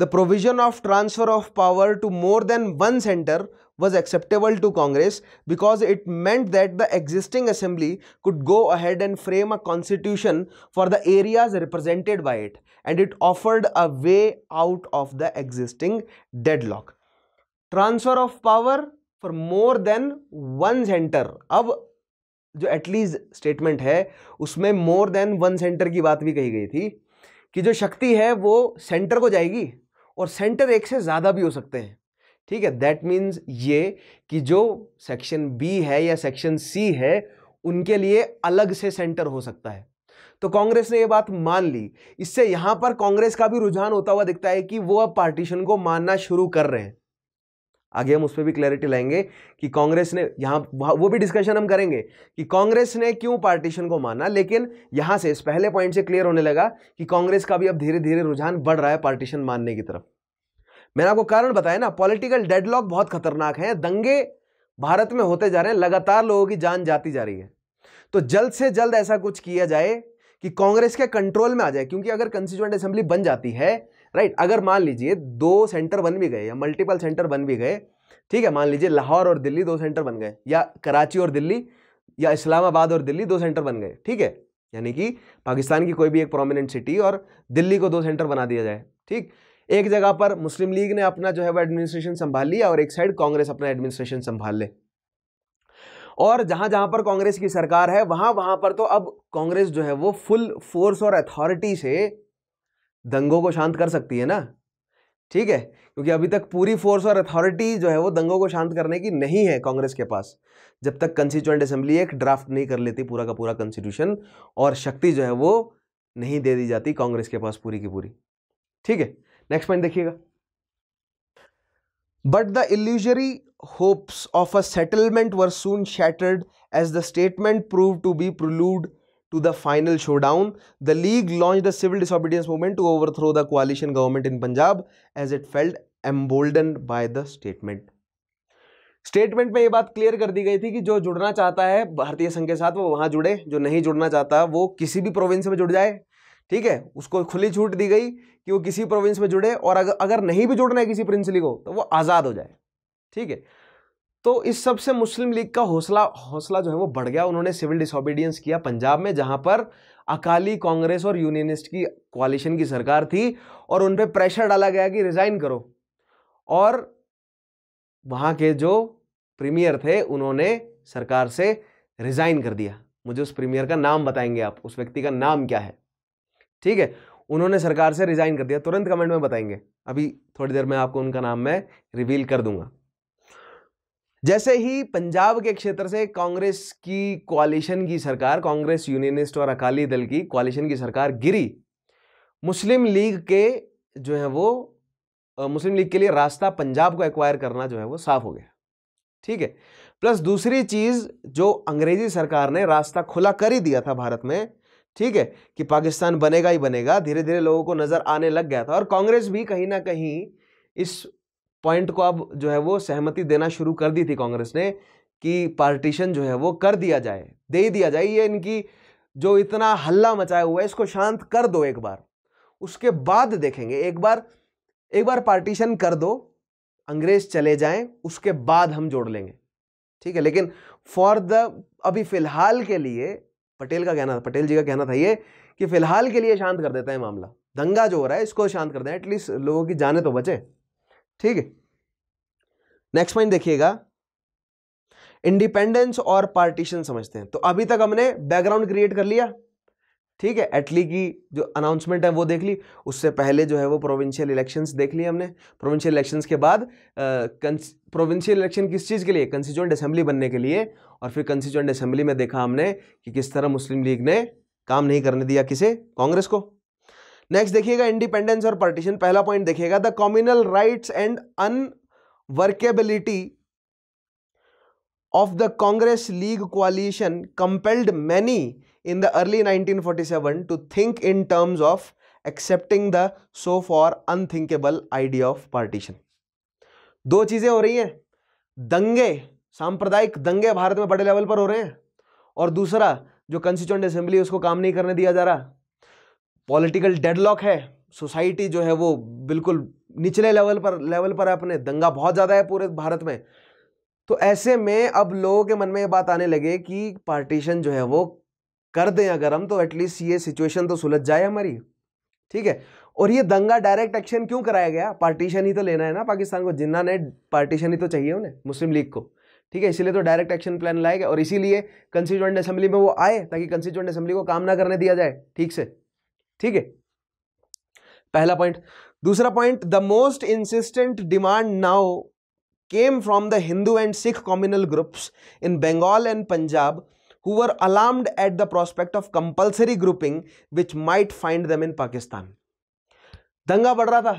the provision of transfer of power to more than one centre was acceptable to Congress because it meant that the existing assembly could go ahead and frame a constitution for the areas represented by it and it offered a way out of the existing deadlock. Transfer of power for more than one center. अब जो एटलीस्ट स्टेटमेंट है उसमें more than one center की बात भी कही गई थी कि जो शक्ति है वो सेंटर को जाएगी और सेंटर एक से ज़्यादा भी हो सकते हैं ठीक है दैट मीन्स ये कि जो सेक्शन बी है या सेक्शन सी है उनके लिए अलग से सेंटर हो सकता है तो कांग्रेस ने यह बात मान ली इससे यहां पर कांग्रेस का भी रुझान होता हुआ दिखता है कि वो अब पार्टीशन को मानना शुरू कर रहे हैं आगे हम उस पर भी क्लैरिटी लाएंगे कि कांग्रेस ने यहां वो भी डिस्कशन हम करेंगे कि कांग्रेस ने क्यों पार्टीशन को माना लेकिन यहां से इस पहले पॉइंट से क्लियर होने लगा कि कांग्रेस का भी अब धीरे धीरे रुझान बढ़ रहा है पार्टीशन मानने की तरफ मैंने आपको कारण बताया ना पॉलिटिकल डेडलॉक बहुत खतरनाक है दंगे भारत में होते जा रहे हैं लगातार लोगों की जान जाती जा रही है तो जल्द से जल्द ऐसा कुछ किया जाए कि कांग्रेस के कंट्रोल में आ जाए क्योंकि अगर कंस्टिट्यूएंट असेंबली बन जाती है राइट अगर मान लीजिए दो सेंटर बन भी गए या मल्टीपल सेंटर बन भी गए ठीक है मान लीजिए लाहौर और दिल्ली दो सेंटर बन गए या कराची और दिल्ली या इस्लामाबाद और दिल्ली दो सेंटर बन गए ठीक है यानी कि पाकिस्तान की कोई भी एक प्रोमिनेंट सिटी और दिल्ली को दो सेंटर बना दिया जाए ठीक एक जगह पर मुस्लिम लीग ने अपना जो है वो एडमिनिस्ट्रेशन संभाल लिया और एक साइड कांग्रेस अपना एडमिनिस्ट्रेशन संभाल ले और जहां जहां पर कांग्रेस की सरकार है वहां वहां पर तो अब कांग्रेस जो है वो फुल फोर्स और अथॉरिटी से दंगों को शांत कर सकती है ना ठीक है क्योंकि अभी तक पूरी फोर्स और अथॉरिटी जो है वो दंगों को शांत करने की नहीं है कांग्रेस के पास जब तक कंस्टिट्यूंट असेंबली एक ड्राफ्ट नहीं कर लेती पूरा का पूरा कंस्टिट्यूशन और शक्ति जो है वो नहीं दे दी जाती कांग्रेस के पास पूरी की पूरी ठीक है नेक्स्ट पॉइंट देखिएगा but the illusory hopes of a settlement were soon shattered as the statement prove to be prelude to the final showdown the league launch the civil disobedience movement to overthrow the coalition government in Punjab as it failed emboldened by the statement statement में ये बात क्लियर कर दी गई थी कि जो जुड़ना चाहता है भारतीय संघ के साथ वो वहां जुड़े जो नहीं जुड़ना चाहता वो किसी भी प्रोविंस में जुड़ जाए ठीक है उसको खुली छूट दी गई कि वो किसी प्रोविंस में जुड़े और अगर अगर नहीं भी जुड़ना है किसी प्रिंसली को तो वो आज़ाद हो जाए ठीक है तो इस सब से मुस्लिम लीग का हौसला हौसला जो है वो बढ़ गया उन्होंने सिविल डिसोबीडियंस किया पंजाब में जहाँ पर अकाली कांग्रेस और यूनियनिस्ट की क्वालिशन की सरकार थी और उन पर प्रेशर डाला गया कि रिज़ाइन करो और वहाँ के जो प्रीमियर थे उन्होंने सरकार से रिज़ाइन कर दिया मुझे उस प्रीमियर का नाम बताएंगे आप उस व्यक्ति का नाम क्या है ठीक है उन्होंने सरकार से रिज़ाइन कर दिया तुरंत कमेंट में बताएंगे अभी थोड़ी देर में आपको उनका नाम मैं रिवील कर दूंगा जैसे ही पंजाब के क्षेत्र से कांग्रेस की क्वालिशन की सरकार कांग्रेस यूनियनिस्ट और अकाली दल की क्वालिशन की सरकार गिरी मुस्लिम लीग के जो है वो मुस्लिम लीग के लिए रास्ता पंजाब को एक्वायर करना जो है वो साफ हो गया ठीक है प्लस दूसरी चीज़ जो अंग्रेजी सरकार ने रास्ता खुला कर ही दिया था भारत में ठीक है कि पाकिस्तान बनेगा ही बनेगा धीरे धीरे लोगों को नज़र आने लग गया था और कांग्रेस भी कहीं ना कहीं इस पॉइंट को अब जो है वो सहमति देना शुरू कर दी थी कांग्रेस ने कि पार्टीशन जो है वो कर दिया जाए दे दिया जाए ये इनकी जो इतना हल्ला मचाया हुआ है इसको शांत कर दो एक बार उसके बाद देखेंगे एक बार एक बार पार्टीशन कर दो अंग्रेज चले जाएं उसके बाद हम जोड़ लेंगे ठीक है लेकिन फॉर द अभी फिलहाल के लिए पटेल का कहना था पटेल जी का कहना था ये कि फिलहाल के लिए शांत कर देते हैं मामला दंगा जो हो रहा है इसको शांत कर दें एटलीस्ट लोगों की जाने तो बचे ठीक है नेक्स्ट पॉइंट देखिएगा इंडिपेंडेंस और पार्टीशन समझते हैं तो अभी तक हमने बैकग्राउंड क्रिएट कर लिया ठीक है एटली की जो अनाउंसमेंट है वो देख ली उससे पहले जो है वो प्रोविंशियल इलेक्शंस देख लिए हमने प्रोविंशियल इलेक्शंस के बाद प्रोविंशियल इलेक्शन किस चीज़ के लिए कंस्टिट्यूंट असेंबली बनने के लिए और फिर कंस्टिट्यूंट असेंबली में देखा हमने कि किस तरह मुस्लिम लीग ने काम नहीं करने दिया किसे कांग्रेस को नेक्स्ट देखिएगा इंडिपेंडेंस और पार्टीशन पहला पॉइंट देखिएगा the communal riots and unworkability of the Congress league coalition compelled many in the early 1947 to think in terms of accepting the so far unthinkable idea of partition दो चीजें हो रही हैं दंगे सांप्रदायिक दंगे भारत में बड़े लेवल पर हो रहे हैं और दूसरा जो कंस्टिट्यूंट असेंबली उसको काम नहीं करने दिया जा रहा पॉलिटिकल डेडलॉक है सोसाइटी जो है वो बिल्कुल निचले लेवल पर लेवल पर है अपने दंगा बहुत ज़्यादा है पूरे भारत में तो ऐसे में अब लोगों के मन में ये बात आने लगे कि पार्टीशन जो है वो कर दें अगर हम तो एटलीस्ट ये सिचुएशन तो सुलझ जाए हमारी ठीक है और ये दंगा डायरेक्ट एक्शन क्यों कराया गया पार्टीशन ही तो लेना है ना पाकिस्तान को जिन्ना ने पार्टीशन ही तो चाहिए उन्हें मुस्लिम लीग को ठीक है इसीलिए तो डायरेक्ट एक्शन प्लान लाया गया और इसीलिए कंस्टिट्यूंट असेंबली में वो आए ताकि कंस्टिट्यूंट असेंबली को काम ना करने दिया जाए ठीक से ठीक है पहला पॉइंट दूसरा point the most insistent demand now came from the Hindu and Sikh communal groups in Bengal and Punjab who were alarmed at the prospect of compulsory grouping which might find them in Pakistan. दंगा बढ़ रहा था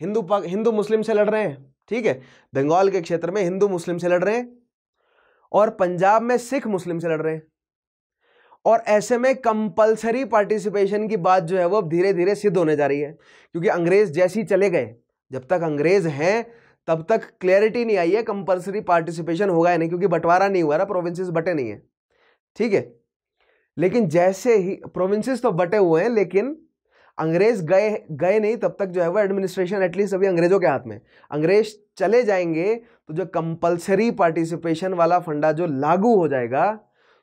हिंदू पाक हिंदू मुस्लिम से लड़ रहे हैं ठीक है बंगाल के क्षेत्र में हिंदू मुस्लिम से लड़ रहे हैं और पंजाब में सिख मुस्लिम से लड़ रहे हैं और ऐसे में कंपलसरी पार्टिसिपेशन की बात जो है वो धीरे धीरे सिद्ध होने जा रही है क्योंकि अंग्रेज जैसे ही चले गए जब तक अंग्रेज हैं तब तक क्लैरिटी नहीं आई है कंपलसरी पार्टिसिपेशन होगा या नहीं क्योंकि बंटवारा नहीं हुआ रहा प्रोविंसेस बटे नहीं है ठीक है लेकिन जैसे ही प्रोविंसेस तो बटे हुए हैं लेकिन अंग्रेज गए गए नहीं तब तक जो है वो एडमिनिस्ट्रेशन एटलीस्ट अभी अंग्रेजों के हाथ में अंग्रेज चले जाएंगे तो जो कंपलसरी पार्टिसिपेशन वाला फंडा जो लागू हो जाएगा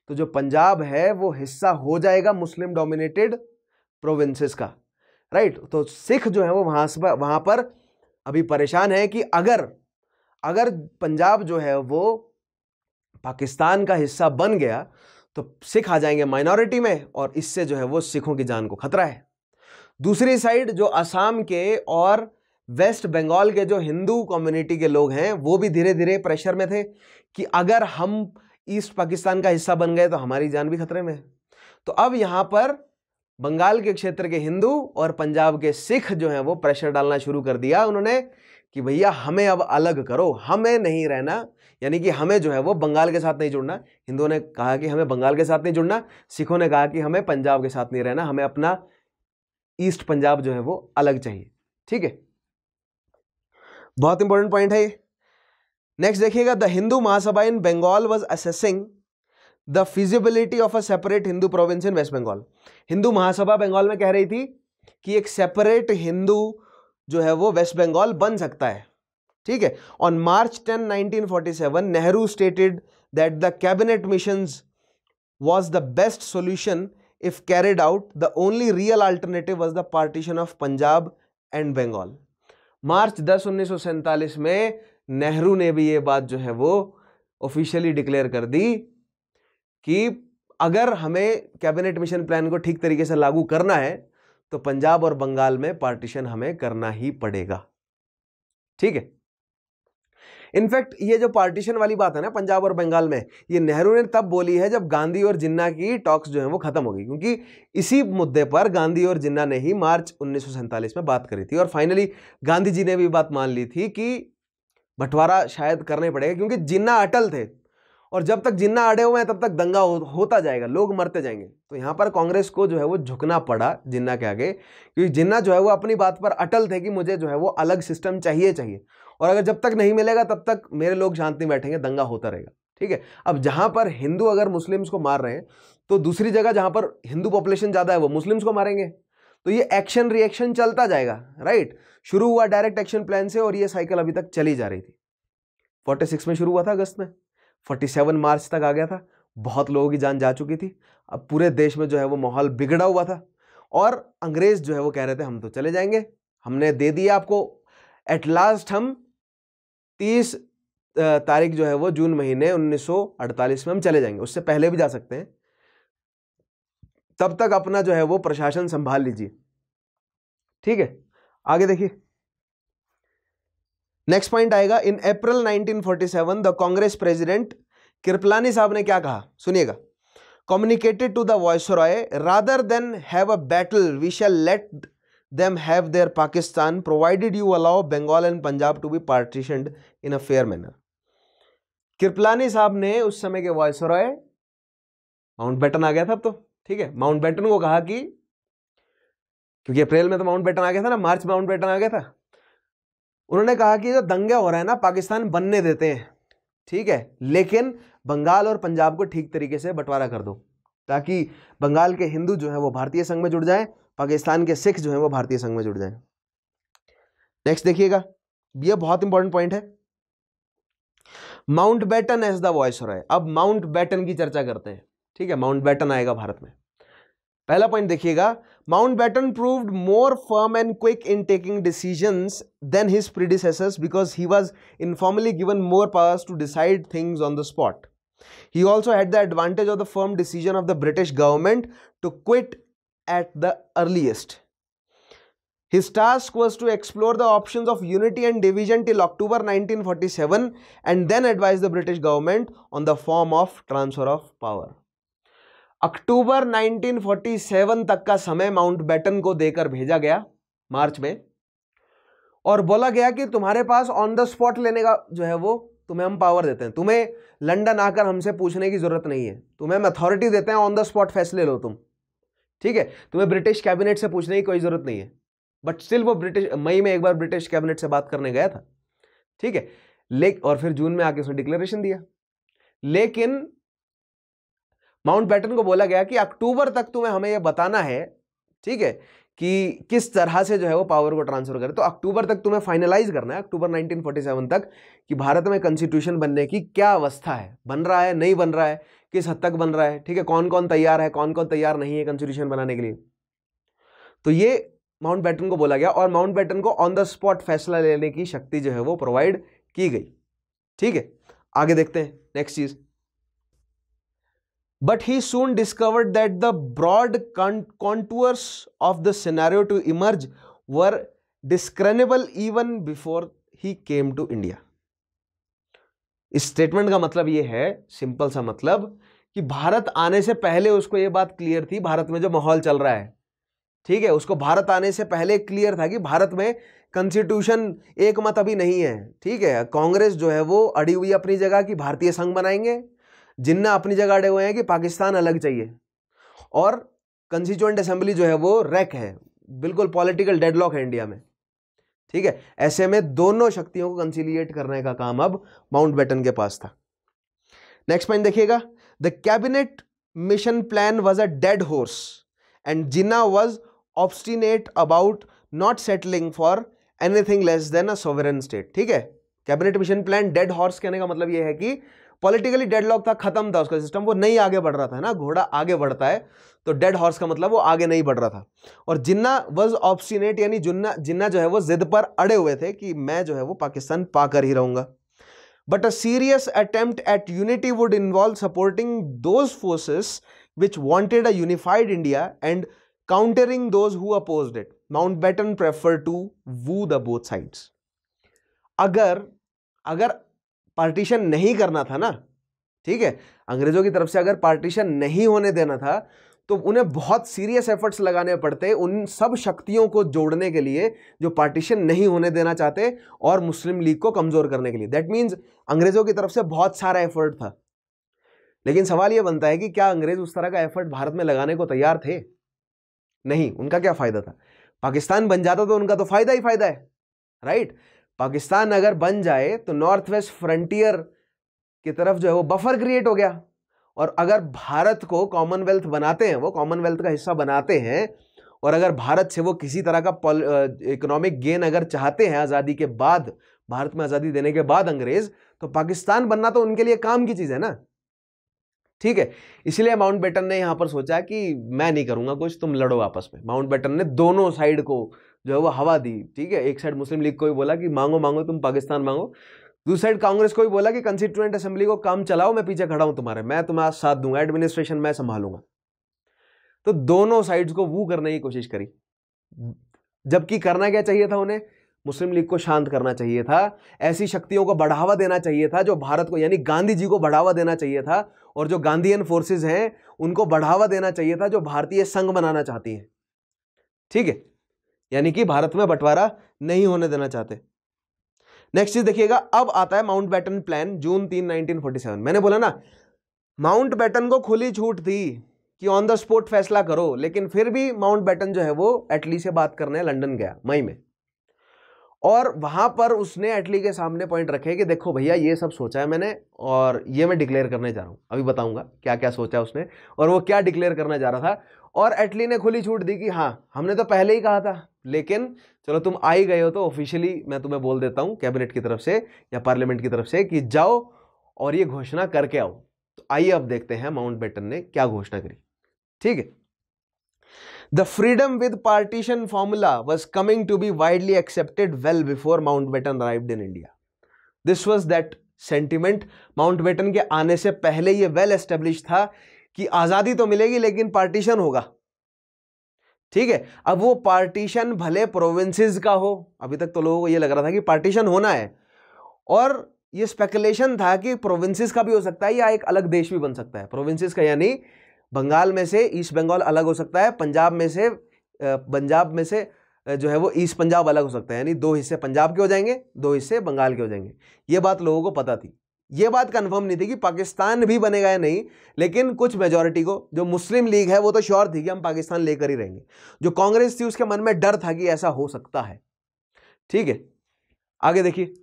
तो जो पंजाब है वो हिस्सा हो जाएगा मुस्लिम डोमिनेटेड प्रोविंसेस का राइट तो सिख जो है वो वहां से पर अभी परेशान है कि अगर अगर पंजाब जो है वो पाकिस्तान का हिस्सा बन गया तो सिख आ जाएंगे माइनॉरिटी में और इससे जो है वो सिखों की जान को खतरा है दूसरी साइड जो असम के और वेस्ट बंगाल के जो हिंदू कम्युनिटी के लोग हैं वो भी धीरे धीरे प्रेशर में थे कि अगर हम ईस्ट पाकिस्तान का हिस्सा बन गए तो हमारी जान भी खतरे में है तो अब यहाँ पर बंगाल के क्षेत्र के हिंदू और पंजाब के सिख जो हैं वो प्रेशर डालना शुरू कर दिया उन्होंने कि भैया हमें अब अलग करो हमें नहीं रहना यानी कि हमें जो है वो बंगाल के साथ नहीं जुड़ना हिंदुओं ने कहा कि हमें बंगाल के साथ नहीं जुड़ना सिखों ने कहा कि हमें पंजाब के साथ नहीं रहना हमें अपना ईस्ट पंजाब जो है वो अलग चाहिए ठीक है बहुत इंपॉर्टेंट पॉइंट है ये नेक्स्ट देखिएगा the Hindu Mahasabha in Bengal was assessing the feasibility of a separate Hindu province in West Bengal Hindu Mahasabha Bengal में कह रही थी कि एक सेपरेट हिंदू जो है वो वेस्ट बंगाल बन सकता है ठीक है on March 10 1947 Nehru stated that the cabinet missions was the best solution if carried out the only real alternative was the partition of Punjab and Bengal March 10 1947 में नेहरू ने भी ये बात जो है वो ऑफिशियली डिक्लेयर कर दी कि अगर हमें कैबिनेट मिशन प्लान को ठीक तरीके से लागू करना है तो पंजाब और बंगाल में पार्टीशन हमें करना ही पड़ेगा ठीक है इनफैक्ट ये जो पार्टीशन वाली बात है ना पंजाब और बंगाल में ये नेहरू ने तब बोली है जब गांधी और जिन्ना की टॉक्स जो है वो खत्म हो गई क्योंकि इसी मुद्दे पर गांधी और जिन्ना ने ही मार्च उन्नीस में बात करी थी और फाइनली गांधी जी ने भी बात मान ली थी कि बंटवारा शायद करने पड़ेगा क्योंकि जिन्ना अटल थे और जब तक जिन्ना अड़े हुए हैं तब तक दंगा हो, होता जाएगा लोग मरते जाएंगे तो यहाँ पर कांग्रेस को जो है वो झुकना पड़ा जिन्ना के आगे क्योंकि जिन्ना जो है वो अपनी बात पर अटल थे कि मुझे जो है वो अलग सिस्टम चाहिए चाहिए और अगर जब तक नहीं मिलेगा तब तक मेरे लोग शांति बैठेंगे दंगा होता रहेगा ठीक है अब जहाँ पर हिंदू अगर मुस्लिम्स को मार रहे हैं तो दूसरी जगह जहाँ पर हिंदू पॉपुलेशन ज़्यादा है वो मुस्लिम्स को मारेंगे तो ये एक्शन रिएक्शन चलता जाएगा राइट शुरू हुआ डायरेक्ट एक्शन प्लान से और ये साइकिल अभी तक चली जा रही थी 46 में शुरू हुआ था अगस्त में 47 मार्च तक आ गया था बहुत लोगों की जान जा चुकी थी अब पूरे देश में जो है वो माहौल बिगड़ा हुआ था और अंग्रेज जो है वो कह रहे थे हम तो चले जाएंगे हमने दे दिया आपको एट लास्ट हम तीस तारीख जो है वो जून महीने 1948 में हम चले जाएंगे उससे पहले भी जा सकते हैं तब तक अपना जो है वो प्रशासन संभाल लीजिए ठीक है आगे देखिए नेक्स्ट पॉइंट आएगा in April 1947 the Congress president Kripalani sahib ने क्या कहा सुनिएगा communicated to the viceroy rather than have a battle we shall let them have their Pakistan provided you allow Bengal and Punjab to be partitioned in a fair manner. Kripalani sahib ने उस समय के viceroy माउंट बैटन आ गया था अब तो ठीक है माउंट बैटन को कहा कि क्योंकि अप्रैल में तो माउंट बैटन आ गया था ना मार्च माउंट बैटन आ गया था उन्होंने कहा कि जो दंगे हो रहे हैं ना पाकिस्तान बनने देते हैं ठीक है लेकिन बंगाल और पंजाब को ठीक तरीके से बंटवारा कर दो ताकि बंगाल के हिंदू जो है वो भारतीय संघ में जुड़ जाएं पाकिस्तान के सिख जो हैं वो भारतीय संघ में जुड़ जाएं नेक्स्ट देखिएगा यह बहुत इंपॉर्टेंट पॉइंट है Mountbatten as the viceroy अब माउंट बैटन की चर्चा करते हैं ठीक है माउंट बैटन आएगा भारत में पहला पॉइंट देखिएगा Mountbatten proved more firm and quick in taking decision than his predecessors because he was informally given more powers to decide things on the spot He also had the advantage of the firm decision of the British government to quit at the earliest. His task was to explore the options of unity and division till October 1947 and then advise the British government on the form of transfer of power. अक्टूबर 1947 तक का समय माउंट बैटन को देकर भेजा गया मार्च में और बोला गया कि तुम्हारे पास ऑन द स्पॉट लेने का जो है वो तुम्हें हम पावर देते हैं तुम्हें लंदन आकर हमसे पूछने की ज़रूरत नहीं है तुम्हें हम अथॉरिटी देते हैं ऑन द स्पॉट फैसले लो तुम ठीक है तुम्हें ब्रिटिश कैबिनेट से पूछने की कोई ज़रूरत नहीं है बट स्टिल वो ब्रिटिश मई में एक बार ब्रिटिश कैबिनेट से बात करने गया था ठीक है लेक और फिर जून में आके उसने डिक्लेरेशन दिया लेकिन माउंट बैटन को बोला गया कि अक्टूबर तक तुम्हें हमें यह बताना है ठीक है कि किस तरह से जो है वो पावर को ट्रांसफर करें तो अक्टूबर तक तुम्हें फाइनलाइज करना है अक्टूबर 1947 तक कि भारत में कॉन्स्टिट्यूशन बनने की क्या अवस्था है बन रहा है नहीं बन रहा है किस हद तक बन रहा है ठीक है कौन कौन तैयार है कौन कौन तैयार नहीं है कॉन्स्टिट्यूशन बनाने के लिए तो ये माउंट बैटन को बोला गया और माउंट बैटन को ऑन द स्पॉट फैसला लेने की शक्ति जो है वो प्रोवाइड की गई ठीक है आगे देखते हैं नेक्स्ट चीज but he soon discovered that the broad contours of the scenario to emerge were discernible even before he came to India इस स्टेटमेंट का मतलब ये है सिंपल सा मतलब कि भारत आने से पहले उसको ये बात क्लियर थी भारत में जो माहौल चल रहा है ठीक है उसको भारत आने से पहले क्लियर था कि भारत में कंस्टिट्यूशन एक मत अभी नहीं है ठीक है कांग्रेस जो है वो अड़ी हुई अपनी जगह की भारतीय संघ बनाएंगे जिन्ना अपनी जगह अड़े हुए हैं कि पाकिस्तान अलग चाहिए और कंस्टिट्यूंट असेंबली जो है वो रैक है बिल्कुल पॉलिटिकल डेडलॉक है इंडिया में ठीक है ऐसे में दोनों शक्तियों को कंसिलिएट करने का काम अब माउंट के पास था नेक्स्ट पॉइंट देखिएगा the cabinet mission plan was a dead horse and Jinnah was obstinate about not settling for anything less than a sovereign state ठीक है cabinet mission plan dead horse कहने का मतलब यह है कि पॉलिटिकली डेड लॉक था खत्म था उसका सिस्टम वो नहीं आगे बढ़ रहा था ना घोड़ा आगे बढ़ता है तो डेड हॉर्स का मतलब वो आगे नहीं बढ़ रहा था और जिन्ना वॉज ऑप्सिनेट यानी जिन्ना जिन्ना जो है वो जिद पर अड़े हुए थे कि मैं जो है वो पाकिस्तान पाकर ही रहूंगा but a serious attempt at unity would involve supporting those forces which wanted a unified India and countering those who opposed it. Mountbatten preferred to woo the both sides. अगर अगर पार्टीशन नहीं करना था ना ठीक है अंग्रेजों की तरफ से अगर पार्टीशन नहीं होने देना था तो उन्हें बहुत सीरियस एफर्ट्स लगाने पड़ते उन सब शक्तियों को जोड़ने के लिए जो पार्टीशन नहीं होने देना चाहते और मुस्लिम लीग को कमज़ोर करने के लिए दैट मीन्स अंग्रेज़ों की तरफ से बहुत सारा एफर्ट था लेकिन सवाल यह बनता है कि क्या अंग्रेज़ उस तरह का एफर्ट भारत में लगाने को तैयार थे नहीं उनका क्या फ़ायदा था पाकिस्तान बन जाता तो उनका तो फ़ायदा ही फ़ायदा है राइट पाकिस्तान अगर बन जाए तो नॉर्थ वेस्ट फ्रंटियर की तरफ जो है वो बफर क्रिएट हो गया और अगर भारत को कॉमनवेल्थ बनाते हैं वो कॉमनवेल्थ का हिस्सा बनाते हैं और अगर भारत से वो किसी तरह का इकोनॉमिक गेन अगर चाहते हैं आज़ादी के बाद भारत में आज़ादी देने के बाद अंग्रेज़ तो पाकिस्तान बनना तो उनके लिए काम की चीज़ है ना ठीक है इसलिए माउंट बेटन ने यहाँ पर सोचा कि मैं नहीं करूँगा कुछ तुम लड़ो आपस में माउंट बेटन ने दोनों साइड को जो है वो हवा दी ठीक है एक साइड मुस्लिम लीग को भी बोला कि मांगो मांगो तुम पाकिस्तान मांगो दूसरी साइड कांग्रेस को भी बोला कि कंस्टिट्यूएंट असेंबली को काम चलाओ मैं पीछे खड़ा हूं तुम्हारे मैं तुम्हारा साथ दूंगा एडमिनिस्ट्रेशन मैं संभालूंगा तो दोनों साइड्स को वो करने की कोशिश करी जबकि करना क्या चाहिए था उन्हें मुस्लिम लीग को शांत करना चाहिए था ऐसी शक्तियों को बढ़ावा देना चाहिए था जो भारत को यानी गांधी जी को बढ़ावा देना चाहिए था और जो गांधीयन फोर्सेज हैं उनको बढ़ावा देना चाहिए था जो भारतीय संघ बनाना चाहती हैं ठीक है यानी कि भारत में बंटवारा नहीं होने देना चाहते नेक्स्ट चीज देखिएगा अब आता है माउंट बैटन प्लान जून तीन नाइनटीन मैंने बोला ना माउंट बैटन को खुली छूट थी कि ऑन द स्पॉट फैसला करो लेकिन फिर भी माउंट बैटन जो है वो एटली से बात करने लंदन गया मई में और वहाँ पर उसने एटली के सामने पॉइंट रखे कि देखो भैया ये सब सोचा है मैंने और ये मैं डिक्लेयर करने जा रहा हूँ अभी बताऊँगा क्या क्या सोचा है उसने और वो क्या डिक्लेयर करने जा रहा था और एटली ने खुली छूट दी कि हाँ हमने तो पहले ही कहा था लेकिन चलो तुम आ ही गए हो तो ऑफिशियली मैं तुम्हें बोल देता हूँ कैबिनेट की तरफ से या पार्लियामेंट की तरफ से कि जाओ और ये घोषणा करके आओ तो आइए अब देखते हैं माउंट बेटन ने क्या घोषणा करी ठीक है the freedom with partition formula was coming to be widely accepted well before Mountbatten arrive in India this was that sentiment Mountbatten के आने से पहले ये वेल एस्टेब्लिश था कि आज़ादी तो मिलेगी लेकिन पार्टीशन होगा ठीक है अब वो पार्टीशन भले प्रोविंसेस का हो अभी तक तो लोगों को ये लग रहा था कि पार्टीशन होना है और ये स्पेकुलेशन था कि प्रोविंसेस का भी हो सकता है या एक अलग देश भी बन सकता है प्रोविंसेस का यानी बंगाल में से ईस्ट बंगाल अलग हो सकता है पंजाब में से पंजाब में से जो है वो ईस्ट पंजाब अलग हो सकता है यानी दो हिस्से पंजाब के हो जाएंगे दो हिस्से बंगाल के हो जाएंगे ये बात लोगों को पता थी ये बात कंफर्म नहीं थी कि पाकिस्तान भी बनेगा या नहीं लेकिन कुछ मेजोरिटी को जो मुस्लिम लीग है वो तो श्योर थी कि हम पाकिस्तान लेकर ही रहेंगे जो कांग्रेस थी उसके मन में डर था कि ऐसा हो सकता है ठीक है आगे देखिए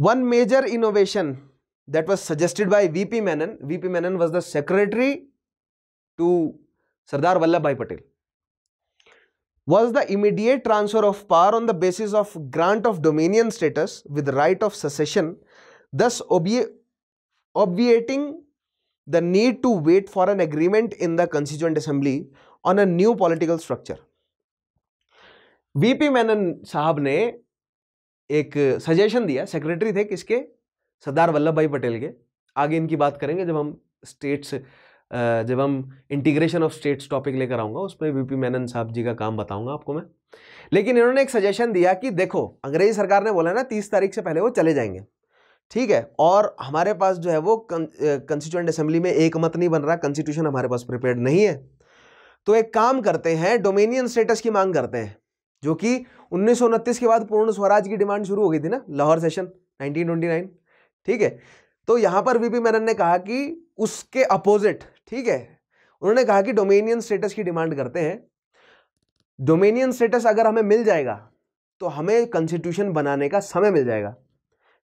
one major innovation that was suggested by VP Menon VP Menon was the secretary to Sardar Vallabh भाई Patel was the immediate transfer of power on the basis of grant of dominion status with right of succession, thus obvi obviating the need to wait for an agreement in the Constituent Assembly on a new political structure. VP Menon sahab ने एक सजेशन दिया सेक्रेटरी थे किसके सरदार वल्लभ भाई पटेल के आगे इनकी बात करेंगे जब हम स्टेट्स जब हम इंटीग्रेशन ऑफ स्टेट्स टॉपिक लेकर आऊँगा उसमें वीपी मेनन साहब जी का काम बताऊँगा आपको मैं लेकिन इन्होंने एक सजेशन दिया कि देखो अंग्रेजी सरकार ने बोला ना तीस तारीख से पहले वो चले जाएंगे ठीक है और हमारे पास जो है वो कंस्टिट्यूंट असेंबली में एक मत नहीं बन रहा कंस्टिट्यूशन हमारे पास प्रिपेयर्ड नहीं है तो एक काम करते हैं डोमेनियन स्टेटस की मांग करते हैं जो कि उन्नीस के बाद पूर्ण स्वराज की डिमांड शुरू हो गई थी ना लाहौर सेशन 1929 ठीक है तो यहाँ पर वीपी मेनन ने कहा कि उसके अपोजिट ठीक है उन्होंने कहा कि डोमेनियन स्टेटस की डिमांड करते हैं डोमेनियन स्टेटस अगर हमें मिल जाएगा तो हमें कॉन्स्टिट्यूशन बनाने का समय मिल जाएगा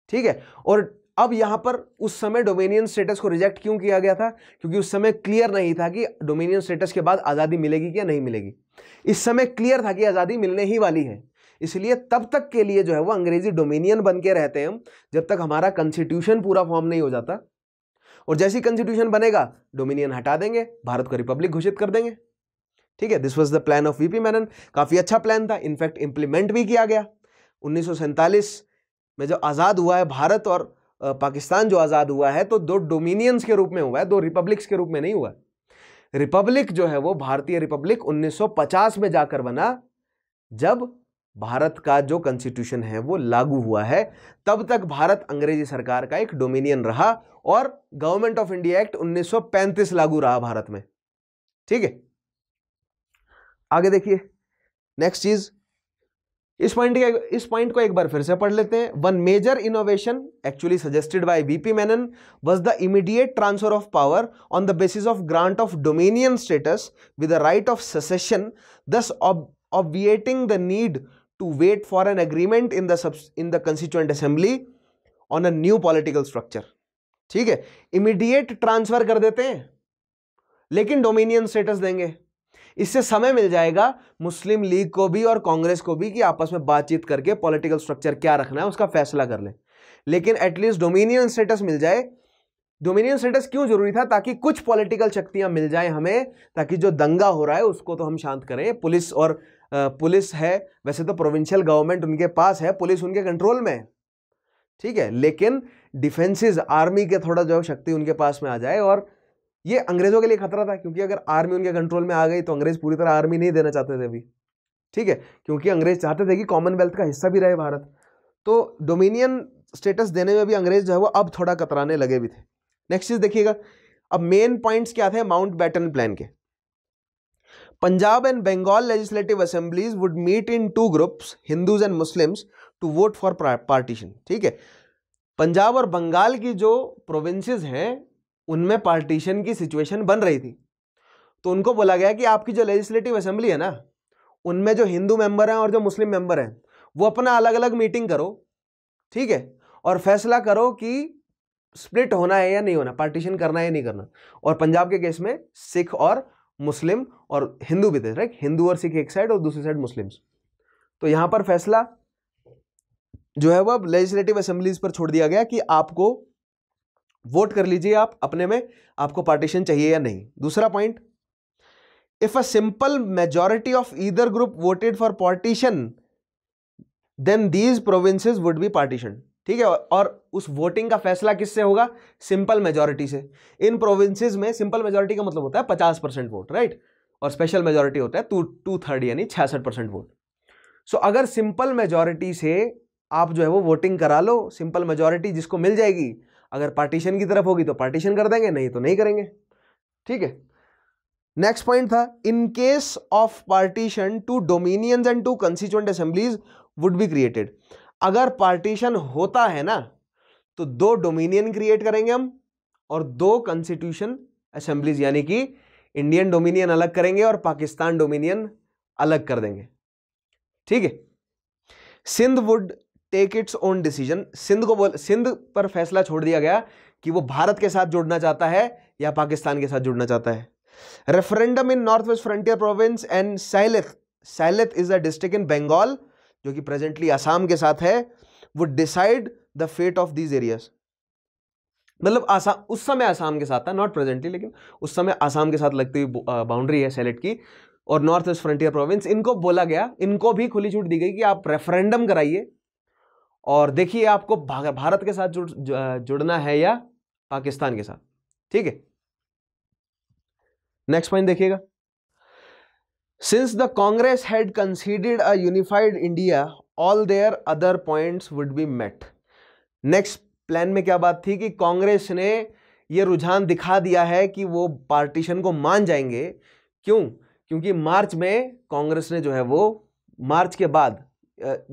ठीक है और अब यहाँ पर उस समय डोमेनियन स्टेटस को रिजेक्ट क्यों किया गया था क्योंकि उस समय क्लियर नहीं था कि डोमेनियन स्टेटस के बाद आज़ादी मिलेगी या नहीं मिलेगी इस समय क्लियर था कि आज़ादी मिलने ही वाली है इसलिए तब तक के लिए जो है वो अंग्रेजी डोमिनियन बन के रहते हैं हम जब तक हमारा कॉन्स्टिट्यूशन पूरा फॉर्म नहीं हो जाता और जैसी कंस्टिट्यूशन बनेगा डोमिनियन हटा देंगे भारत को रिपब्लिक घोषित कर देंगे ठीक है this was the plan of VP Menon काफ़ी अच्छा प्लान था इनफैक्ट इंप्लीमेंट भी किया गया उन्नीस में जो आज़ाद हुआ है भारत और पाकिस्तान जो आज़ाद हुआ है तो दो डोमिनियंस के रूप में हुआ है दो रिपब्लिक्स के रूप में नहीं हुआ रिपब्लिक जो है वो भारतीय रिपब्लिक 1950 में जाकर बना जब भारत का जो कॉन्स्टिट्यूशन है वो लागू हुआ है तब तक भारत अंग्रेजी सरकार का एक डोमिनियन रहा और गवर्नमेंट ऑफ इंडिया एक्ट 1935 लागू रहा भारत में ठीक है आगे देखिए नेक्स्ट चीज इस पॉइंट के इस पॉइंट को एक बार फिर से पढ़ लेते हैं one major innovation actually suggested by VP Menon was the immediate transfer of power on the basis of grant of dominion status with the right of secession thus obviating the need to wait for an agreement in the in the constituent assembly on a new political structure ठीक है इमीडिएट ट्रांसफर कर देते हैं लेकिन डोमिनियन स्टेटस देंगे इससे समय मिल जाएगा मुस्लिम लीग को भी और कांग्रेस को भी कि आपस में बातचीत करके पॉलिटिकल स्ट्रक्चर क्या रखना है उसका फैसला कर ले। लेकिन एटलीस्ट डोमिनियन स्टेटस मिल जाए डोमिनियन स्टेटस क्यों जरूरी था ताकि कुछ पॉलिटिकल शक्तियां मिल जाए हमें ताकि जो दंगा हो रहा है उसको तो हम शांत करें पुलिस और पुलिस है वैसे तो प्रोविंशियल गवर्नमेंट उनके पास है पुलिस उनके कंट्रोल में है ठीक है लेकिन डिफेंसिस आर्मी के थोड़ा जो शक्ति उनके पास में आ जाए और ये अंग्रेजों के लिए खतरा था क्योंकि अगर आर्मी उनके कंट्रोल में आ गई तो अंग्रेज पूरी तरह आर्मी नहीं देना चाहते थे अभी ठीक है क्योंकि अंग्रेज चाहते थे कि कॉमनवेल्थ का हिस्सा भी रहे भारत तो डोमिनियन स्टेटस देने में भी अंग्रेज जो है वो अब थोड़ा कतराने लगे भी थे नेक्स्ट चीज देखिएगा अब मेन पॉइंट्स क्या थे माउंट बैटन प्लान के Punjab and Bengal legislative assemblies would meet in two groups Hindus and Muslims to vote for partition ठीक है पंजाब और बंगाल की जो प्रोविंसेस हैं उनमें पार्टीशन की सिचुएशन बन रही थी तो उनको बोला गया कि आपकी जो लेजिस्लेटिव असेंबली है ना उनमें जो हिंदू मेंबर हैं और जो मुस्लिम मेंबर हैं वो अपना अलग अलग मीटिंग करो ठीक है और फैसला करो कि स्प्लिट होना है या नहीं होना पार्टीशन करना है या नहीं करना और पंजाब के केस में सिख और मुस्लिम और हिंदू भी थे राइट हिंदू और सिख एक साइड और दूसरी साइड मुस्लिम्स तो यहां पर फैसला जो है वह लेजिस्लेटिव असेंबलीज पर छोड़ दिया गया कि आपको वोट कर लीजिए आप अपने में आपको पार्टीशन चाहिए या नहीं दूसरा point if a simple majority of either group voted for partition then these provinces would be partition ठीक है और उस वोटिंग का फैसला किससे होगा सिंपल मेजोरिटी से इन प्रोविंसेस में सिंपल मेजोरिटी का मतलब होता है पचास परसेंट वोट राइट और स्पेशल मेजोरिटी होता है टू टू थर्ड यानी छियासठ परसेंट वोट सो अगर सिंपल मेजोरिटी से आप जो है वो वोटिंग करा लो सिंपल मेजोरिटी जिसको मिल जाएगी अगर पार्टीशन की तरफ होगी तो पार्टीशन कर देंगे नहीं तो नहीं करेंगे ठीक है नेक्स्ट पॉइंट था in case of partition two dominions and two constituent assemblies would be created अगर पार्टीशन होता है ना तो दो डोमिनियन क्रिएट करेंगे हम और दो कंस्टिट्यूशन असेंबलीज यानी कि इंडियन डोमिनियन अलग करेंगे और पाकिस्तान डोमिनियन अलग कर देंगे ठीक है Sindh would take its own decision Sindh को बोल सिंध पर फैसला छोड़ दिया गया कि वो भारत के साथ जुड़ना चाहता है या पाकिस्तान के साथ जुड़ना चाहता है referendum in North waste frontier Province and Sylhet Sylhet is a district in Bengal जो कि प्रेजेंटली आसाम के साथ है वो decide the fate of these areas मतलब आसाम उस समय आसाम के साथ था नॉट प्रेजेंटली लेकिन उस समय आसाम के साथ लगती हुई बाउंड्री है सेलेट की और नॉर्थ वेस्ट फ्रंटियर प्रोविंस इनको बोला गया इनको भी खुली छूट दी गई कि आप रेफरेंडम कराइए और देखिए आपको भारत के साथ जुड़ जुड़ना है या पाकिस्तान के साथ ठीक है नेक्स्ट पॉइंट देखिएगा Since the Congress had conceded a unified India, all their other points would be met. Next plan में क्या बात थी कि कांग्रेस ने ये रुझान दिखा दिया है कि वो पार्टीशन को मान जाएंगे क्यों क्योंकि मार्च में कांग्रेस ने जो है वो मार्च के बाद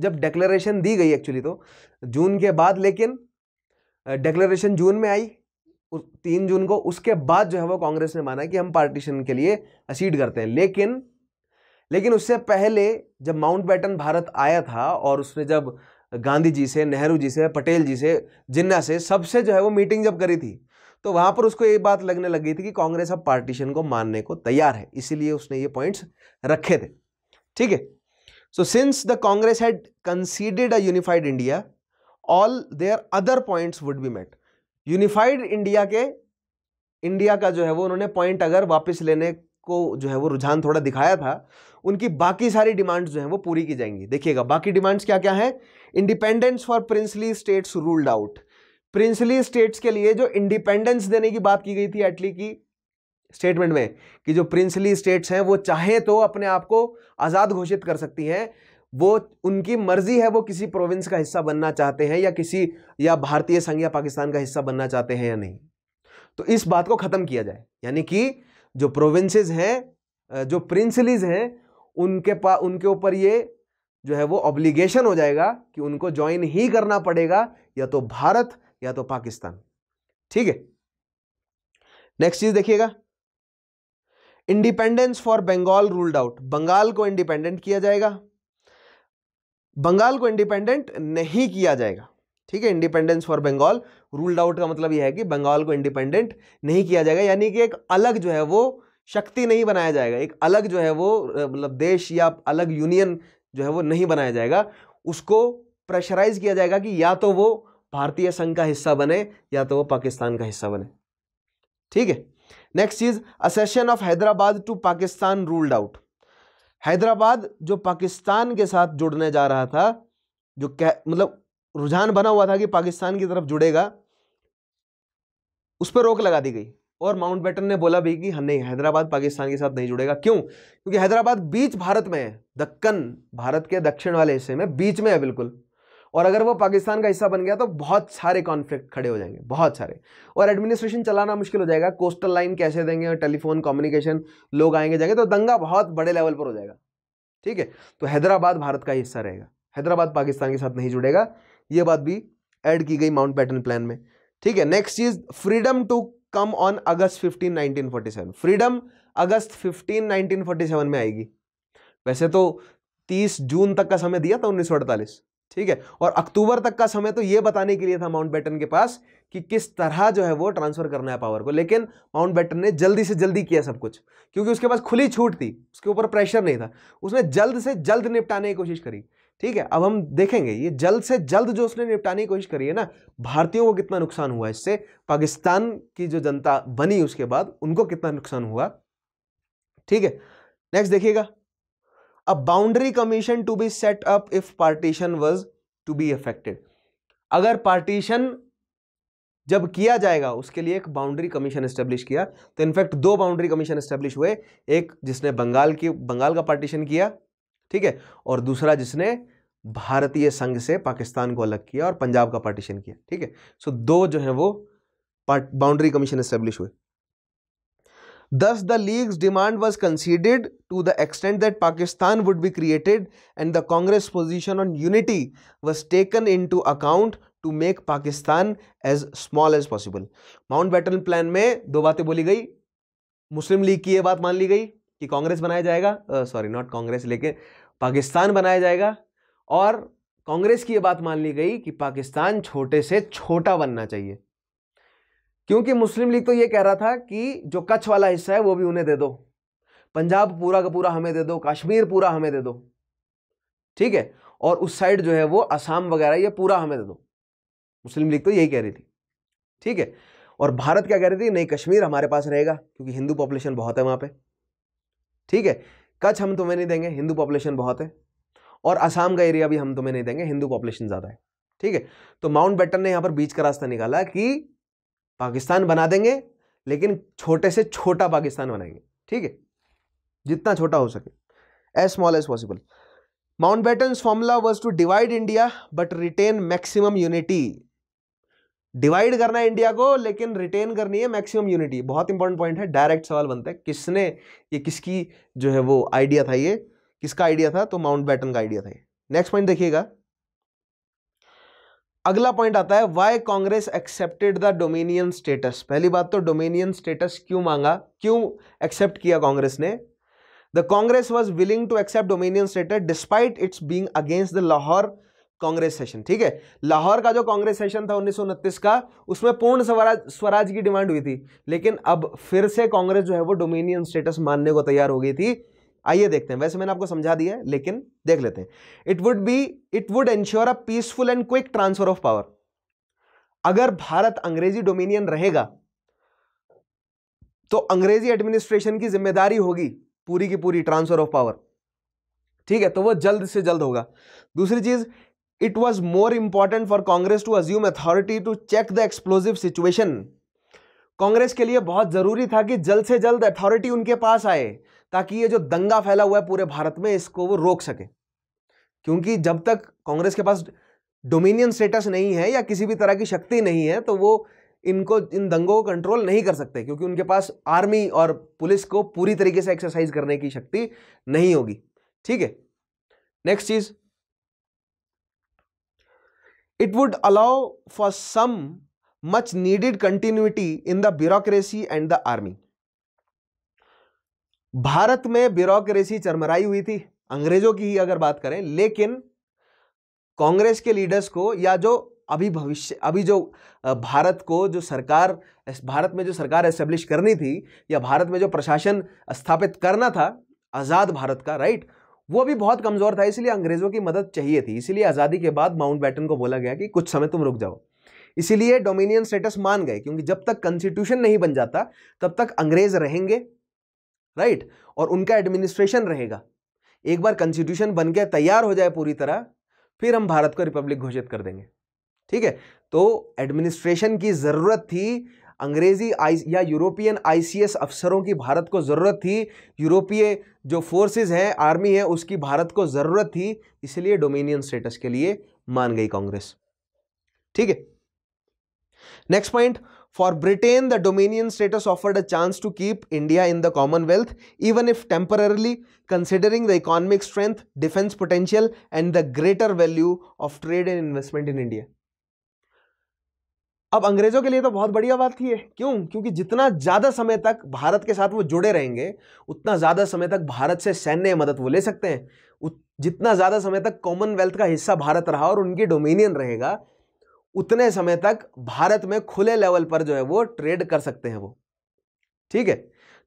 जब डेक्लेरेशन दी गई एक्चुअली तो जून के बाद लेकिन डेक्लेरेशन जून में आई तीन जून को उसके बाद जो है वो कांग्रेस ने माना कि हम पार्टीशन के लिए असीड करते हैं लेकिन लेकिन उससे पहले जब माउंट बैटन भारत आया था और उसने जब गांधी जी से नेहरू जी से पटेल जी से जिन्ना से सबसे जो है वो मीटिंग जब करी थी तो वहाँ पर उसको ये बात लगने लगी थी कि कांग्रेस अब पार्टीशन को मानने को तैयार है इसीलिए उसने ये पॉइंट्स रखे थे ठीक है so since the Congress had conceded a unified India all their other points would be met unified India के इंडिया का जो है वो उन्होंने पॉइंट अगर वापस लेने को जो है वो रुझान थोड़ा दिखाया था उनकी बाकी सारी डिमांड्स जो हैं वो पूरी की जाएंगी देखिएगा बाकी डिमांड्स क्या क्या हैं independence for princely states ruled out princely states के लिए जो इंडिपेंडेंस देने की बात की गई थी एटली की स्टेटमेंट में कि जो प्रिंसली स्टेट्स हैं वो चाहे तो अपने आप को आज़ाद घोषित कर सकती हैं वो उनकी मर्जी है वो किसी प्रोविंस का हिस्सा बनना चाहते हैं या किसी या भारतीय संघ या पाकिस्तान का हिस्सा बनना चाहते हैं या नहीं तो इस बात को ख़त्म किया जाए यानी कि जो प्रोविंसेस हैं जो प्रिंसलीज हैं उनके पा उनके ऊपर ये जो है वो ऑब्लिगेशन हो जाएगा कि उनको ज्वाइन ही करना पड़ेगा या तो भारत या तो पाकिस्तान ठीक है नेक्स्ट चीज देखिएगा independence for Bengal ruled out Bengal को इंडिपेंडेंट किया जाएगा बंगाल को इंडिपेंडेंट नहीं किया जाएगा ठीक है independence for Bengal ruled out का मतलब यह है कि बंगाल को इंडिपेंडेंट नहीं किया जाएगा यानी कि एक अलग जो है वो शक्ति नहीं बनाया जाएगा एक अलग जो है वो मतलब देश या अलग यूनियन जो है वो नहीं बनाया जाएगा उसको प्रेशराइज किया जाएगा कि या तो वो भारतीय संघ का हिस्सा बने या तो वो पाकिस्तान का हिस्सा बने ठीक है नेक्स्ट चीज accession of Hyderabad to Pakistan ruled out Hyderabad जो पाकिस्तान के साथ जुड़ने जा रहा था जो मतलब रुझान बना हुआ था कि पाकिस्तान की तरफ जुड़ेगा उस पर रोक लगा दी गई और माउंट बैटन ने बोला भी कि नहीं हैदराबाद पाकिस्तान के साथ नहीं जुड़ेगा क्यों क्योंकि हैदराबाद बीच भारत में है दक्कन भारत के दक्षिण वाले हिस्से में बीच में है बिल्कुल और अगर वो पाकिस्तान का हिस्सा बन गया तो बहुत सारे कॉन्फ्लिक्ट खड़े हो जाएंगे बहुत सारे और एडमिनिस्ट्रेशन चलाना मुश्किल हो जाएगा कोस्टल लाइन कैसे देंगे टेलीफोन कम्युनिकेशन लोग आएंगे जाएंगे तो दंगा बहुत बड़े लेवल पर हो जाएगा ठीक है तो हैदराबाद भारत का हिस्सा रहेगा हैदराबाद पाकिस्तान के साथ नहीं जुड़ेगा ये बात भी ऐड की गई माउंट बैटन प्लान में ठीक है नेक्स्ट चीज freedom to come on August 15 1947 freedom August 15 1947 में आएगी वैसे तो 30 जून तक का समय दिया था उन्नीस ठीक है और अक्टूबर तक का समय तो यह बताने के लिए था माउंट बैटन के पास कि किस तरह जो है वो ट्रांसफर करना है पावर को लेकिन माउंट बैटन ने जल्दी से जल्दी किया सब कुछ क्योंकि उसके पास खुली छूट थी उसके ऊपर प्रेशर नहीं था उसने जल्द से जल्द निपटाने की कोशिश करी ठीक है अब हम देखेंगे ये जल्द से जल्द जो उसने निपटाने की कोशिश करी है ना भारतीयों को कितना नुकसान हुआ इससे पाकिस्तान की जो जनता बनी उसके बाद उनको कितना नुकसान हुआ ठीक है नेक्स्ट देखिएगा a boundary commission to be set up if partition was to be effected अगर पार्टीशन जब किया जाएगा उसके लिए एक बाउंड्री कमीशन स्टेब्लिश किया तो इनफैक्ट दो बाउंड्री कमीशन स्टेब्लिश हुए एक जिसने बंगाल की बंगाल का पार्टीशन किया ठीक है और दूसरा जिसने भारतीय संघ से पाकिस्तान को अलग किया और पंजाब का पार्टीशन किया ठीक है सो दो जो है वो बाउंड्री कमीशन एस्टेब्लिश हुए thus the League demand was conceded to the extent that Pakistan would be created and the Congress position on unity was taken into account to make Pakistan as small as possible Mountbatten plan में दो बातें बोली गई मुस्लिम लीग की यह बात मान ली गई कि कांग्रेस बनाया जाएगा सॉरी नॉट कांग्रेस लेकिन पाकिस्तान बनाया जाएगा और कांग्रेस की यह बात मान ली गई कि पाकिस्तान छोटे से छोटा बनना चाहिए क्योंकि मुस्लिम लीग तो ये कह रहा था कि जो कच्छ वाला हिस्सा है वो भी उन्हें दे दो पंजाब पूरा का पूरा हमें दे दो कश्मीर पूरा हमें दे दो ठीक है और उस साइड जो है वो असम वगैरह ये पूरा हमें दे दो मुस्लिम लीग तो यही कह रही थी ठीक है और भारत क्या कह रही थी नहीं कश्मीर हमारे पास रहेगा क्योंकि हिंदू पॉपुलेशन बहुत है वहां पे ठीक है कच्छ हम तुम्हें नहीं देंगे हिंदू पॉपुलेशन बहुत है और असम का एरिया भी हम तुम्हें नहीं देंगे हिंदू पॉपुलेशन ज़्यादा है ठीक है तो माउंट बेटन ने यहाँ पर बीच का रास्ता निकाला कि पाकिस्तान बना देंगे लेकिन छोटे से छोटा पाकिस्तान बनाएंगे ठीक है जितना छोटा हो सके as small as possible Mountbatten formula was to divide India but retain maximum unity divide करना है इंडिया को लेकिन रिटेन करनी है मैक्सिमम यूनिटी बहुत इंपॉर्टेंट पॉइंट है डायरेक्ट सवाल बनता है किसने ये किसकी जो है वो आइडिया था ये किसका आइडिया था तो माउंट बैटन का आइडिया था ये नेक्स्ट पॉइंट देखिएगा अगला पॉइंट आता है why Congress accepted the dominion status पहली बात तो डोमिनियन स्टेटस क्यों मांगा क्यों एक्सेप्ट किया कांग्रेस ने the Congress was willing to accept dominion status despite its being against the Lahore Congress session ठीक है लाहौर का जो कांग्रेस सेशन था उन्नीस का उसमें पूर्ण स्वराज स्वराज की डिमांड हुई थी लेकिन अब फिर से कांग्रेस जो है वो डोमिनियन स्टेटस मानने को तैयार हो गई थी आइए देखते हैं वैसे मैंने आपको समझा दिया है लेकिन देख लेते हैं it would be it would ensure a peaceful and quick transfer of power अगर भारत अंग्रेजी डोमिनियन रहेगा तो अंग्रेजी एडमिनिस्ट्रेशन की जिम्मेदारी होगी पूरी की पूरी ट्रांसफर ऑफ पावर ठीक है तो वो जल्द से जल्द होगा दूसरी चीज it was more important for Congress to assume authority to check the explosive situation Congress के लिए बहुत जरूरी था कि जल्द से जल्द अथॉरिटी उनके पास आए ताकि ये जो दंगा फैला हुआ है पूरे भारत में इसको वो रोक सके क्योंकि जब तक कांग्रेस के पास डोमिनियन स्टेटस नहीं है या किसी भी तरह की शक्ति नहीं है तो वो इनको इन दंगों को कंट्रोल नहीं कर सकते क्योंकि उनके पास आर्मी और पुलिस को पूरी तरीके से एक्सरसाइज करने की शक्ति नहीं होगी ठीक है नेक्स्ट चीज़ it would allow for some much needed continuity in the bureaucracy and the army Bharat में ब्यूरोक्रेसी चरमराई हुई थी अंग्रेजों की ही अगर बात करें लेकिन कांग्रेस के लीडर्स को या जो अभी भविष्य अभी जो भारत को जो सरकार भारत में जो सरकार एस्टेब्लिश करनी थी या भारत में जो प्रशासन स्थापित करना था आज़ाद भारत का राइट वो भी बहुत कमज़ोर था इसलिए अंग्रेज़ों की मदद चाहिए थी इसीलिए आज़ादी के बाद माउंट बैटन को बोला गया कि कुछ समय तुम रुक जाओ इसीलिए डोमिनियन स्टेटस मान गए क्योंकि जब तक कंस्टिट्यूशन नहीं बन जाता तब तक अंग्रेज़ रहेंगे राइट और उनका एडमिनिस्ट्रेशन रहेगा एक बार कंस्टिट्यूशन बन गया तैयार हो जाए पूरी तरह फिर हम भारत को रिपब्लिक घोषित कर देंगे ठीक है तो एडमिनिस्ट्रेशन की ज़रूरत थी अंग्रेजी आई या यूरोपियन आईसीएस अफसरों की भारत को ज़रूरत थी यूरोपीय जो फोर्सेस हैं आर्मी है उसकी भारत को ज़रूरत थी इसलिए डोमिनियन स्टेटस के लिए मान गई कांग्रेस ठीक है next point for Britain the dominion status offered a chance to keep India in the Commonwealth even if temporarily considering the economic strength defence potential and the greater value of trade and investment in India अब अंग्रेज़ों के लिए तो बहुत बढ़िया बात थी क्यों क्योंकि जितना ज़्यादा समय तक भारत के साथ वो जुड़े रहेंगे उतना ज़्यादा समय तक भारत से सैन्य मदद वो ले सकते हैं जितना ज़्यादा समय तक कॉमनवेल्थ का हिस्सा भारत रहा और उनकी डोमिनियन रहेगा उतने समय तक भारत में खुले लेवल पर जो है वो ट्रेड कर सकते हैं वो ठीक है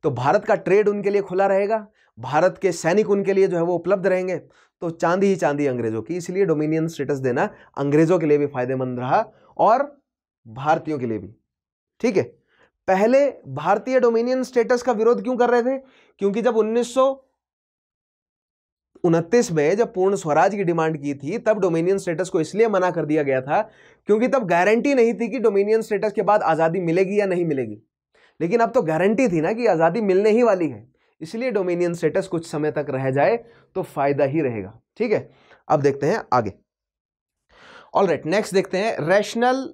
तो भारत का ट्रेड उनके लिए खुला रहेगा भारत के सैनिक उनके लिए जो है वो उपलब्ध रहेंगे तो चांदी ही चांदी अंग्रेजों की इसलिए डोमिनियन स्टेटस देना अंग्रेजों के लिए भी फायदेमंद रहा और भारतीयों के लिए भी ठीक है पहले भारतीय डोमिनियन स्टेटस का विरोध क्यों कर रहे थे क्योंकि जब उन्नीस उनतीस में जब पूर्ण स्वराज की डिमांड की थी तब डोमिनियन स्टेटस को इसलिए मना कर दिया गया था क्योंकि तब गारंटी नहीं थी कि डोमिनियन स्टेटस के बाद आज़ादी मिलेगी या नहीं मिलेगी लेकिन अब तो गारंटी थी ना कि आज़ादी मिलने ही वाली है इसलिए डोमिनियन स्टेटस कुछ समय तक रह जाए तो फायदा ही रहेगा ठीक है अब देखते हैं आगे ऑल राइट नेक्स्ट देखते हैं rationale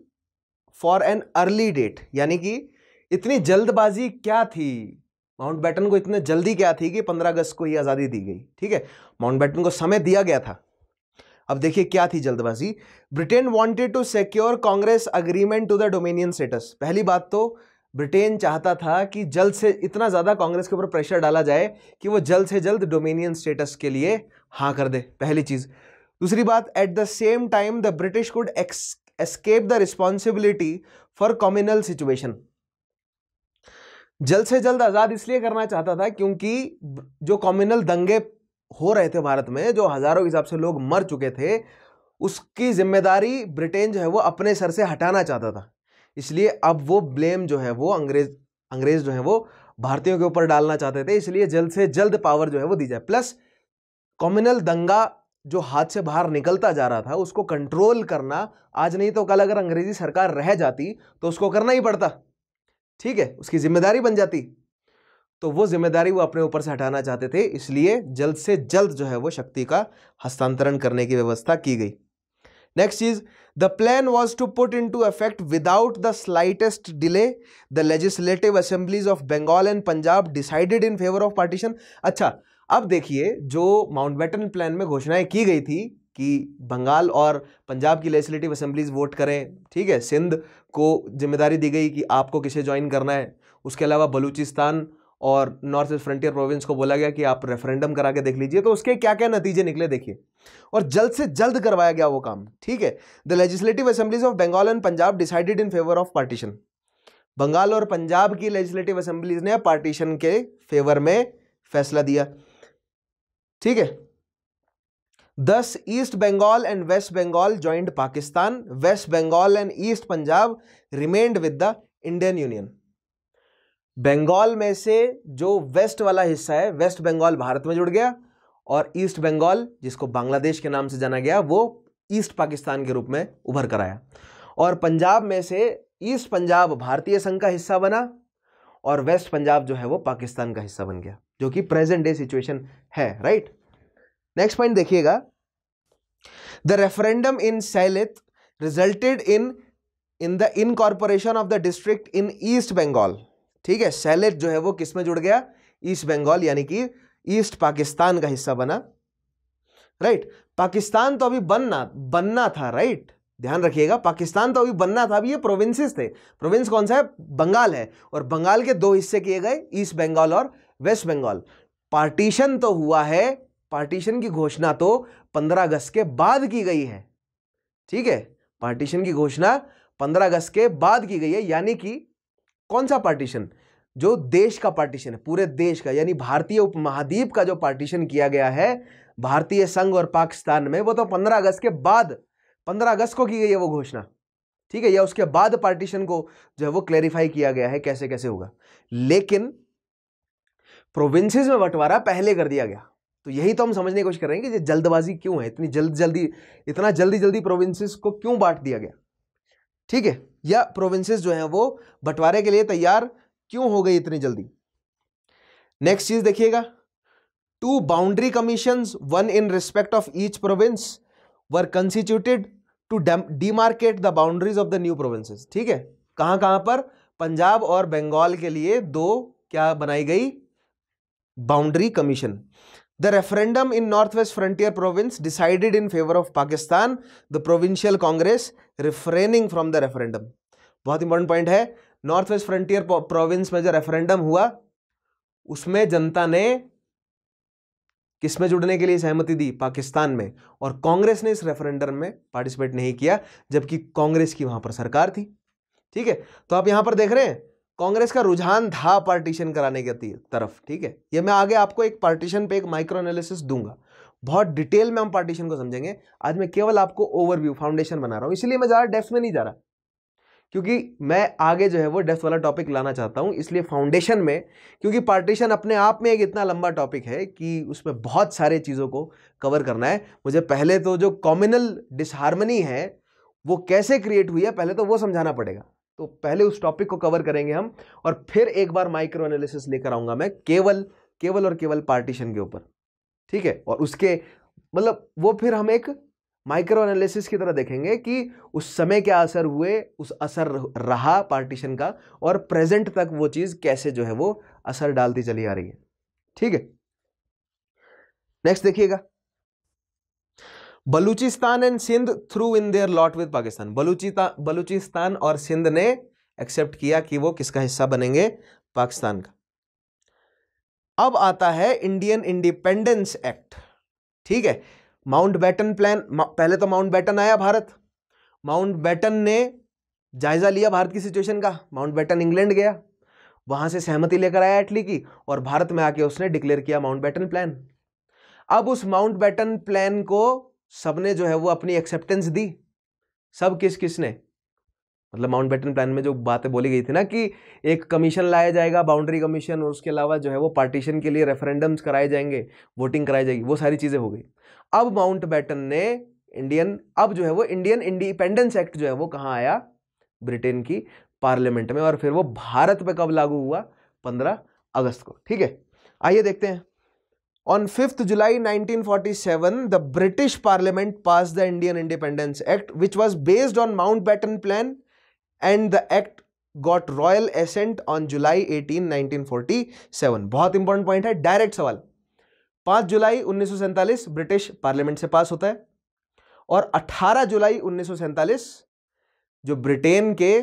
for an early date यानी कि इतनी जल्दबाजी क्या थी माउंट बैटन को इतने जल्दी क्या थी कि पंद्रह अगस्त को ही आज़ादी दी गई ठीक है माउंट बैटन को समय दिया गया था अब देखिए क्या थी जल्दबाजी Britain wanted to secure Congress agreement to the dominion status पहली बात तो ब्रिटेन चाहता था कि जल्द से इतना ज़्यादा कांग्रेस के ऊपर प्रेशर डाला जाए कि वो जल्द से जल्द डोमिनियन स्टेटस के लिए हाँ कर दे पहली चीज़ दूसरी बात at the same time the British could ex escape the responsibility for communal situation जल्द से जल्द आज़ाद इसलिए करना चाहता था क्योंकि जो कॉम्यूनल दंगे हो रहे थे भारत में जो हज़ारों के हिसाब से लोग मर चुके थे उसकी जिम्मेदारी ब्रिटेन जो है वो अपने सर से हटाना चाहता था इसलिए अब वो ब्लेम जो है वो अंग्रेज अंग्रेज जो है वो भारतीयों के ऊपर डालना चाहते थे इसलिए जल्द से जल्द पावर जो है वो दी जाए प्लस कॉम्युनल दंगा जो हाथ से बाहर निकलता जा रहा था उसको कंट्रोल करना आज नहीं तो कल अगर अंग्रेजी सरकार रह जाती तो उसको करना ही पड़ता ठीक है उसकी जिम्मेदारी बन जाती तो वो जिम्मेदारी वो अपने ऊपर से हटाना चाहते थे इसलिए जल्द से जल्द जो है वो शक्ति का हस्तांतरण करने की व्यवस्था की गई नेक्स्ट चीज the plan was to put into effect without the slightest delay the legislative assemblies of Bengal and Punjab decided in favour of partition अच्छा अब देखिए जो माउंटबेटन प्लान में घोषणाएं की गई थी कि बंगाल और पंजाब की लेजिस्लेटिव असेंबलीज वोट करें ठीक है सिंध को जिम्मेदारी दी गई कि आपको किसे ज्वाइन करना है उसके अलावा बलूचिस्तान और नॉर्थ ईस्ट फ्रंटियर प्रोविंस को बोला गया कि आप रेफरेंडम करा के देख लीजिए तो उसके क्या क्या नतीजे निकले देखिए और जल्द से जल्द करवाया गया वो काम ठीक है the legislative assemblies of Bengal and Punjab decided in favour of partition Bengal और पंजाब की लेजिस्लेटिव असेंबलीज ने पार्टीशन के फेवर में फैसला दिया ठीक है thus East Bengal and West Bengal joined Pakistan West Bengal and East Punjab remained with the Indian union Bengal में से जो वेस्ट वाला हिस्सा है वेस्ट बंगाल भारत में जुड़ गया और ईस्ट बंगाल जिसको बांग्लादेश के नाम से जाना गया वो ईस्ट पाकिस्तान के रूप में उभर कर आया और पंजाब में से ईस्ट पंजाब भारतीय संघ का हिस्सा बना और वेस्ट पंजाब जो है वो पाकिस्तान का हिस्सा बन गया जो कि प्रेजेंट डे सिचुएशन है राइट नेक्स्ट पॉइंट देखिएगा the referendum in Sylhet resulted in in the incorporation of the district in East Bengal ठीक है सैलित जो है वो किस में जुड़ गया ईस्ट बंगाल यानी कि ईस्ट पाकिस्तान का हिस्सा बना राइट right? पाकिस्तान तो अभी बनना बनना था राइट right? ध्यान रखिएगा पाकिस्तान तो अभी बनना था अभी ये प्रोविंसेस थे प्रोविंस कौन सा है बंगाल है और बंगाल के दो हिस्से किए गए ईस्ट बंगाल और वेस्ट बंगाल पार्टीशन तो हुआ है पार्टीशन की घोषणा तो 15 अगस्त के बाद की गई है ठीक है पार्टीशन की घोषणा 15 अगस्त के बाद की गई है यानी कि कौन सा पार्टीशन जो देश का पार्टीशन है पूरे देश का यानी भारतीय उपमहाद्वीप का जो पार्टीशन किया गया है भारतीय संघ और पाकिस्तान में वो तो 15 अगस्त के बाद 15 अगस्त को की गई है वो घोषणा ठीक है या उसके बाद पार्टीशन को जो है वो क्लैरिफाई किया गया है कैसे कैसे होगा लेकिन प्रोविंसेस में बंटवारा पहले कर दिया गया तो यही तो हम समझने की कोशिश कर रहे हैं कि जल्दबाजी क्यों है इतनी जल्द जल्दी इतना जल्दी जल्दी प्रोविंसेस को क्यों बांट दिया गया ठीक है या प्रोविंसेस जो है वो बंटवारे के लिए तैयार क्यों हो गई इतनी जल्दी नेक्स्ट चीज देखिएगा two boundary commission one in respect of each province were constituted to demarcate the boundaries of the new provinces ठीक है कहां कहां पर पंजाब और बंगाल के लिए दो क्या बनाई गई boundary commission the referendum in North waste frontier Province decided in favour of Pakistan the provincial Congress refraining from the referendum बहुत इंपॉर्टेंट पॉइंट है नॉर्थ वेस्ट फ्रंटियर प्रोविंस में जो रेफरेंडम हुआ उसमें जनता ने किसमें जुड़ने के लिए सहमति दी पाकिस्तान में और कांग्रेस ने इस रेफरेंडम में पार्टिसिपेट नहीं किया जबकि कांग्रेस की वहां पर सरकार थी ठीक है तो आप यहां पर देख रहे हैं कांग्रेस का रुझान था पार्टीशन कराने के तरफ ठीक है ये मैं आगे आपको एक पार्टीशन पे एक माइक्रो एनालिसिस दूंगा बहुत डिटेल में हम पार्टीशन को समझेंगे आज मैं केवल आपको ओवरव्यू फाउंडेशन बना रहा हूँ इसलिए मैं ज़्यादा डेप्थ में नहीं जा रहा क्योंकि मैं आगे जो है वो डेफ वाला टॉपिक लाना चाहता हूँ इसलिए फाउंडेशन में क्योंकि पार्टीशन अपने आप में एक इतना लंबा टॉपिक है कि उसमें बहुत सारे चीज़ों को कवर करना है मुझे पहले तो जो कॉमिनल डिसहारमनी है वो कैसे क्रिएट हुई है पहले तो वो समझाना पड़ेगा तो पहले उस टॉपिक को कवर करेंगे हम और फिर एक बार माइक्रो एनालिसिस लेकर आऊंगा मैं केवल केवल और केवल पार्टीशन के ऊपर ठीक है और उसके मतलब वो फिर हम एक माइक्रो एनालिसिस की तरह देखेंगे कि उस समय क्या असर हुए उस असर रहा पार्टीशन का और प्रेजेंट तक वो चीज़ कैसे जो है वो असर डालती चली आ रही है ठीक है नेक्स्ट देखिएगा Baluchistan and Sindh threw in their lot with Pakistan बलूचिता बलूचिस्तान और सिंध ने एक्सेप्ट किया कि वो किसका हिस्सा बनेंगे पाकिस्तान का अब आता है इंडियन इंडिपेंडेंस एक्ट ठीक है माउंट बैटन प्लान पहले तो माउंट बैटन आया भारत माउंट बैटन ने जायजा लिया भारत की सिचुएशन का माउंट बैटन इंग्लैंड गया वहां से सहमति लेकर आया इटली की और भारत में आके उसने डिक्लेयर किया माउंट बैटन प्लान अब उस माउंट बैटन प्लान को सब ने जो है वो अपनी एक्सेप्टेंस दी सब किस किस ने मतलब माउंट बेटन प्लान में जो बातें बोली गई थी ना कि एक कमीशन लाया जाएगा बाउंड्री कमीशन और उसके अलावा जो है वो पार्टीशन के लिए रेफरेंडम्स कराए जाएंगे वोटिंग कराई जाएगी वो सारी चीज़ें हो गई अब माउंट बेटन ने इंडियन अब जो है वो इंडियन इंडिपेंडेंस एक्ट जो है वो कहाँ आया ब्रिटेन की पार्लियामेंट में और फिर वो भारत पर कब लागू हुआ पंद्रह अगस्त को ठीक है आइए देखते हैं On 5th July 1947, the British Parliament passed the Indian Independence Act, which was based on Mountbatten Plan, and the act got royal assent on July 18, 1947. बहुत इंपॉर्टेंट पॉइंट है डायरेक्ट सवाल 5 जुलाई उन्नीस ब्रिटिश पार्लियामेंट से पास होता है और 18 जुलाई उन्नीस जो ब्रिटेन के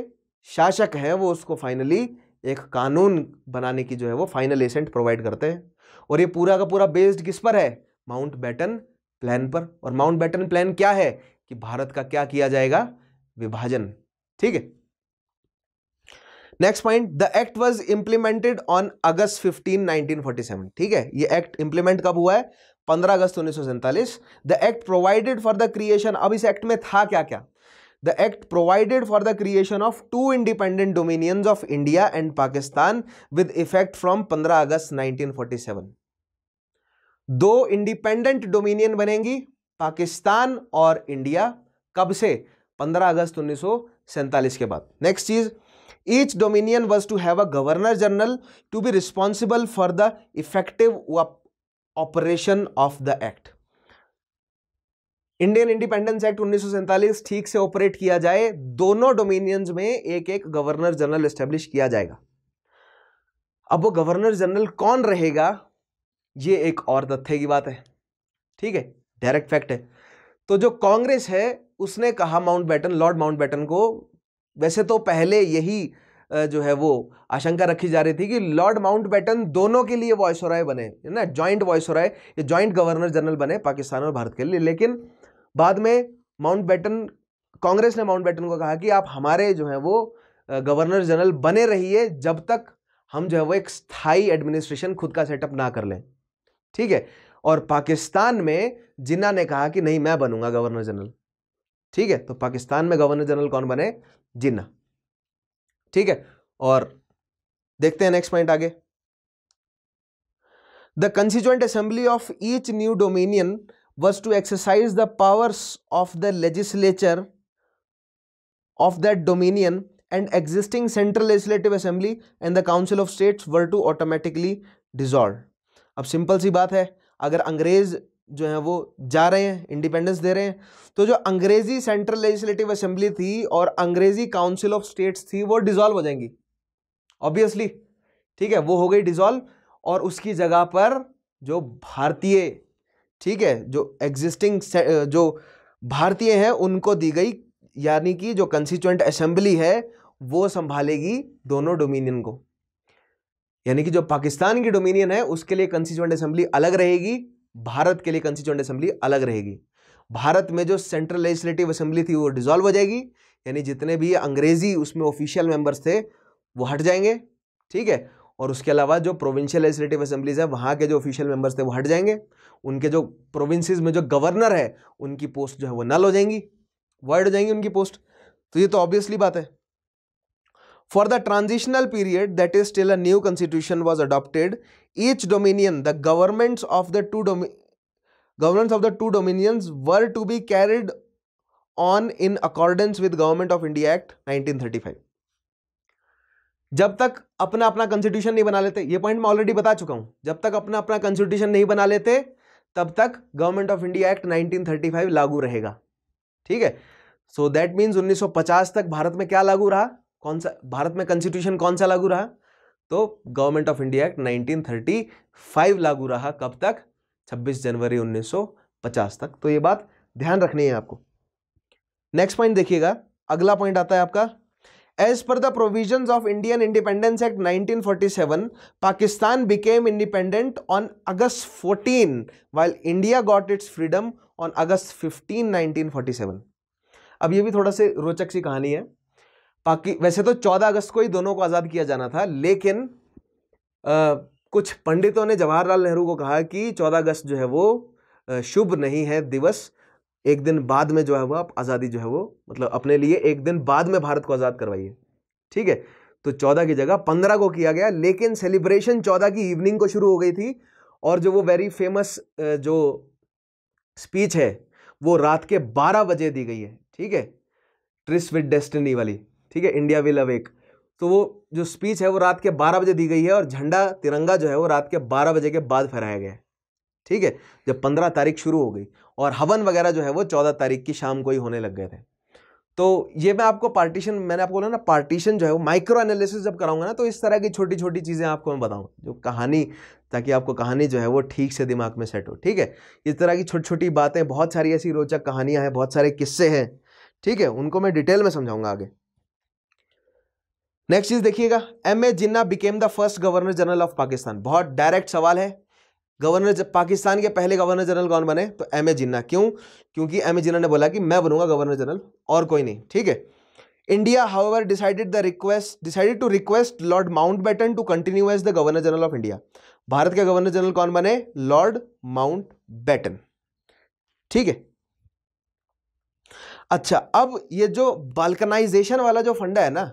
शासक हैं वो उसको फाइनली एक कानून बनाने की जो है वो फाइनल एसेंट प्रोवाइड करते हैं और ये पूरा का पूरा बेस्ड किस पर है माउंट बैटन प्लान पर और माउंट बैटन प्लान क्या है कि भारत का क्या किया जाएगा विभाजन ठीक है next point the act was implemented on August 15, 1947 ठीक है ये एक्ट इंप्लीमेंट कब हुआ है 15 अगस्त उन्नीस the act provided for the creation अब इस एक्ट में था क्या क्या the act provided for the creation of two independent dominions of India and Pakistan with effect from 15 August seven दो इंडिपेंडेंट डोमिनियन बनेंगी पाकिस्तान और इंडिया कब से पंद्रह अगस्त उन्नीस सौ के बाद नेक्स्ट चीज each dominion was to have a governor general to be responsible for the effective operation of the act Indian independence act उन्नीस ठीक से ऑपरेट किया जाए दोनों डोमिनियंस में एक एक गवर्नर जनरल स्टेब्लिश किया जाएगा अब वो गवर्नर जनरल कौन रहेगा ये एक और तथ्य की बात है ठीक है डायरेक्ट फैक्ट है तो जो कांग्रेस है उसने कहा Mountbatten Lord Mountbatten को वैसे तो पहले यही जो है वो आशंका रखी जा रही थी कि लॉर्ड माउंट बैटन दोनों के लिए वॉयसराय बने ना जॉइंट वॉइस ये जॉइंट गवर्नर जनरल बने पाकिस्तान और भारत के लिए लेकिन बाद में माउंट बैटन कांग्रेस ने माउंट बैटन को कहा कि आप हमारे जो है वो गवर्नर जनरल बने रहिए जब तक हम जो है वो एक स्थायी एडमिनिस्ट्रेशन खुद का सेटअप ना कर लें ठीक है और पाकिस्तान में जिन्ना ने कहा कि नहीं मैं बनूंगा गवर्नर जनरल ठीक है तो पाकिस्तान में गवर्नर जनरल कौन बने जिन्ना ठीक है और देखते हैं नेक्स्ट पॉइंट आगे the constituent assembly of each new dominion was to exercise the powers of the legislature of that dominion and existing central legislative assembly and the council of states were to automatically dissolve अब सिंपल सी बात है अगर अंग्रेज जो है वो जा रहे हैं इंडिपेंडेंस दे रहे हैं तो जो अंग्रेजी सेंट्रल लेजिस्लेटिव असेंबली थी और अंग्रेजी काउंसिल ऑफ स्टेट्स थी वो डिजॉल्व हो जाएंगी ऑब्वियसली ठीक है वो हो गई डिजॉल्व और उसकी जगह पर जो भारतीय ठीक है जो एग्जिस्टिंग जो भारतीय हैं उनको दी गई यानी कि जो कंस्टिट्यूंट असेंबली है वो संभालेगी दोनों डोमिनियन को यानी कि जो पाकिस्तान की डोमिनियन है उसके लिए कंस्टिट्यूंट असेंबली अलग रहेगी भारत के लिए कंस्टिट्यूंट असेंबली अलग रहेगी भारत में जो सेंट्रल लेजिस्लेटिव असेंबली थी वो डिसॉल्व हो जाएगी यानी जितने भी अंग्रेजी उसमें ऑफिशियल मेंबर्स थे वो हट जाएंगे ठीक है और उसके अलावा जो प्रोविंशियल लेजिस्लेटिव असेंबलीज है वहाँ के जो ऑफिशियल मेंबर्स थे वो हट जाएंगे उनके जो प्रोविंस में जो गवर्नर है उनकी पोस्ट जो है वो नल हो जाएंगी वर्ड हो जाएंगी उनकी पोस्ट तो ये तो ऑब्वियसली बात है for the transitional period that is till a new constitution was adopted each dominion the governments of the two domi governments of the two dominions were to be carried on in accordance with government of India act nineteen thirty five जब तक अपना अपना कॉन्स्टिट्यूशन नहीं बना लेते ये पॉइंट मैं ऑलरेडी बता चुका हूं जब तक अपना अपना कॉन्स्टिट्यूशन नहीं बना लेते तब तक गवर्नमेंट ऑफ इंडिया एक्ट 1935 लागू रहेगा ठीक है सो दैट मीन्स 1950 तक भारत में क्या लागू रहा कौन सा भारत में कॉन्स्टिट्यूशन कौन सा लागू रहा तो government of India act nineteen लागू रहा कब तक छब्बीस जनवरी उन्नीस तक तो ये बात ध्यान रखनी है आपको नेक्स्ट पॉइंट देखिएगा अगला पॉइंट आता है आपका एज पर the provision of Indian independence act 1947, forty seven Pakistan became independent on August fourteen while India got its freedom on August fifteen nineteen forty seven अब यह भी थोड़ा से रोचक सी कहानी है पाकि वैसे तो चौदह अगस्त को ही दोनों को आज़ाद किया जाना था लेकिन आ, कुछ पंडितों ने जवाहरलाल नेहरू को कहा कि चौदह अगस्त जो है वो शुभ नहीं है दिवस एक दिन बाद में जो है वो आप आज़ादी जो है वो मतलब अपने लिए एक दिन बाद में भारत को आज़ाद करवाइए ठीक है तो चौदह की जगह पंद्रह को किया गया लेकिन सेलिब्रेशन चौदह की इवनिंग को शुरू हो गई थी और जो वो वेरी फेमस जो स्पीच है वो रात के बारह बजे दी गई है ठीक है ट्रिस विद डेस्टिनी वाली ठीक है इंडिया विल अवेक तो वो जो स्पीच है वो रात के बारह बजे दी गई है और झंडा तिरंगा जो है वो रात के बारह बजे के बाद फहराया गया है ठीक है जब पंद्रह तारीख शुरू हो गई और हवन वगैरह जो है वो चौदह तारीख की शाम को ही होने लग गए थे तो ये मैं आपको पार्टीशन मैंने आपको बोला ना पार्टीशन जो है वो माइक्रो एनालिसिस जब कराऊंगा ना तो इस तरह की छोटी छोटी चीज़ें आपको मैं बताऊंगा जो कहानी ताकि आपको कहानी जो है वो ठीक से दिमाग में सेट हो ठीक है इस तरह की छोटी छोटी बातें बहुत सारी ऐसी रोचक कहानियाँ हैं बहुत सारे किस्से हैं ठीक है उनको मैं डिटेल में समझाऊंगा आगे नेक्स्ट चीज़ देखिएगा M A Jinnah became the first governor general of Pakistan बहुत डायरेक्ट सवाल है गवर्नर पाकिस्तान के पहले गवर्नर जनरल कौन बने तो एम ए जिन्ना क्यों क्योंकि एम ए जिन्ना ने बोला कि मैं बनूंगा गवर्नर जनरल और कोई नहीं ठीक है India ever decided the request decided to request Lord Mountbatten to continue as the governor general of India Bharat के गवर्नर जनरल कौन बने लॉर्ड माउंट बैटन ठीक है अच्छा अब ये जो बाल्कनाइजेशन वाला जो फंडा है ना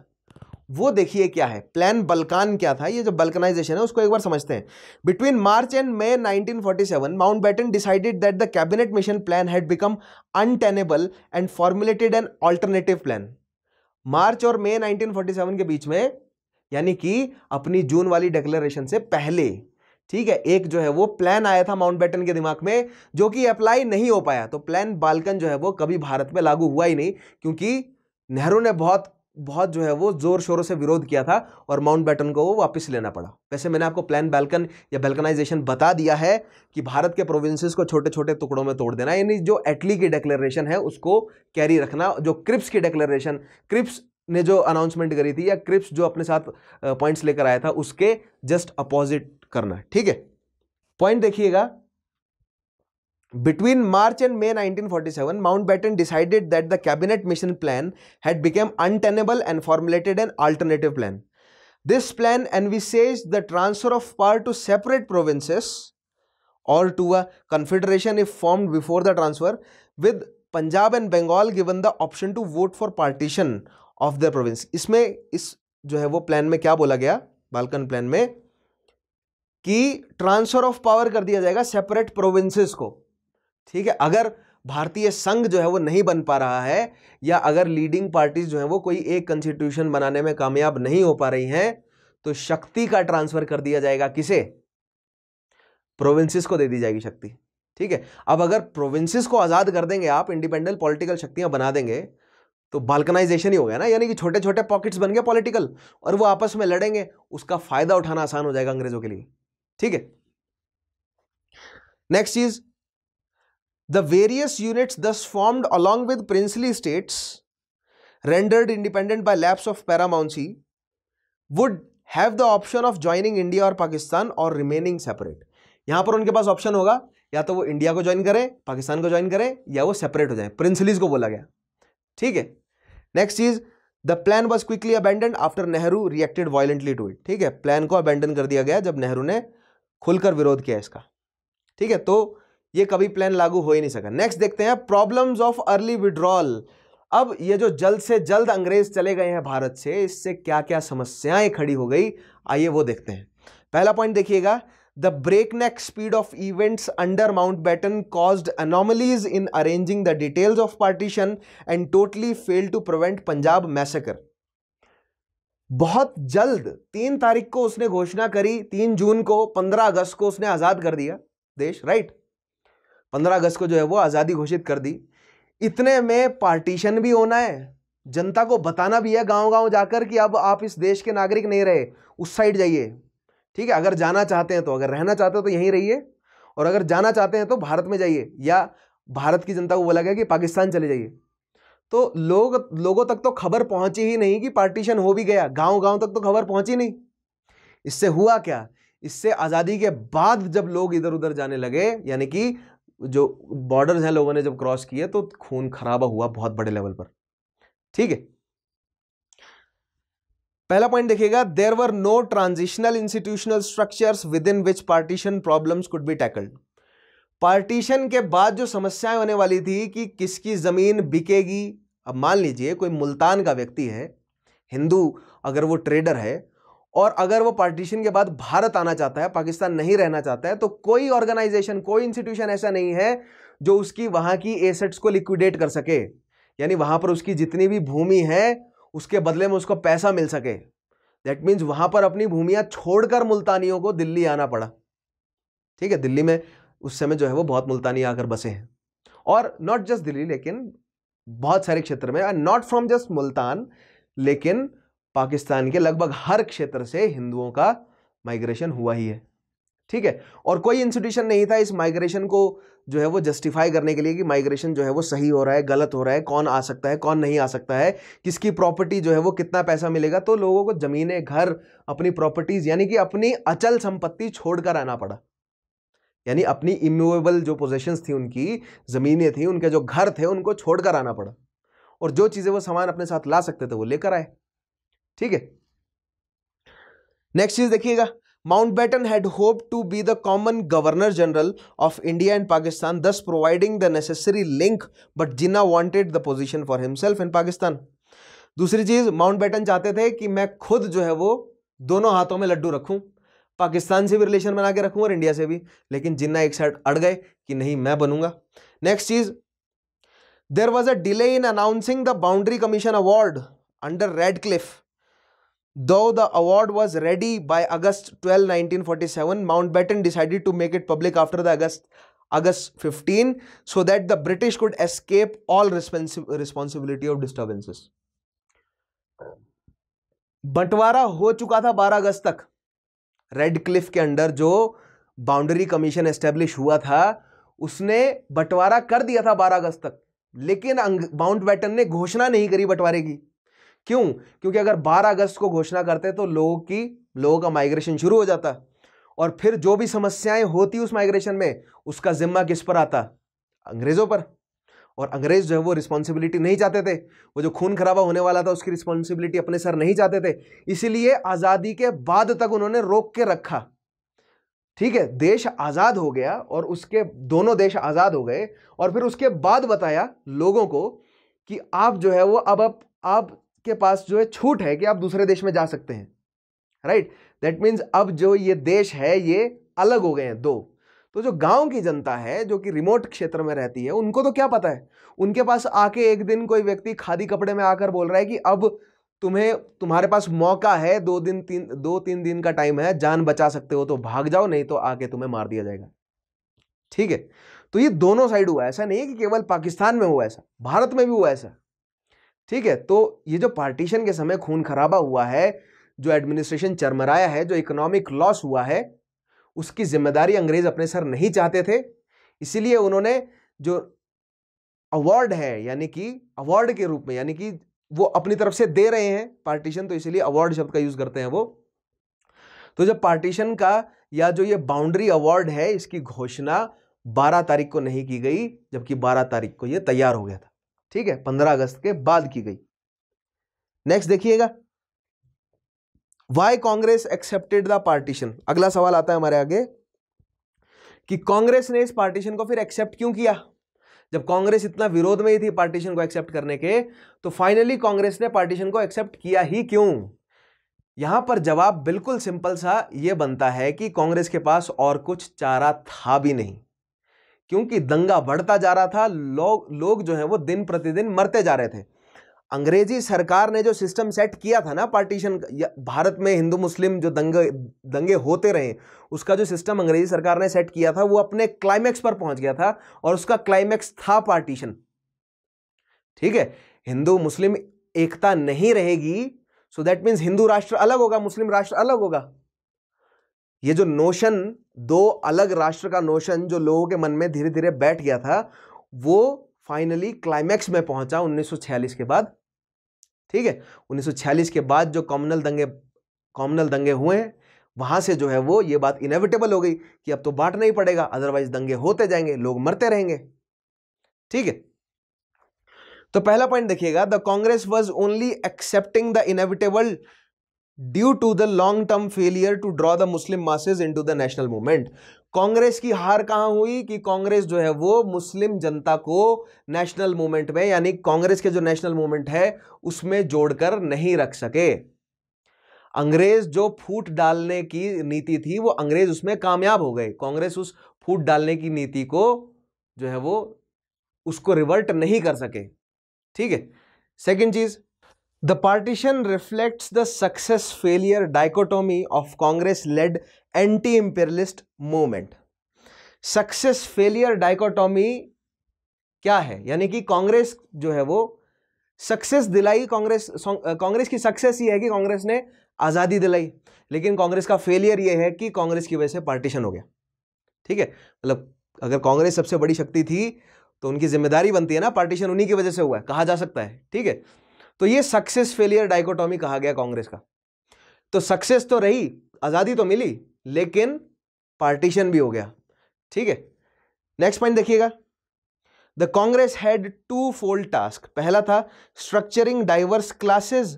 वो देखिए क्या है प्लान बल्कान क्या था ये जो बल्कनाइजेशन है उसको एक बार समझते हैं between March and May 1947 Mountbatten decided that the cabinet mission plan had become untenable and formulated an alternative plan March और मई 1947 के बीच में यानी कि अपनी जून वाली डिक्लेरेशन से पहले ठीक है एक जो है वो प्लान आया था माउंटबेटन के दिमाग में जो कि अप्लाई नहीं हो पाया तो प्लान बालकन जो है वो कभी भारत में लागू हुआ ही नहीं क्योंकि नेहरू ने बहुत बहुत जो है वो जोर शोरों से विरोध किया था और माउंट बैटन को वो वापस लेना पड़ा वैसे मैंने आपको प्लान बैल्कन या बैल्कनाइजेशन बता दिया है कि भारत के प्रोविंसेस को छोटे छोटे टुकड़ों में तोड़ देना यानी जो एटली की डिक्लेरेशन है उसको कैरी रखना जो क्रिप्स की डिक्लेरेशन क्रिप्स ने जो अनाउंसमेंट करी थी या क्रिप्स जो अपने साथ पॉइंट्स लेकर आया था उसके जस्ट अपोजिट करना ठीक है पॉइंट देखिएगा between March and May 1947, forty seven Mountbatten decided that the cabinet mission plan had become untenable and formulated an alternative plan this plan envisages the transfer of power to separate provinces और to a confederation if formed before the transfer with Punjab and Bengal given the option to vote for partition of the province इसमें इस जो है वो प्लान में क्या बोला गया बालकन प्लान में कि ट्रांसफर ऑफ पावर कर दिया जाएगा सेपरेट प्रोविंसेस को ठीक है अगर भारतीय संघ जो है वो नहीं बन पा रहा है या अगर लीडिंग पार्टीज जो है वो कोई एक कंस्टिट्यूशन बनाने में कामयाब नहीं हो पा रही हैं तो शक्ति का ट्रांसफर कर दिया जाएगा किसे प्रोविंसेस को दे दी जाएगी शक्ति ठीक है अब अगर प्रोविंसेस को आज़ाद कर देंगे आप इंडिपेंडेंट पॉलिटिकल शक्तियां बना देंगे तो बाल्कनाइजेशन ही हो गया ना यानी कि छोटे छोटे पॉकेट्स बन गए पॉलिटिकल और वो आपस में लड़ेंगे उसका फायदा उठाना आसान हो जाएगा अंग्रेजों के लिए ठीक है नेक्स्ट चीज़ The various units thus formed along with princely states, rendered independent by lapse of paramountcy, would have the option of joining India और पाकिस्तान और रिमेनिंग सेपरेट यहां पर उनके पास ऑप्शन होगा या तो वो इंडिया को ज्वाइन करें पाकिस्तान को ज्वाइन करें या वो सेपरेट हो जाए प्रिंसलीज को बोला गया ठीक है नेक्स्ट चीज the plan was quickly abandon after Nehru reacted violently to it ठीक है प्लान को अबेंडन कर दिया गया जब नेहरू ने खुलकर विरोध किया इसका ठीक है तो ये कभी प्लान लागू हो ही नहीं सका नेक्स्ट देखते हैं प्रॉब्लम्स ऑफ अर्ली विड्रॉल अब ये जो जल्द से जल्द अंग्रेज चले गए हैं भारत से इससे क्या क्या समस्याएं खड़ी हो गई आइए वो देखते हैं पहला पॉइंट देखिएगा the breakneck speed of events under Mountbatten caused anomalies in arranging the details of partition and totally fail to prevent Punjab massacre बहुत जल्द तीन तारीख को उसने घोषणा करी तीन जून को पंद्रह अगस्त को उसने आज़ाद कर दिया देश राइट पंद्रह अगस्त को जो है वो आज़ादी घोषित कर दी इतने में पार्टीशन भी होना है जनता को बताना भी है गांव गांव जाकर कि अब आप इस देश के नागरिक नहीं रहे उस साइड जाइए ठीक है अगर जाना चाहते हैं तो अगर रहना चाहते हैं तो यहीं रहिए और अगर जाना चाहते हैं तो भारत में जाइए या भारत की जनता को बोला गया कि पाकिस्तान चले जाइए तो लोग लोगों तक तो खबर पहुंची ही नहीं कि पार्टीशन हो भी गया गांव गांव तक तो खबर पहुंची नहीं इससे हुआ क्या इससे आज़ादी के बाद जब लोग इधर उधर जाने लगे यानी कि जो बॉर्डर हैं लोगों ने जब क्रॉस किया तो खून खराबा हुआ बहुत बड़े लेवल पर ठीक है पहला पॉइंट देखिएगा there were no transitional institutional structures within which partition problems could be tackled partition के बाद जो समस्याएं होने वाली थी कि किसकी ज़मीन बिकेगी अब मान लीजिए कोई मुल्तान का व्यक्ति है हिंदू अगर वो ट्रेडर है और अगर वो पार्टीशन के बाद भारत आना चाहता है पाकिस्तान नहीं रहना चाहता है तो कोई ऑर्गेनाइजेशन कोई इंस्टीट्यूशन ऐसा नहीं है जो उसकी वहां की एसेट्स को लिक्विडेट कर सके यानी वहां पर उसकी जितनी भी भूमि है उसके बदले में उसको पैसा मिल सके दैट मीन्स वहां पर अपनी भूमियां छोड़कर मुल्तानियों को दिल्ली आना पड़ा ठीक है दिल्ली में उस समय जो है वो बहुत मुल्तानी आकर बसे हैं और नॉट जस्ट दिल्ली लेकिन बहुत सारे क्षेत्र में नॉट फ्रॉम जस्ट मुल्तान लेकिन पाकिस्तान के लगभग हर क्षेत्र से हिंदुओं का माइग्रेशन हुआ ही है ठीक है और कोई इंस्टीट्यूशन नहीं था इस माइग्रेशन को जो है वो जस्टिफाई करने के लिए कि माइग्रेशन जो है वो सही हो रहा है गलत हो रहा है कौन आ सकता है कौन नहीं आ सकता है किसकी प्रॉपर्टी जो है वो कितना पैसा मिलेगा तो लोगों को ज़मीनें घर अपनी प्रॉपर्टीज़ यानी कि अपनी अचल संपत्ति छोड़कर आना पड़ा यानी अपनी इमूवेबल जो पोजेशन थी उनकी ज़मीनें थी उनके जो घर थे उनको छोड़कर आना पड़ा और जो चीज़ें वो सामान अपने साथ ला सकते थे वो लेकर आए ठीक है नेक्स्ट चीज देखिएगा Mountbatten had hope to be the common governor general of India and Pakistan thus providing the necessary link but Jinnah wanted the position for himself in Pakistan दूसरी चीज माउंट बैटन चाहते थे कि मैं खुद जो है वो दोनों हाथों में लड्डू रखूं पाकिस्तान से भी रिलेशन बना के रखूं और इंडिया से भी लेकिन जिन्ना एक साइड अड़ गए कि नहीं मैं बनूंगा नेक्स्ट चीज there was a delay in announcing the boundary commission award under Radcliffe Though the award was ready by August 12, 1947, Mountbatten decided to make it public after the August August 15 so that the British could escape all responsi responsibility of disturbances. बंटवारा हो चुका था 12 अगस्त तक रेड क्लिफ के अंडर जो बाउंड्री कमीशन एस्टेब्लिश हुआ था उसने बंटवारा कर दिया था 12 अगस्त तक लेकिन माउंट बैटन ने घोषणा नहीं करी बंटवारे की क्यों क्योंकि अगर 12 अगस्त को घोषणा करते तो लोगों की लोगों का माइग्रेशन शुरू हो जाता और फिर जो भी समस्याएं होती उस माइग्रेशन में उसका जिम्मा किस पर आता अंग्रेज़ों पर और अंग्रेज जो है वो रिस्पॉन्सिबिलिटी नहीं चाहते थे वो जो खून खराबा होने वाला था उसकी रिस्पॉन्सिबिलिटी अपने सर नहीं चाहते थे इसीलिए आज़ादी के बाद तक उन्होंने रोक के रखा ठीक है देश आज़ाद हो गया और उसके दोनों देश आज़ाद हो गए और फिर उसके बाद बताया लोगों को कि आप जो है वो अब अब आप के पास जो है छूट है कि आप दूसरे देश में जा सकते हैं राइट दैट मीन्स अब जो ये देश है ये अलग हो गए हैं दो तो जो गांव की जनता है जो कि रिमोट क्षेत्र में रहती है उनको तो क्या पता है उनके पास आके एक दिन कोई व्यक्ति खादी कपड़े में आकर बोल रहा है कि अब तुम्हें तुम्हारे पास मौका है दो दिन तीन दो तीन दिन का टाइम है जान बचा सकते हो तो भाग जाओ नहीं तो आके तुम्हें मार दिया जाएगा ठीक है तो ये दोनों साइड हुआ ऐसा नहीं कि केवल पाकिस्तान में हुआ ऐसा भारत में भी हुआ ऐसा ठीक है तो ये जो पार्टीशन के समय खून खराबा हुआ है जो एडमिनिस्ट्रेशन चरमराया है जो इकोनॉमिक लॉस हुआ है उसकी जिम्मेदारी अंग्रेज अपने सर नहीं चाहते थे इसीलिए उन्होंने जो अवार्ड है यानी कि अवार्ड के रूप में यानी कि वो अपनी तरफ से दे रहे हैं पार्टीशन तो इसीलिए अवार्ड शब्द का यूज़ करते हैं वो तो जब पार्टीशन का या जो ये बाउंड्री अवार्ड है इसकी घोषणा 12 तारीख को नहीं की गई जबकि 12 तारीख को ये तैयार हो गया था ठीक है पंद्रह अगस्त के बाद की गई नेक्स्ट देखिएगा why Congress accepted the partition अगला सवाल आता है हमारे आगे कि कांग्रेस ने इस पार्टीशन को फिर एक्सेप्ट क्यों किया जब कांग्रेस इतना विरोध में ही थी पार्टीशन को एक्सेप्ट करने के तो फाइनली कांग्रेस ने पार्टीशन को एक्सेप्ट किया ही क्यों यहां पर जवाब बिल्कुल सिंपल सा यह बनता है कि कांग्रेस के पास और कुछ चारा था भी नहीं क्योंकि दंगा बढ़ता जा रहा था लोग लोग जो है वो दिन प्रतिदिन मरते जा रहे थे अंग्रेजी सरकार ने जो सिस्टम सेट किया था ना पार्टीशन भारत में हिंदू मुस्लिम जो दंगे दंगे होते रहे उसका जो सिस्टम अंग्रेजी सरकार ने सेट किया था वो अपने क्लाइमैक्स पर पहुंच गया था और उसका क्लाइमैक्स था पार्टीशन ठीक है हिंदू मुस्लिम एकता नहीं रहेगी सो दैट मीन्स हिंदू राष्ट्र अलग होगा मुस्लिम राष्ट्र अलग होगा ये जो नोशन दो अलग राष्ट्र का नोशन जो लोगों के मन में धीरे धीरे बैठ गया था वो फाइनली क्लाइमैक्स में पहुंचा 1946 के बाद ठीक है 1946 के बाद जो कॉमनल दंगे कॉमनल दंगे हुए हैं वहाँ से जो है वो ये बात इनेविटेबल हो गई कि अब तो बांट नहीं पड़ेगा अदरवाइज दंगे होते जाएंगे लोग मरते रहेंगे ठीक है तो पहला पॉइंट देखिएगा the Congress was only accepting the inevitable due to the long term failure to draw the Muslim masses into the national movement Congress की हार कहां हुई कि कांग्रेस जो है वो मुस्लिम जनता को नेशनल मूवमेंट में यानी कांग्रेस के जो नेशनल मूवमेंट है उसमें जोड़कर नहीं रख सके अंग्रेज जो फूट डालने की नीति थी वो अंग्रेज उसमें कामयाब हो गए कांग्रेस उस फूट डालने की नीति को जो है वो उसको रिवर्ट नहीं कर सके ठीक है सेकेंड चीज़ The partition reflects the success failure dichotomy of Congress led anti imperialist movement. Success failure dichotomy क्या है यानी कि कांग्रेस जो है वो सक्सेस दिलाई कांग्रेस कांग्रेस की सक्सेस ये है कि कांग्रेस ने आज़ादी दिलाई लेकिन कांग्रेस का फेलियर ये है कि कांग्रेस की वजह से पार्टीशन हो गया ठीक है मतलब अगर कांग्रेस सबसे बड़ी शक्ति थी तो उनकी जिम्मेदारी बनती है ना पार्टीशन उन्हीं की वजह से हुआ है कहा जा सकता है ठीक है तो ये सक्सेस फेलियर डाइकोटॉमी कहा गया कांग्रेस का तो सक्सेस तो रही आज़ादी तो मिली लेकिन पार्टीशन भी हो गया ठीक है नेक्स्ट पॉइंट देखिएगा the Congress had two fold task पहला था structuring diverse classes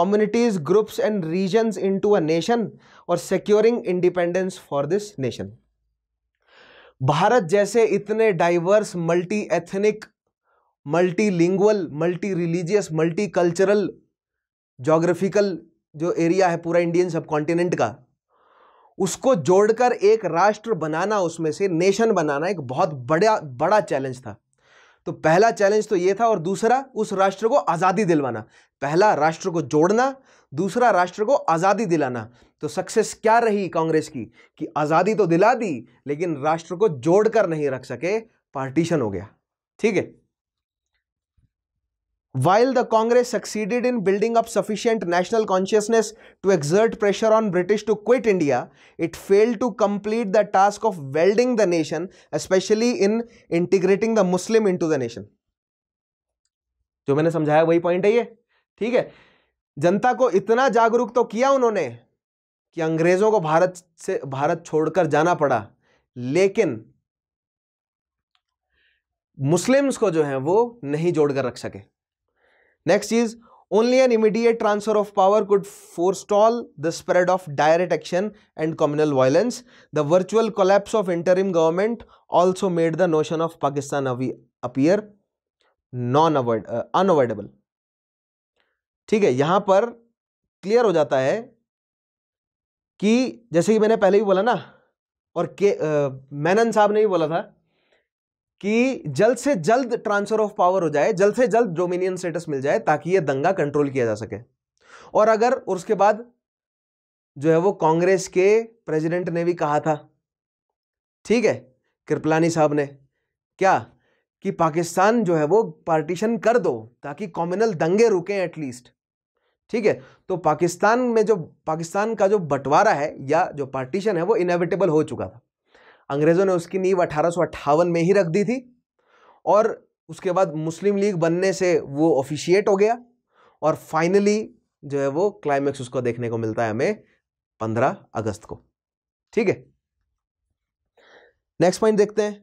communities groups and regions into a nation और securing independence for this nation Bharat जैसे इतने diverse multi ethnic multilingual multi religious multi cultural geographical जो एरिया है पूरा इंडियन सब कॉन्टिनेंट का उसको जोड़कर एक राष्ट्र बनाना उसमें से नेशन बनाना एक बहुत बड़ा बड़ा चैलेंज था तो पहला चैलेंज तो ये था और दूसरा उस राष्ट्र को आज़ादी दिलवाना पहला राष्ट्र को जोड़ना दूसरा राष्ट्र को आज़ादी दिलाना तो सक्सेस क्या रही कांग्रेस की कि आज़ादी तो दिला दी लेकिन राष्ट्र को जोड़कर नहीं रख सके पार्टीशन हो गया ठीक है While the Congress succeeded in building up sufficient national consciousness to exert pressure on British to quit India, it failed to complete the task of welding the nation, especially in integrating the Muslim into the nation. जो मैंने समझाया वही पॉइंट है ये ठीक है जनता को इतना जागरूक तो किया उन्होंने कि अंग्रेजों को भारत से भारत छोड़कर जाना पड़ा लेकिन मुस्लिम्स को जो है वो नहीं जोड़कर रख सके next is only an immediate transfer of power could forestall the spread of direct action and communal violence the virtual collapse of interim government also made the notion of Pakistan अवी appear non avoid un unavoidable ठीक है यहां पर क्लियर हो जाता है कि जैसे कि मैंने पहले ही बोला ना और के मैनन साहब ने भी बोला था कि जल्द से जल्द ट्रांसफर ऑफ पावर हो जाए जल्द से जल्द डोमिनियन स्टेटस मिल जाए ताकि ये दंगा कंट्रोल किया जा सके और अगर और उसके बाद जो है वो कांग्रेस के प्रेसिडेंट ने भी कहा था ठीक है कृपलानी साहब ने क्या कि पाकिस्तान जो है वो पार्टीशन कर दो ताकि कॉम्युनल दंगे रुके एटलीस्ट ठीक है तो पाकिस्तान में जो पाकिस्तान का जो बंटवारा है या जो पार्टीशन है वो इनएविटेबल हो चुका था अंग्रेज़ों ने उसकी नींव अठारह में ही रख दी थी और उसके बाद मुस्लिम लीग बनने से वो ऑफिशिएट हो गया और फाइनली जो है वो क्लाइमैक्स उसको देखने को मिलता है हमें पंद्रह अगस्त को ठीक है नेक्स्ट पॉइंट देखते हैं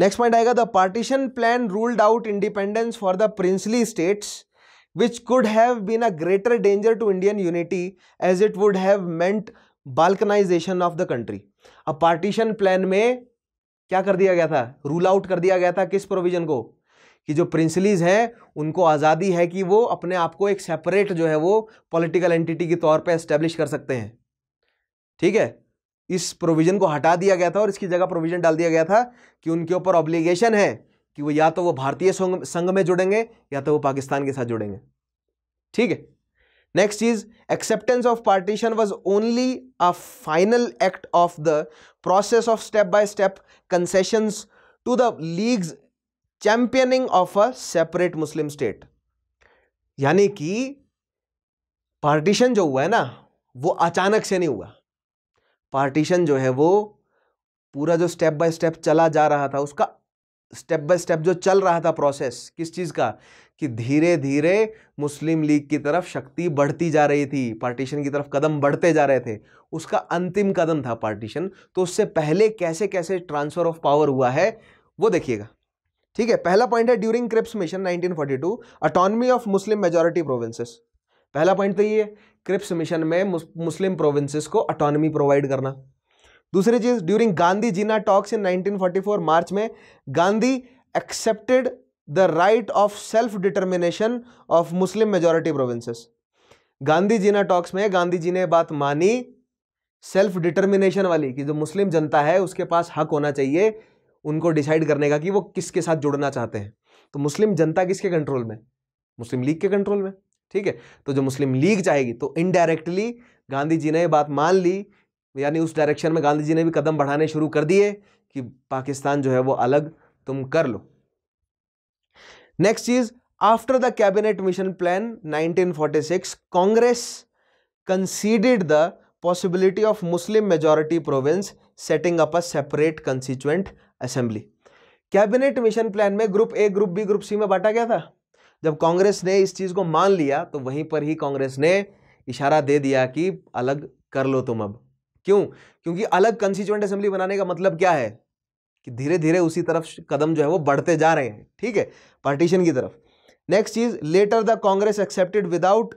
नेक्स्ट पॉइंट आएगा the partition plan ruled out independence for the princely states which could have been a greater danger to Indian unity as it would have meant balkanisation of the country अब पार्टीशन प्लान में क्या कर दिया गया था रूल आउट कर दिया गया था किस प्रोविजन को कि जो प्रिंसलीज हैं उनको आज़ादी है कि वो अपने आप को एक सेपरेट जो है वो पॉलिटिकल एंटिटी के तौर पे एस्टेब्लिश कर सकते हैं ठीक है इस प्रोविज़न को हटा दिया गया था और इसकी जगह प्रोविज़न डाल दिया गया था कि उनके ऊपर ऑब्लिगेशन है कि वो या तो वो भारतीय संघ में जुड़ेंगे या तो वो पाकिस्तान के साथ जुड़ेंगे ठीक है नेक्स्ट चीज acceptance of partition was only a final act of the process of step by step concessions to the League's championing of a separate Muslim state यानी कि पार्टीशन जो हुआ है ना वो अचानक से नहीं हुआ पार्टीशन जो है वो पूरा जो स्टेप बाय स्टेप चला जा रहा था उसका स्टेप बाय स्टेप जो चल रहा था प्रोसेस किस चीज का कि धीरे धीरे मुस्लिम लीग की तरफ शक्ति बढ़ती जा रही थी पार्टीशन की तरफ कदम बढ़ते जा रहे थे उसका अंतिम कदम था पार्टीशन तो उससे पहले कैसे कैसे ट्रांसफर ऑफ पावर हुआ है वो देखिएगा ठीक है पहला पॉइंट है during Cripps mission 1942 autonomy of Muslim majority provinces पहला पॉइंट तो ये क्रिप्स मिशन में मुस्लिम प्रोविंसेस को अटोनमी प्रोवाइड करना दूसरी चीज during Gandhi Jinnah talks in 1944 March में Gandhi accepted the right of self determination of Muslim majority provinces Gandhi ji ने टॉक्स में गांधी जी ने बात मानी सेल्फ डिटर्मिनेशन वाली कि जो मुस्लिम जनता है उसके पास हक होना चाहिए उनको डिसाइड करने का कि वो किसके साथ जुड़ना चाहते हैं तो मुस्लिम जनता किसके कंट्रोल में मुस्लिम लीग के कंट्रोल में ठीक है तो जो मुस्लिम लीग चाहेगी तो इनडायरेक्टली गांधी जी ने ये बात मान ली यानी उस डायरेक्शन में गांधी जी ने भी कदम बढ़ाने शुरू कर दिए कि पाकिस्तान जो है वो अलग तुम कर लो नेक्स्ट चीज after the cabinet mission plan 1946 Congress conceded the possibility of Muslim majority province setting up a separate constituent assembly cabinet mission plan में group A group B group C में बांटा गया था जब कांग्रेस ने इस चीज़ को मान लिया तो वहीं पर ही कांग्रेस ने इशारा दे दिया कि अलग कर लो तुम अब क्यों क्योंकि अलग कंस्टिट्यूएंट असेंबली बनाने का मतलब क्या है कि धीरे धीरे उसी तरफ कदम जो है वो बढ़ते जा रहे हैं ठीक है पार्टीशन की तरफ नेक्स्ट चीज later the Congress accepted without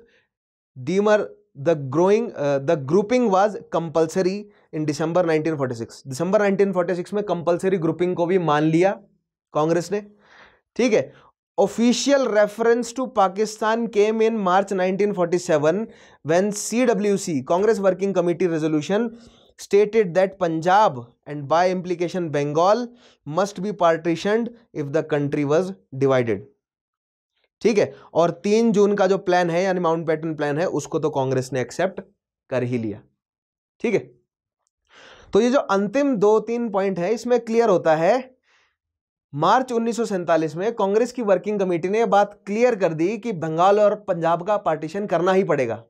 demur the growing the grouping was compulsory in December 1946 दिसंबर 1946 में कंपलसरी ग्रुपिंग को भी मान लिया कांग्रेस ने ठीक है official reference to Pakistan came in March 1947 when CWC Congress working committee resolution stated that Punjab and by implication Bengal must be partitioned if the country was divided. ठीक है और तीन जून का जो प्लान है यानी माउंट बैटन प्लान है उसको तो कांग्रेस ने एक्सेप्ट कर ही लिया ठीक है तो ये जो अंतिम दो तीन पॉइंट है इसमें क्लियर होता है मार्च उन्नीस में कांग्रेस की वर्किंग कमेटी ने यह बात क्लियर कर दी कि बंगाल और पंजाब का पार्टीशन करना ही पड़ेगा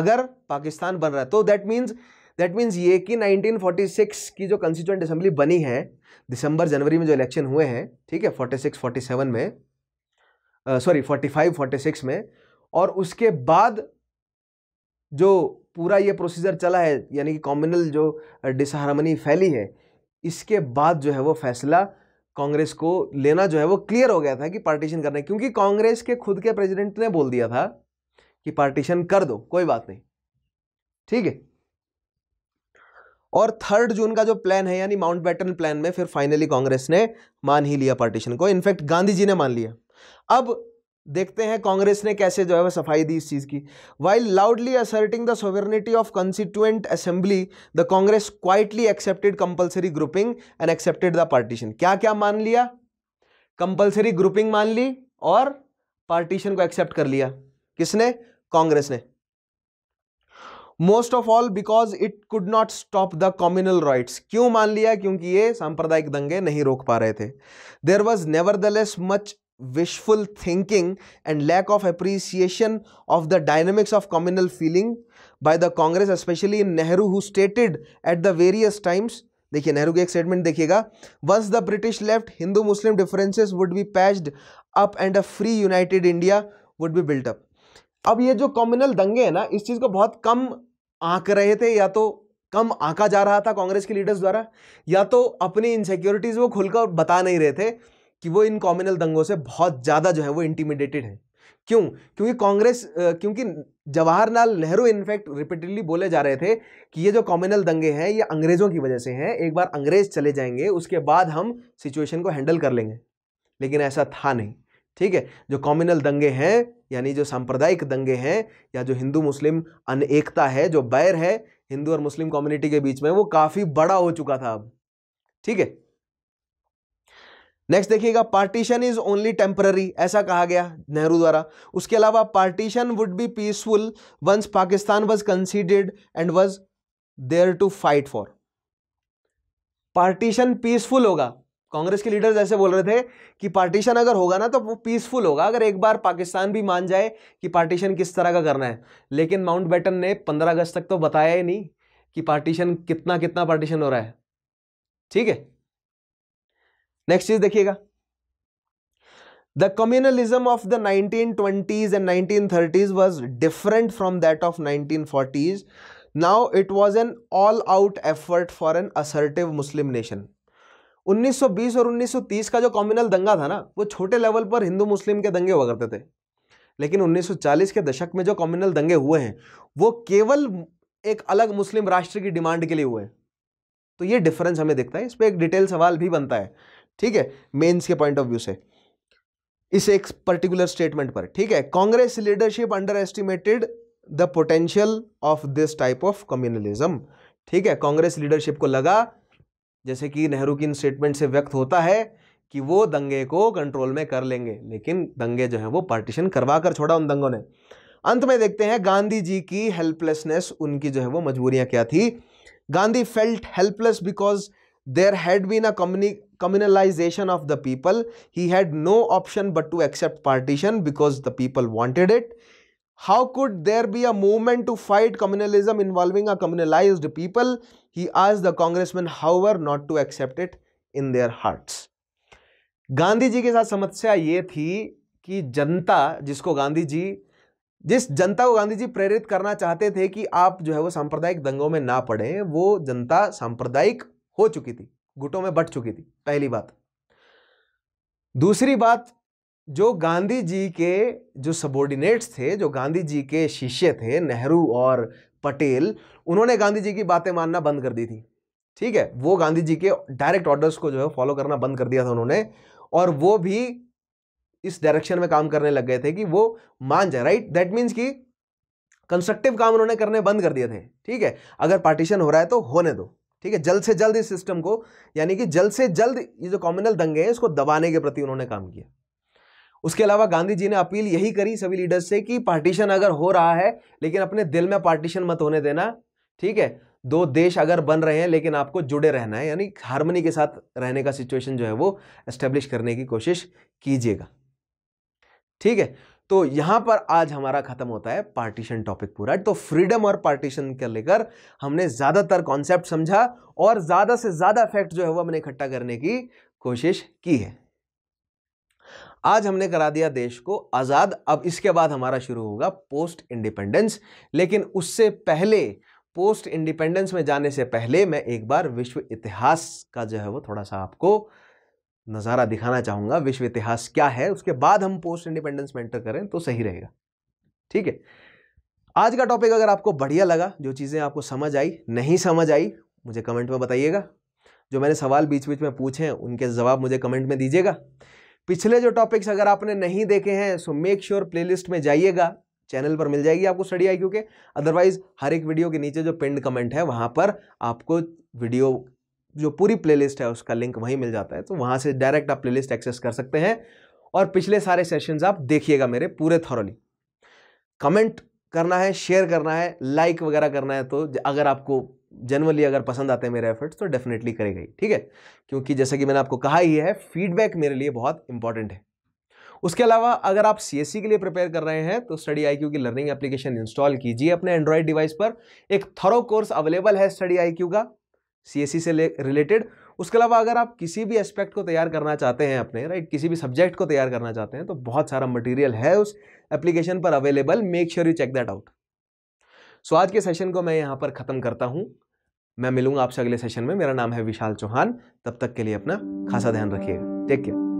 अगर पाकिस्तान बन रहा है तो दैट मीन्स दैट मीन्स ये कि 1946 की जो कंस्टिट्यूंट असेंबली बनी है दिसंबर जनवरी में जो इलेक्शन हुए हैं ठीक है फोर्टी सिक्स फोर्टी सेवन में sorry forty five forty six में और उसके बाद जो पूरा ये प्रोसीजर चला है यानी कि कॉम्यूनल जो डिसहारमनी फैली है इसके बाद जो है वो फैसला कांग्रेस को लेना जो है वो क्लियर हो गया था कि पार्टीशन करना क्योंकि कांग्रेस के खुद के प्रेसिडेंट ने बोल दिया था कि पार्टीशन कर दो कोई बात नहीं ठीक है और थर्ड जून का जो प्लान है यानी माउंट बैटन प्लान में फिर फाइनली कांग्रेस ने मान ही लिया पार्टीशन को इनफैक्ट गांधी जी ने मान लिया अब देखते हैं कांग्रेस ने कैसे जो है वह सफाई दी इस चीज़ की while loudly asserting the sovereignty of constituent assembly the Congress quietly accepted compulsory grouping and accepted the partition क्या क्या मान लिया कंपलसरी ग्रुपिंग मान ली और पार्टीशन को एक्सेप्ट कर लिया किसने कांग्रेस ने most of all because it could not stop the communal riots क्यों मान लिया क्योंकि ये सांप्रदायिक दंगे नहीं रोक पा रहे थे there was nevertheless much wishful thinking and lack of appreciation of the dynamics of communal feeling by the Congress, especially in Nehru, who stated at the various times देखिए नेहरू की एक स्टेटमेंट देखिएगा once the British left Hindu Muslim differences would be patched up and a free united India would be built up अब ये जो कॉम्युनल दंगे हैं ना इस चीज को बहुत कम आंक रहे थे या तो कम आंका जा रहा था कांग्रेस के लीडर्स द्वारा या तो अपनी इनसेक्योरिटीज वो खुलकर बता नहीं रहे थे कि वो इन कॉम्युनल दंगों से बहुत ज़्यादा जो है वो इंटीमिडेटेड हैं क्यों क्योंकि कांग्रेस क्योंकि जवाहरलाल नेहरू इनफैक्ट रिपीटेडली बोले जा रहे थे कि ये जो कॉम्युनल दंगे हैं ये अंग्रेज़ों की वजह से हैं एक बार अंग्रेज़ चले जाएंगे उसके बाद हम सिचुएशन को हैंडल कर लेंगे लेकिन ऐसा था नहीं ठीक है जो कॉम्युनल दंगे हैं यानी जो सांप्रदायिक दंगे हैं या जो हिंदू मुस्लिम अनेकता है जो बैर है हिंदू और मुस्लिम कम्युनिटी के बीच में वो काफी बड़ा हो चुका था अब ठीक है नेक्स्ट देखिएगा पार्टीशन इज ओनली टेम्पररी ऐसा कहा गया नेहरू द्वारा उसके अलावा partition would be peaceful once Pakistan was conceded and was there to fight for partition peaceful होगा कांग्रेस के लीडर्स ऐसे बोल रहे थे कि पार्टीशन अगर होगा ना तो वो पीसफुल होगा अगर एक बार पाकिस्तान भी मान जाए कि पार्टीशन किस तरह का करना है लेकिन माउंट बैटन ने पंद्रह अगस्त तक तो बताया ही नहीं कि पार्टीशन कितना कितना पार्टीशन हो रहा है ठीक है नेक्स्ट चीज देखिएगा the communalism of the 1920s and thirties was different from that of forties now it was an all out effort for an assertive Muslim nation 1920 और 1930 का जो कॉम्युनल दंगा था ना वो छोटे लेवल पर हिंदू मुस्लिम के दंगे हुआ करते थे लेकिन 1940 के दशक में जो कॉम्युनल दंगे हुए हैं वो केवल एक अलग मुस्लिम राष्ट्र की डिमांड के लिए हुए तो ये डिफरेंस हमें दिखता है इस पर एक डिटेल सवाल भी बनता है ठीक है मेन्स के पॉइंट ऑफ व्यू से इस एक पर्टिकुलर स्टेटमेंट पर ठीक है Congress leadership underestimated the potential of this type of communalism ठीक है कांग्रेस लीडरशिप को लगा जैसे कि नेहरू की इन स्टेटमेंट से व्यक्त होता है कि वो दंगे को कंट्रोल में कर लेंगे लेकिन दंगे जो है वो पार्टीशन करवा कर छोड़ा उन दंगों ने अंत में देखते हैं गांधी जी की हेल्पलेसनेस उनकी जो है वो मजबूरियाँ क्या थी Gandhi felt helpless because there had been a communic communalisation of the people he had no option but to accept partition because the people wanted it how could there be a movement to fight communalism involving a communalised people He asked the congressman, however, not to accept it in their hearts. Gandhi ji के साथ समस्या ये थी कि जनता जिसको गांधी जी जिस जनता को गांधी जी प्रेरित करना चाहते थे कि आप जो है वो सांप्रदायिक दंगों में ना पड़े वो जनता सांप्रदायिक हो चुकी थी गुटों में बट चुकी थी पहली बात दूसरी बात जो गांधी जी के जो सबोर्डिनेट्स थे जो गांधी जी के शिष्य थे नेहरू और पटेल उन्होंने गांधी जी की बातें मानना बंद कर दी थी ठीक है वो गांधी जी के डायरेक्ट ऑर्डर्स को जो है फॉलो करना बंद कर दिया था उन्होंने और वो भी इस डायरेक्शन में काम करने लग गए थे कि वो मान जाए राइट दैट मीन्स कि कंस्ट्रक्टिव काम उन्होंने करने बंद कर दिए थे ठीक है अगर पार्टीशन हो रहा है तो होने दो ठीक है जल्द से जल्द इस सिस्टम को यानी कि जल्द से जल्द ये जो कॉम्युनल दंगे हैं इसको दबाने के प्रति उन्होंने काम किया उसके अलावा गांधी जी ने अपील यही करी सभी लीडर्स से कि पार्टीशन अगर हो रहा है लेकिन अपने दिल में पार्टीशन मत होने देना ठीक है दो देश अगर बन रहे हैं लेकिन आपको जुड़े रहना है यानी हारमोनी के साथ रहने का सिचुएशन जो है वो एस्टेब्लिश करने की कोशिश कीजिएगा ठीक है तो यहां पर आज हमारा खत्म होता है पार्टीशन टॉपिक पूरा तो फ्रीडम और पार्टीशन के लेकर हमने ज्यादातर कॉन्सेप्ट समझा और ज्यादा से ज्यादा फैक्ट जो है वो हमने इकट्ठा करने की कोशिश की है आज हमने करा दिया देश को आज़ाद अब इसके बाद हमारा शुरू होगा पोस्ट इंडिपेंडेंस लेकिन उससे पहले पोस्ट इंडिपेंडेंस में जाने से पहले मैं एक बार विश्व इतिहास का जो है वो थोड़ा सा आपको नज़ारा दिखाना चाहूँगा विश्व इतिहास क्या है उसके बाद हम पोस्ट इंडिपेंडेंस में एंटर करें तो सही रहेगा ठीक है आज का टॉपिक अगर आपको बढ़िया लगा जो चीज़ें आपको समझ आई नहीं समझ आई मुझे कमेंट में बताइएगा जो मैंने सवाल बीच बीच में पूछे हैं उनके जवाब मुझे कमेंट में दीजिएगा पिछले जो टॉपिक्स अगर आपने नहीं देखे हैं सो मेक श्योर प्लेलिस्ट में जाइएगा चैनल पर मिल जाएगी आपको स्टडी आई के अदरवाइज हर एक वीडियो के नीचे जो पिंड कमेंट है वहाँ पर आपको वीडियो जो पूरी प्लेलिस्ट है उसका लिंक वहीं मिल जाता है तो वहां से डायरेक्ट आप प्लेलिस्ट एक्सेस कर सकते हैं और पिछले सारे सेशंस आप देखिएगा मेरे पूरे थॉरली कमेंट करना है शेयर करना है लाइक वगैरह करना है तो अगर आपको जनरली अगर पसंद आते हैं मेरे एफर्ट्स तो डेफिनेटली करेगा ही ठीक है क्योंकि जैसा कि मैंने आपको कहा ही है फीडबैक मेरे लिए बहुत इंपॉर्टेंट है उसके अलावा अगर आप सी के लिए प्रिपेयर कर रहे हैं तो स्टडी आई की लर्निंग एप्लीकेशन इंस्टॉल कीजिए अपने एंड्रॉयड डिवाइस पर एक थरो कोर्स अवेलेबल है स्टडी आई का सी से रिलेटेड उसके अलावा अगर आप किसी भी एस्पेक्ट को तैयार करना चाहते हैं अपने राइट किसी भी सब्जेक्ट को तैयार करना चाहते हैं तो बहुत सारा मटेरियल है उस एप्लीकेशन पर available make sure you check that out so आज के सेशन को मैं यहाँ पर ख़त्म करता हूँ मैं मिलूंगा आपसे अगले सेशन में मेरा नाम है विशाल चौहान तब तक के लिए अपना खासा ध्यान रखिएगा टेक केयर